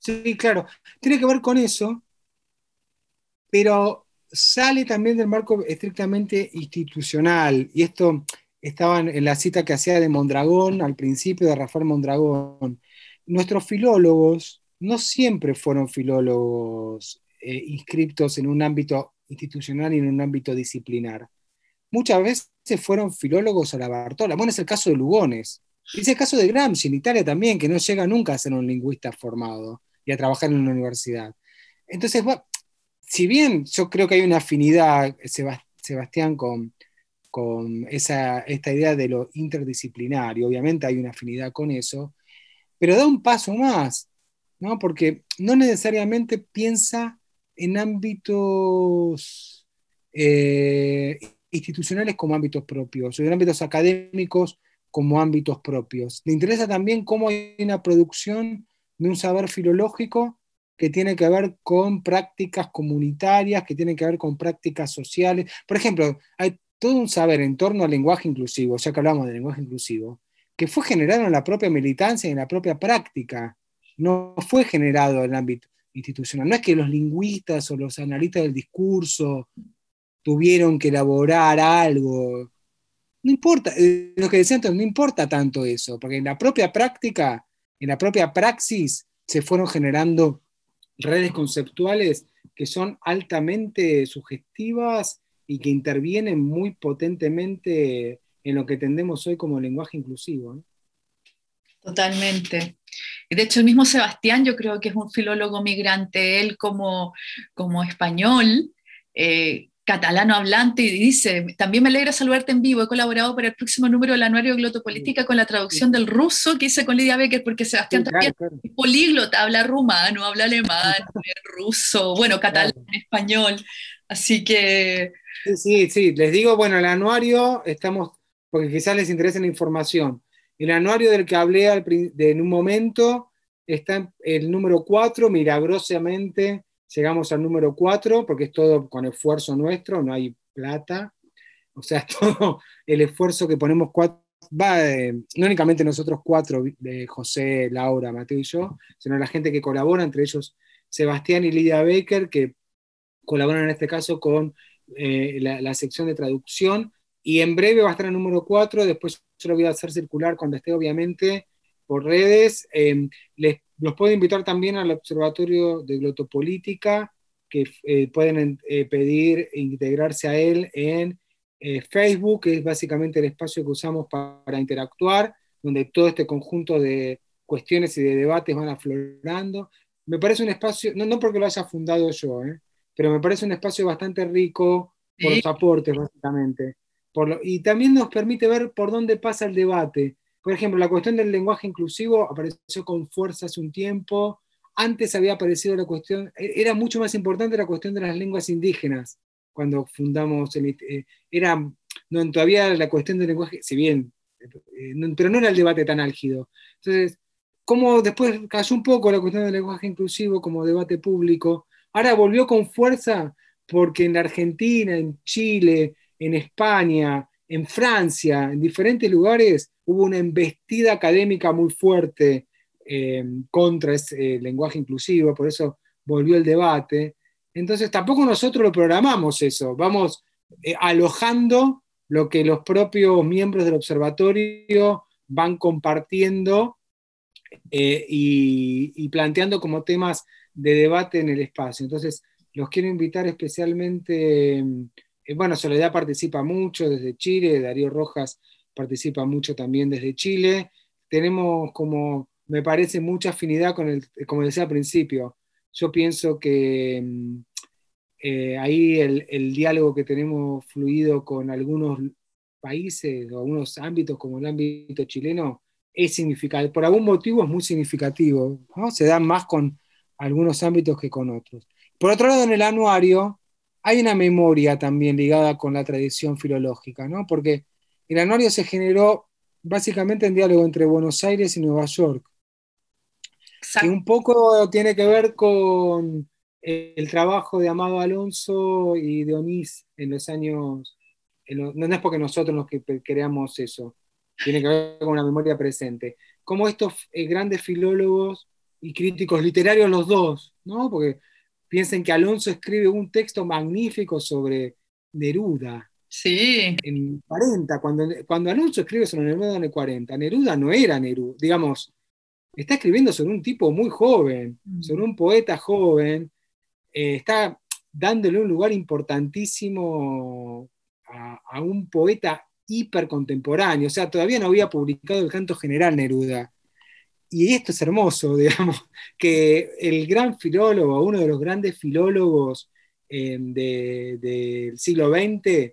Sí, claro, tiene que ver con eso, pero sale también del marco estrictamente institucional, y esto estaba en la cita que hacía de Mondragón al principio, de Rafael Mondragón. Nuestros filólogos no siempre fueron filólogos eh, inscriptos en un ámbito institucional y en un ámbito disciplinar. Muchas veces fueron filólogos a la Bartola. Bueno, es el caso de Lugones. Es el caso de Gramsci en Italia también, que no llega nunca a ser un lingüista formado y a trabajar en una universidad. Entonces, si bien yo creo que hay una afinidad, Sebastián, con, esta idea de lo interdisciplinario, obviamente hay una afinidad con eso, pero da un paso más, ¿no? porque no necesariamente piensa en ámbitos eh, institucionales como ámbitos propios, o en ámbitos académicos como ámbitos propios. Le interesa también cómo hay una producción de un saber filológico que tiene que ver con prácticas comunitarias, que tiene que ver con prácticas sociales. Por ejemplo, hay todo un saber en torno al lenguaje inclusivo, ya que hablamos de lenguaje inclusivo, que fue generado en la propia militancia y en la propia práctica, no fue generado en el ámbito institucional. No es que los lingüistas o los analistas del discurso tuvieron que elaborar algo. No importa, eh, lo que decía antes, no importa tanto eso, porque en la propia práctica, en la propia praxis, se fueron generando redes conceptuales que son altamente sugestivas y que intervienen muy potentemente en lo que entendemos hoy como lenguaje inclusivo. totalmente Totalmente. De hecho, el mismo Sebastián, yo creo que es un filólogo migrante, él como, como español, eh, catalano hablante y dice, también me alegra saludarte en vivo, he colaborado para el próximo número del anuario Glotopolítica con la traducción del ruso que hice con Lidia Becker, porque Sebastián también es políglota, habla rumano, habla alemán, ruso, bueno, catalán, español, así que... Sí, sí, les digo, bueno, el anuario, estamos, porque quizás les interese la información, el anuario del que hablé en un momento está el número 4, milagrosamente Llegamos al número 4 porque es todo con esfuerzo nuestro, no hay plata. O sea, todo el esfuerzo que ponemos cuatro, va, eh, no únicamente nosotros cuatro, de José, Laura, Mateo y yo, sino la gente que colabora, entre ellos Sebastián y Lidia Baker, que colaboran en este caso con eh, la, sección de traducción. Y en breve va a estar el número 4, después yo lo voy a hacer circular cuando esté obviamente por redes. Em, les los puedo invitar también al Observatorio de Glotopolítica, que eh, pueden eh, pedir e integrarse a él en eh, Facebook, que es básicamente el espacio que usamos para, interactuar, donde todo este conjunto de cuestiones y de debates van aflorando. Me parece un espacio, no, porque lo haya fundado yo, pero me parece un espacio bastante rico por los aportes, básicamente. Por y también nos permite ver por dónde pasa el debate por ejemplo, la cuestión del lenguaje inclusivo apareció con fuerza hace un tiempo. Antes había aparecido la cuestión, e-, era mucho más importante la cuestión de las lenguas indígenas cuando fundamos, el, eh, era, no, todavía la cuestión del lenguaje, si bien, eh, pero no era el debate tan álgido. Entonces, como después cayó un poco la cuestión del lenguaje inclusivo como debate público, ahora volvió con fuerza porque en la Argentina, en Chile, en España, en Francia, en diferentes lugares, hubo una embestida académica muy fuerte eh, contra ese eh, lenguaje inclusivo, por eso volvió el debate. Entonces tampoco nosotros lo programamos eso, vamos eh, alojando lo que los propios miembros del observatorio van compartiendo y planteando como temas de debate en el espacio. Entonces los quiero invitar especialmente eh, bueno, Soledad participa mucho desde Chile, Darío Rojas participa mucho también desde Chile. Tenemos como, me parece, mucha afinidad con el, como decía al principio, yo pienso que mm, eh, ahí el, diálogo que tenemos fluido con algunos países o algunos ámbitos como el ámbito chileno es significativo, por algún motivo es muy significativo, ¿no? se da más con algunos ámbitos que con otros. Por otro lado, en el anuario hay una memoria también ligada con la tradición filológica, ¿no? Porque el anuario se generó básicamente en diálogo entre Buenos Aires y Nueva York. Y un poco tiene que ver con el trabajo de Amado Alonso y de Onís en los años. no es porque nosotros los que creamos eso, tiene que ver con una memoria presente. Como estos eh, grandes filólogos y críticos literarios, los dos, ¿no? Porque Piensen que Alonso escribe un texto magnífico sobre Neruda. Sí. En 40, cuando, cuando Alonso escribe sobre Neruda en el 40, Neruda no era Neruda, digamos, está escribiendo sobre un tipo muy joven, mm. sobre un poeta joven, eh, está dándole un lugar importantísimo a, a un poeta hipercontemporáneo, o sea, todavía no había publicado el canto general Neruda y esto es hermoso, digamos, que el gran filólogo, uno de los grandes filólogos eh, del siglo XX,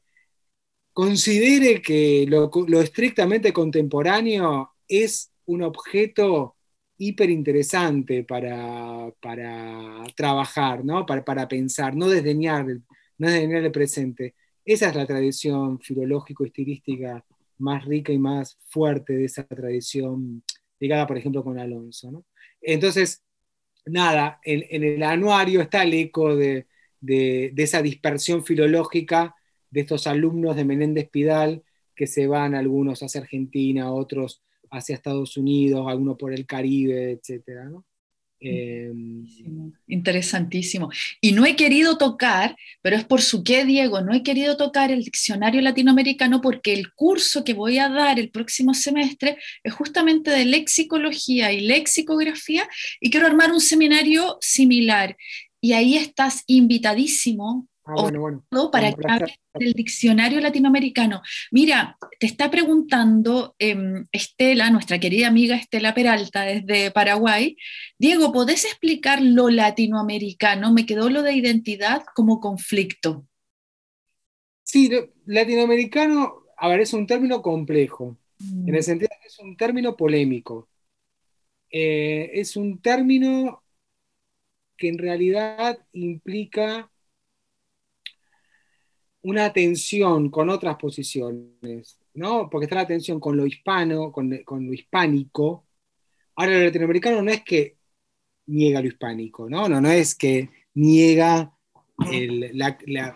considere que lo, estrictamente contemporáneo es un objeto hiperinteresante para, para trabajar, ¿no? para, para pensar, no desdeñar, no desdeñar el presente. Esa es la tradición filológico-estilística más rica y más fuerte de esa tradición ligada, por ejemplo, con Alonso. ¿no? Entonces, nada, en, el anuario está el eco de, esa dispersión filológica de estos alumnos de Menéndez Pidal, que se van algunos hacia Argentina, otros hacia Estados Unidos, algunos por el Caribe, etcétera, ¿no? Em, interesantísimo. Y no he querido tocar, pero es por su que Diego, no he querido tocar el diccionario latinoamericano porque el curso que voy a dar el próximo semestre es justamente de lexicología y lexicografía y quiero armar un seminario similar. Y ahí estás invitadísimo Ah, para que del diccionario latinoamericano. Mira, te está preguntando em, Estela, nuestra querida amiga Estela Peralta desde Paraguay. Diego, ¿podés explicar lo latinoamericano? Me quedó lo de identidad como conflicto. Sí, latinoamericano, a ver, es un término complejo, mm. en el sentido que es un término polémico. Eh, es un término que en realidad implica una tensión con otras posiciones, ¿no? Porque está la atención con lo hispano, con, lo hispánico. Ahora, el latinoamericano no es que niega lo hispánico, ¿no? No, no es que niega la,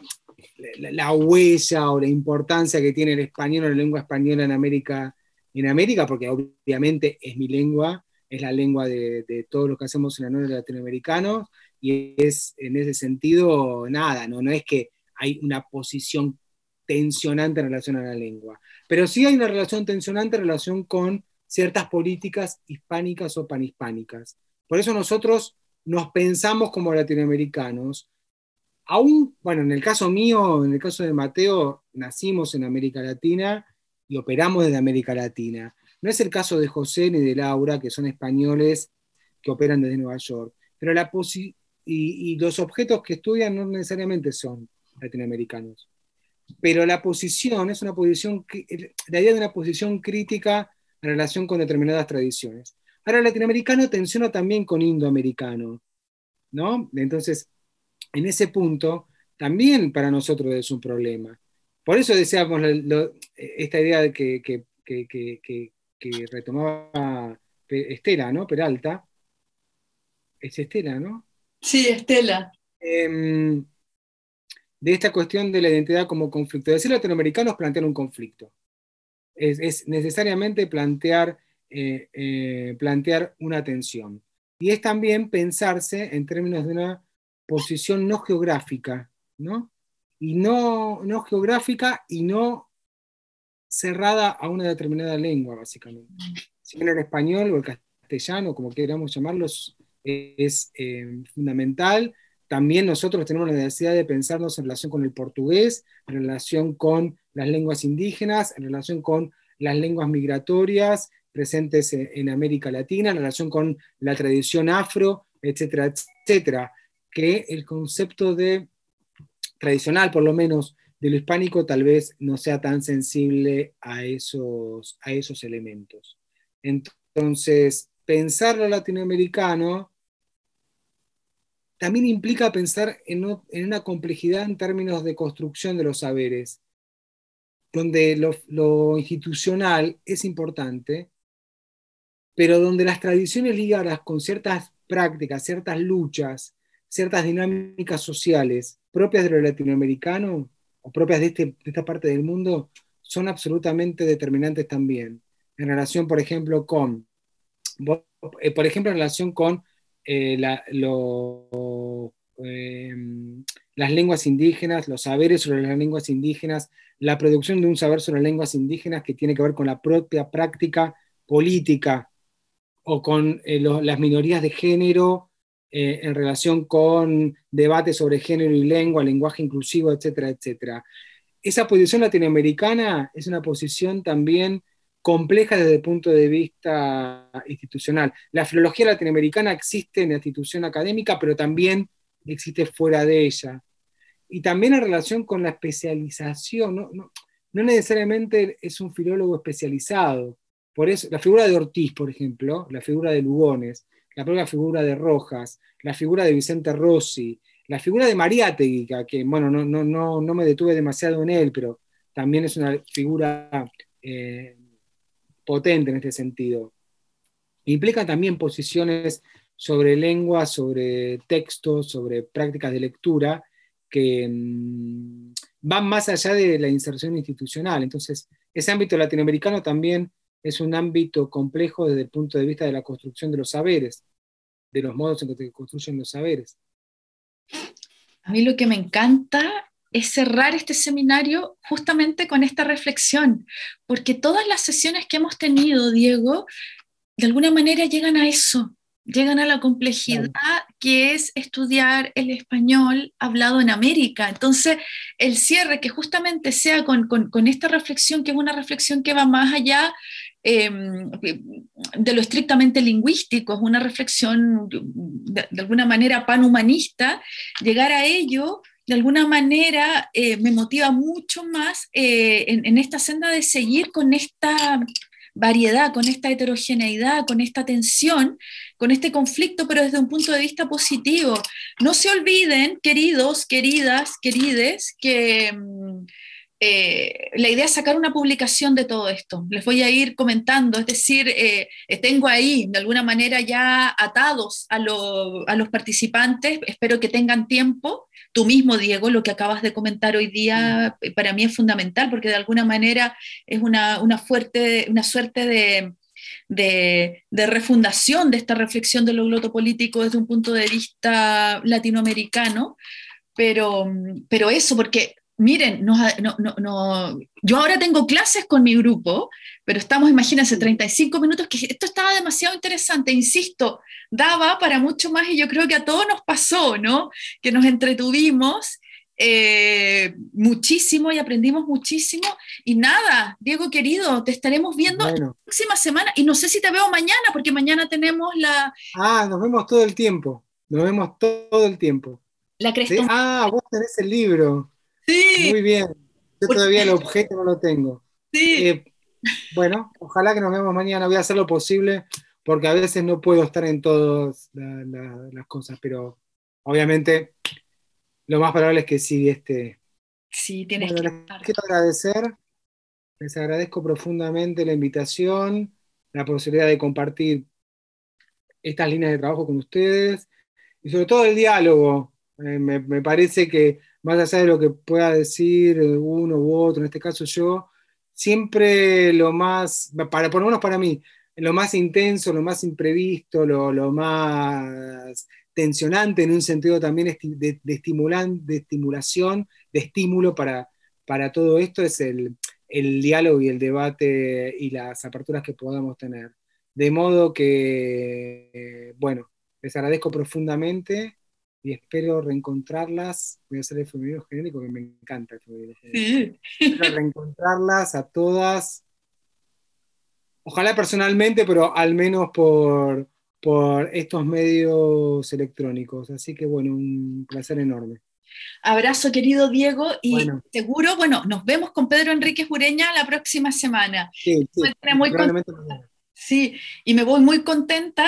huella o la importancia que tiene el español o la lengua española en América, en América porque obviamente es mi lengua, es la lengua de, de todos los que hacemos en la latinoamericanos, y es en ese sentido nada, ¿no? No es que hay una posición tensionante en relación a la lengua. Pero sí hay una relación tensionante en relación con ciertas políticas hispánicas o panhispánicas. Por eso nosotros nos pensamos como latinoamericanos. Aún, bueno, en el caso mío, en el caso de Mateo, nacimos en América Latina y operamos desde América Latina. No es el caso de José ni de Laura, que son españoles que operan desde Nueva York. Pero la y los objetos que estudian no necesariamente son latinoamericanos. Pero la posición es una posición, la idea de una posición crítica en relación con determinadas tradiciones. Ahora, el latinoamericano tensiona también con indoamericano, ¿no? Entonces, en ese punto, también para nosotros es un problema. Por eso deseamos esta idea que, que, que, que, retomaba Estela, ¿no? Peralta. Es Estela, ¿no? Sí, Estela. Em, de esta cuestión de la identidad como conflicto. Decir latinoamericanos plantear un conflicto. Es, necesariamente plantear, eh, eh, plantear una tensión. Y es también pensarse en términos de una posición no geográfica, ¿no? Y no, no geográfica y no cerrada a una determinada lengua, básicamente. Si bien el español o el castellano, como queramos llamarlos, es eh, fundamental también nosotros tenemos la necesidad de pensarnos en relación con el portugués, en relación con las lenguas indígenas, en relación con las lenguas migratorias presentes en, América Latina, en relación con la tradición afro, etcétera, etcétera, que el concepto de tradicional, por lo menos, del hispánico tal vez no sea tan sensible a esos, a esos elementos. Entonces, pensar lo latinoamericano también implica pensar en, una complejidad en términos de construcción de los saberes, donde lo, institucional es importante, pero donde las tradiciones ligadas con ciertas prácticas, ciertas luchas, ciertas dinámicas sociales propias de lo latinoamericano o propias de, este, de, esta parte del mundo son absolutamente determinantes también. En relación, por ejemplo, con, eh, por ejemplo, en relación con eh, em, las lenguas indígenas, los saberes sobre las lenguas indígenas, la producción de un saber sobre las lenguas indígenas que tiene que ver con la propia práctica política o con eh, las minorías de género eh, en relación con debates sobre género y lengua, lenguaje inclusivo, etcétera, etcétera. Esa posición latinoamericana es una posición también compleja desde el punto de vista institucional. La filología latinoamericana existe en la institución académica, pero también existe fuera de ella. Y también en relación con la especialización, no, necesariamente es un filólogo especializado. Por eso, la figura de Ortiz, por ejemplo, la figura de Lugones, la propia figura de Rojas, la figura de Vicente Rossi, la figura de María Mariátegui, que bueno, no, no, no, no me detuve demasiado en él, pero también es una figura eh, potente en este sentido. Implica también posiciones sobre lengua, sobre textos, sobre prácticas de lectura que mm, van más allá de la inserción institucional. Entonces, ese ámbito latinoamericano también es un ámbito complejo desde el punto de vista de la construcción de los saberes, de los modos en que se construyen los saberes. A mí lo que me encanta es cerrar este seminario justamente con esta reflexión, porque todas las sesiones que hemos tenido, Diego, de alguna manera llegan a eso, llegan a la complejidad que es estudiar el español hablado en América. Entonces, el cierre que justamente sea con, esta reflexión, que es una reflexión que va más allá em, de lo estrictamente lingüístico, es una reflexión de, alguna manera panhumanista, llegar a ello de alguna manera eh, me motiva mucho más eh, en, en, esta senda de seguir con esta variedad, con esta heterogeneidad, con esta tensión, con este conflicto, pero desde un punto de vista positivo. No se olviden, queridos, queridas, querides, que mm, eh, la idea es sacar una publicación de todo esto. Les voy a ir comentando, es decir, eh, tengo ahí de alguna manera ya atados a, los participantes, espero que tengan tiempo. Tú mismo, Diego, lo que acabas de comentar hoy día para mí es fundamental porque de alguna manera es una, fuerte, una suerte de, de, refundación de esta reflexión de los político desde un punto de vista latinoamericano. Pero, pero eso, porque miren, no, no, no, yo ahora tengo clases con mi grupo, pero estamos, imagínense, 35 minutos, que esto estaba demasiado interesante, insisto, daba para mucho más y yo creo que a todos nos pasó, ¿no? Que nos entretuvimos. Eh, muchísimo y aprendimos muchísimo y nada, Diego querido, te estaremos viendo la próxima semana y no sé si te veo mañana porque mañana tenemos la... Ah, nos vemos todo el tiempo, nos vemos todo el tiempo. La Cresta. Ah, vos tenés el libro. Muy bien. Yo todavía el objeto no lo tengo. Eh, bueno, ojalá que nos veamos mañana. Voy a hacer lo posible porque a veces no puedo estar en todas las cosas, pero obviamente lo más probable es que sí. Este, sí, tienes que. quiero agradecer. Les agradezco profundamente la invitación, la posibilidad de compartir estas líneas de trabajo con ustedes y sobre todo el diálogo. Eh, me parece que más allá de lo que pueda decir eh, uno u otro, en este caso yo, siempre lo más, para, por lo menos para mí, lo más intenso, lo más imprevisto, lo, más tensionante en un sentido también de, estimulación, de estímulo para, para todo esto es el, el, diálogo y el debate y las aperturas que podamos tener. De modo que, eh, bueno, les agradezco profundamente y espero reencontrarlas. Voy a hacer el femenino genérico que me encanta. El genérico. espero reencontrarlas a todas. Ojalá personalmente, pero al menos por, por estos medios electrónicos. Así que bueno, un placer enorme. Abrazo querido Diego y seguro, bueno, nos vemos con Pedro Enríquez Ureña la próxima semana. Sí, sí, muy sí, y me voy muy contenta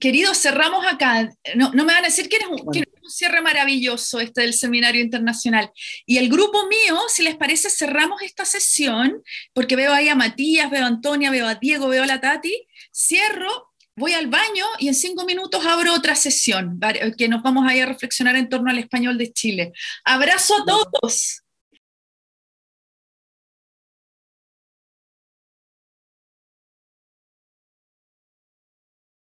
Queridos, cerramos acá. No, no, me van a decir que, es un, un cierre maravilloso este del seminario internacional. Y el grupo mío, si les parece, cerramos esta sesión, porque veo ahí a Matías, veo a Antonia, veo a Diego, veo a la Tati. Cierro, voy al baño y en cinco minutos abro otra sesión, que nos vamos a ir a reflexionar en torno al español de Chile. Abrazo a todos.